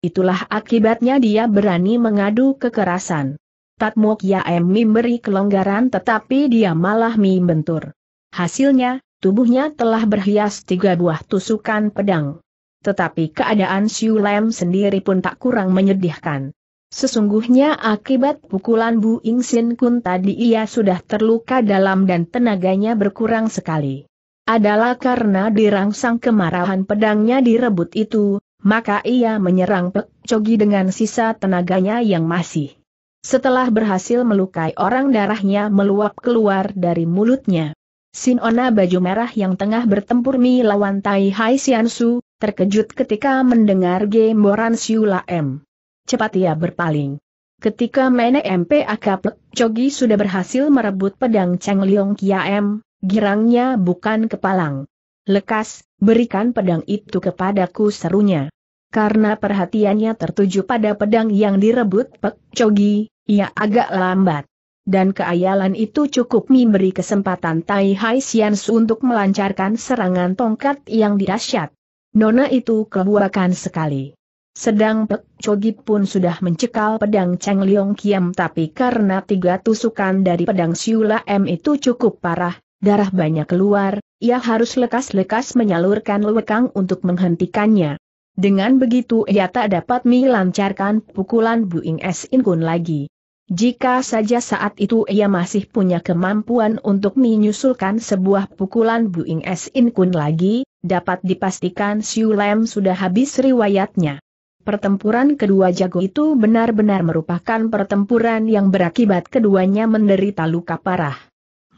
Itulah akibatnya dia berani mengadu kekerasan. Tatmok Yaem memberi kelonggaran tetapi dia malah membentur. Hasilnya, tubuhnya telah berhias tiga buah tusukan pedang. Tetapi keadaan Siu Lem sendiri pun tak kurang menyedihkan. Sesungguhnya akibat pukulan Bu Ing Sin Kun tadi ia sudah terluka dalam dan tenaganya berkurang sekali. Adalah karena dirangsang kemarahan pedangnya direbut itu, maka ia menyerang Pek Cogi dengan sisa tenaganya yang masih. Setelah berhasil melukai orang darahnya meluap keluar dari mulutnya. Sinona baju merah yang tengah bertempur mi lawan Tai Hai Su, terkejut ketika mendengar gemboran Siula M cepat ia berpaling. Ketika Mene MP Akap, Chogi sudah berhasil merebut pedang Cheng Kia M. girangnya bukan kepalang. Lekas, berikan pedang itu kepadaku serunya. Karena perhatiannya tertuju pada pedang yang direbut Pek Chogi, ia agak lambat. Dan keayalan itu cukup memberi kesempatan Tai Hai Xiansu untuk melancarkan serangan tongkat yang dirasyat. Nona itu kebuakan sekali. Sedang Pek Chogi pun sudah mencekal pedang Cheng Liong Kiam tapi karena tiga tusukan dari pedang Siula M itu cukup parah, darah banyak keluar, ia harus lekas-lekas menyalurkan lekang untuk menghentikannya. Dengan begitu ia tak dapat melancarkan pukulan Buing S. In Kun lagi. Jika saja saat itu ia masih punya kemampuan untuk menyusulkan sebuah pukulan Buing S. In Kun lagi, dapat dipastikan Siulem M sudah habis riwayatnya. Pertempuran kedua jago itu benar-benar merupakan pertempuran yang berakibat keduanya menderita luka parah.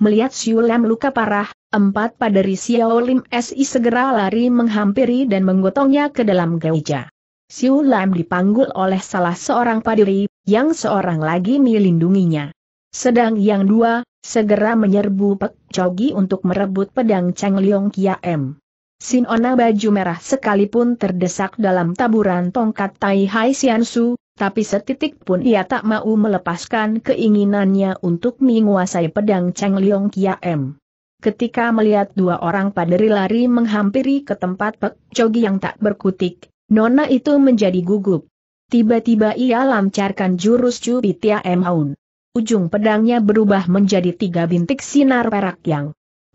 Melihat Siulam luka parah, empat paderi Lim SI segera lari menghampiri dan menggotongnya ke dalam gereja. Siulam dipanggul oleh salah seorang paderi, yang seorang lagi melindunginya. Sedang yang dua, segera menyerbu Pek Chogi untuk merebut pedang Chang Leong Kia M. Sinona baju merah sekalipun terdesak dalam taburan tongkat Tai Hai Siansu, tapi setitik pun ia tak mau melepaskan keinginannya untuk menguasai pedang Cheng Leong M. Ketika melihat dua orang paderi lari menghampiri ke tempat Pek cogi yang tak berkutik, Nona itu menjadi gugup. Tiba-tiba ia lancarkan jurus M Aun. Ujung pedangnya berubah menjadi tiga bintik sinar perak yang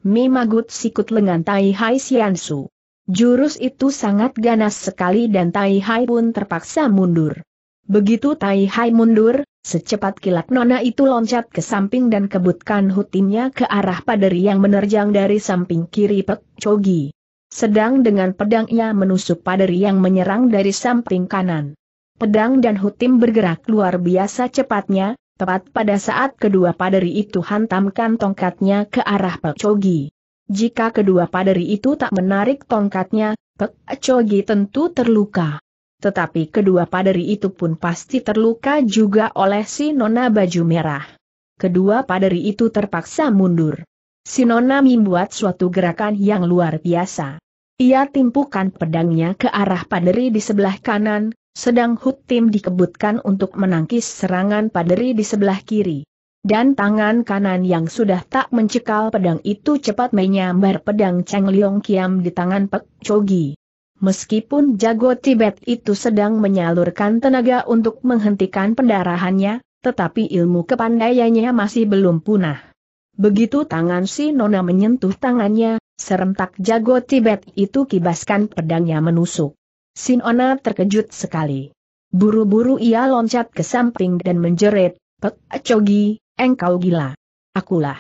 Magut sikut lengan Tai Hai Xiansu. Jurus itu sangat ganas sekali dan Tai Hai pun terpaksa mundur. Begitu Tai Hai mundur, secepat kilat nona itu loncat ke samping dan kebutkan hutinya ke arah paderi yang menerjang dari samping kiri Pek Chogi. Sedang dengan pedangnya menusuk paderi yang menyerang dari samping kanan. Pedang dan hutim bergerak luar biasa cepatnya, Tepat pada saat kedua paderi itu hantamkan tongkatnya ke arah Pek Chogi. Jika kedua paderi itu tak menarik tongkatnya, Pek Chogi tentu terluka. Tetapi kedua paderi itu pun pasti terluka juga oleh si Nona baju merah. Kedua paderi itu terpaksa mundur. Si Nona membuat suatu gerakan yang luar biasa. Ia timpukan pedangnya ke arah paderi di sebelah kanan, sedang Hut Tim dikebutkan untuk menangkis serangan paderi di sebelah kiri. Dan tangan kanan yang sudah tak mencekal pedang itu cepat menyambar pedang Cheng Liong Kiam di tangan Pek Chogi. Meskipun jago Tibet itu sedang menyalurkan tenaga untuk menghentikan pendarahannya, tetapi ilmu kepandaiannya masih belum punah. Begitu tangan si Nona menyentuh tangannya, serentak jago Tibet itu kibaskan pedangnya menusuk. Sinona terkejut sekali. Buru-buru ia loncat ke samping dan menjerit, Pek Acogi, engkau gila. Akulah.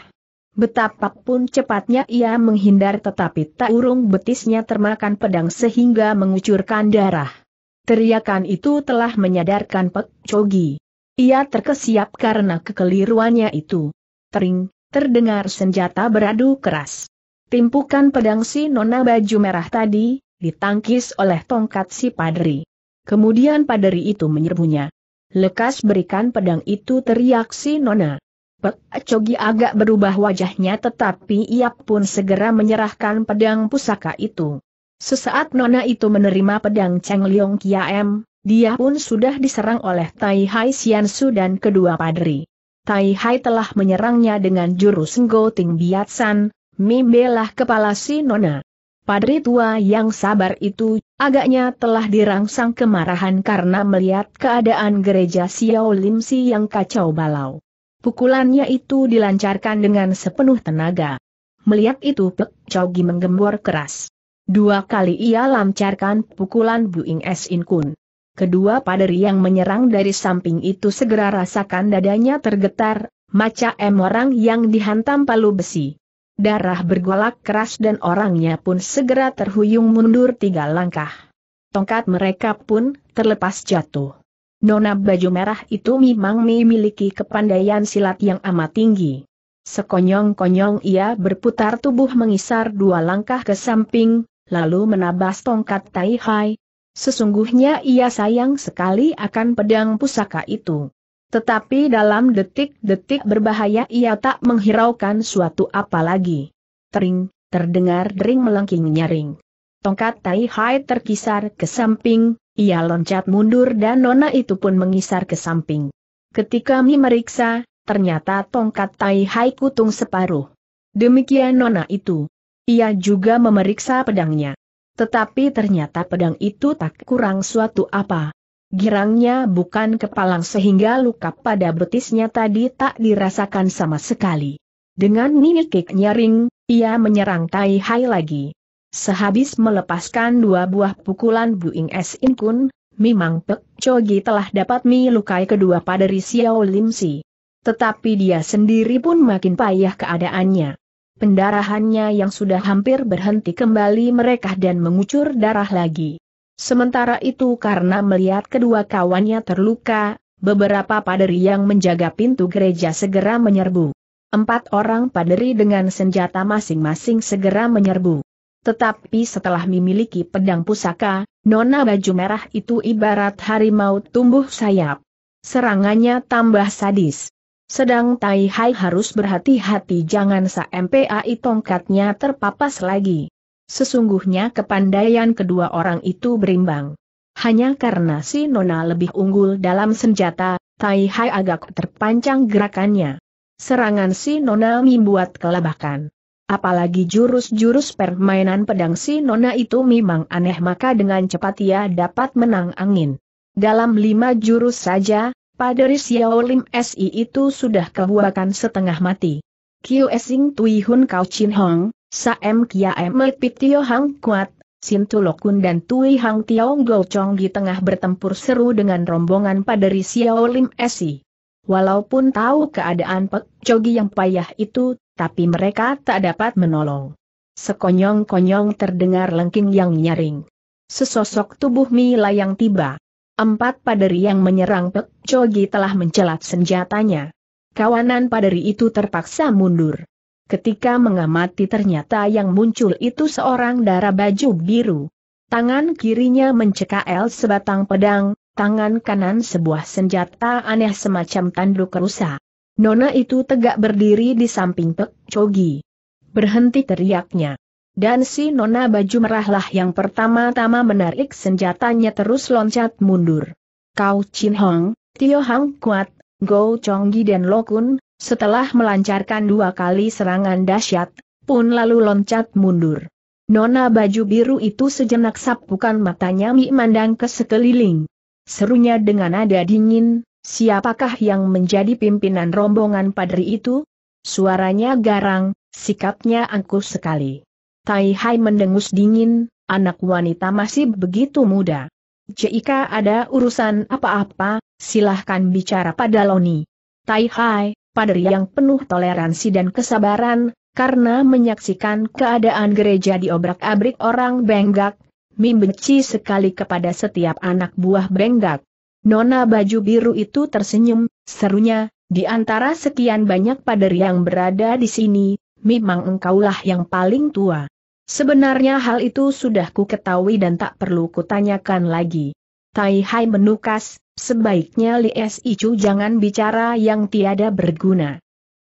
Betapapun cepatnya ia menghindar tetapi tak urung betisnya termakan pedang sehingga mengucurkan darah. Teriakan itu telah menyadarkan Pek Cogi. Ia terkesiap karena kekeliruannya itu. Tering, terdengar senjata beradu keras. Timpukan pedang si nona baju merah tadi, ditangkis oleh tongkat si padri. Kemudian padri itu menyerbunya. Lekas berikan pedang itu teriak si nona. Pek Cogi agak berubah wajahnya tetapi ia pun segera menyerahkan pedang pusaka itu. Sesaat nona itu menerima pedang Cheng Leong M, dia pun sudah diserang oleh Tai Hai Sian Su dan kedua padri. Tai Hai telah menyerangnya dengan jurus Ngo Ting San, mimbelah kepala si nona. Padri tua yang sabar itu, agaknya telah dirangsang kemarahan karena melihat keadaan gereja Xiao Si yang kacau balau. Pukulannya itu dilancarkan dengan sepenuh tenaga. Melihat itu Pek Gi menggembor keras. Dua kali ia lancarkan pukulan Buing Es In Kun. Kedua paderi yang menyerang dari samping itu segera rasakan dadanya tergetar, macam orang yang dihantam palu besi darah bergolak keras dan orangnya pun segera terhuyung mundur tiga langkah. Tongkat mereka pun terlepas jatuh. Nona baju merah itu memang memiliki kepandaian silat yang amat tinggi. Sekonyong-konyong ia berputar tubuh mengisar dua langkah ke samping, lalu menabas tongkat Tai Hai. Sesungguhnya ia sayang sekali akan pedang pusaka itu. Tetapi dalam detik-detik berbahaya ia tak menghiraukan suatu apa lagi. Tering, terdengar dering melengking nyaring. Tongkat Tai Hai terkisar ke samping, ia loncat mundur dan nona itu pun mengisar ke samping. Ketika Mi meriksa, ternyata tongkat Tai Hai kutung separuh. Demikian nona itu. Ia juga memeriksa pedangnya. Tetapi ternyata pedang itu tak kurang suatu apa. Girangnya bukan kepalang sehingga luka pada betisnya tadi tak dirasakan sama sekali. Dengan mini kick nyaring, ia menyerang Tai Hai lagi. Sehabis melepaskan dua buah pukulan Buing Es In Kun, memang Pek Chogi telah dapat melukai kedua pada Xiao Lim Si. Tetapi dia sendiri pun makin payah keadaannya. Pendarahannya yang sudah hampir berhenti kembali merekah dan mengucur darah lagi. Sementara itu karena melihat kedua kawannya terluka, beberapa paderi yang menjaga pintu gereja segera menyerbu. Empat orang paderi dengan senjata masing-masing segera menyerbu. Tetapi setelah memiliki pedang pusaka, nona baju merah itu ibarat harimau tumbuh sayap. Serangannya tambah sadis. Sedang Tai Hai harus berhati-hati jangan sampai tongkatnya terpapas lagi. Sesungguhnya kepandaian kedua orang itu berimbang. Hanya karena si Nona lebih unggul dalam senjata, Tai Hai agak terpancang gerakannya. Serangan si Nona membuat kelabakan. Apalagi jurus-jurus permainan pedang si Nona itu memang aneh maka dengan cepat ia dapat menang angin. Dalam lima jurus saja, Paderi Xiao Lim SI itu sudah kebuakan setengah mati. Qiu Esing Tui Hun Kau Chin Hong, Saem Kia Lipik Tio Hang Kuat, Sintu Lokun dan Tui Hang Tiong Gochong di tengah bertempur seru dengan rombongan paderi Xiao Lim Esi. Walaupun tahu keadaan Pek Cogi yang payah itu, tapi mereka tak dapat menolong. Sekonyong-konyong terdengar lengking yang nyaring. Sesosok tubuh Mila yang tiba. Empat paderi yang menyerang Pek Cogi telah mencelat senjatanya. Kawanan paderi itu terpaksa mundur. Ketika mengamati ternyata yang muncul itu seorang darah baju biru. Tangan kirinya mencekal sebatang pedang, tangan kanan sebuah senjata aneh semacam tanduk rusa. Nona itu tegak berdiri di samping Pek Chogi. Berhenti teriaknya. Dan si Nona baju merahlah yang pertama-tama menarik senjatanya terus loncat mundur. Kau Chin Hong, Tio Hang Kuat, Go Chonggi dan Lokun, setelah melancarkan dua kali serangan dahsyat, pun lalu loncat mundur. Nona baju biru itu sejenak sapukan matanya Mi mandang ke sekeliling. Serunya dengan nada dingin, siapakah yang menjadi pimpinan rombongan padri itu? Suaranya garang, sikapnya angkuh sekali. Tai Hai mendengus dingin, anak wanita masih begitu muda. Jika ada urusan apa-apa, silahkan bicara pada Loni. Tai Hai, padri yang penuh toleransi dan kesabaran, karena menyaksikan keadaan gereja diobrak-abrik orang Benggak, Mim benci sekali kepada setiap anak buah Benggak. Nona baju biru itu tersenyum, serunya, di antara sekian banyak padri yang berada di sini, memang engkaulah yang paling tua. Sebenarnya hal itu sudah ku ketahui dan tak perlu kutanyakan lagi. Tai Hai menukas, sebaiknya Li Si Chu jangan bicara yang tiada berguna.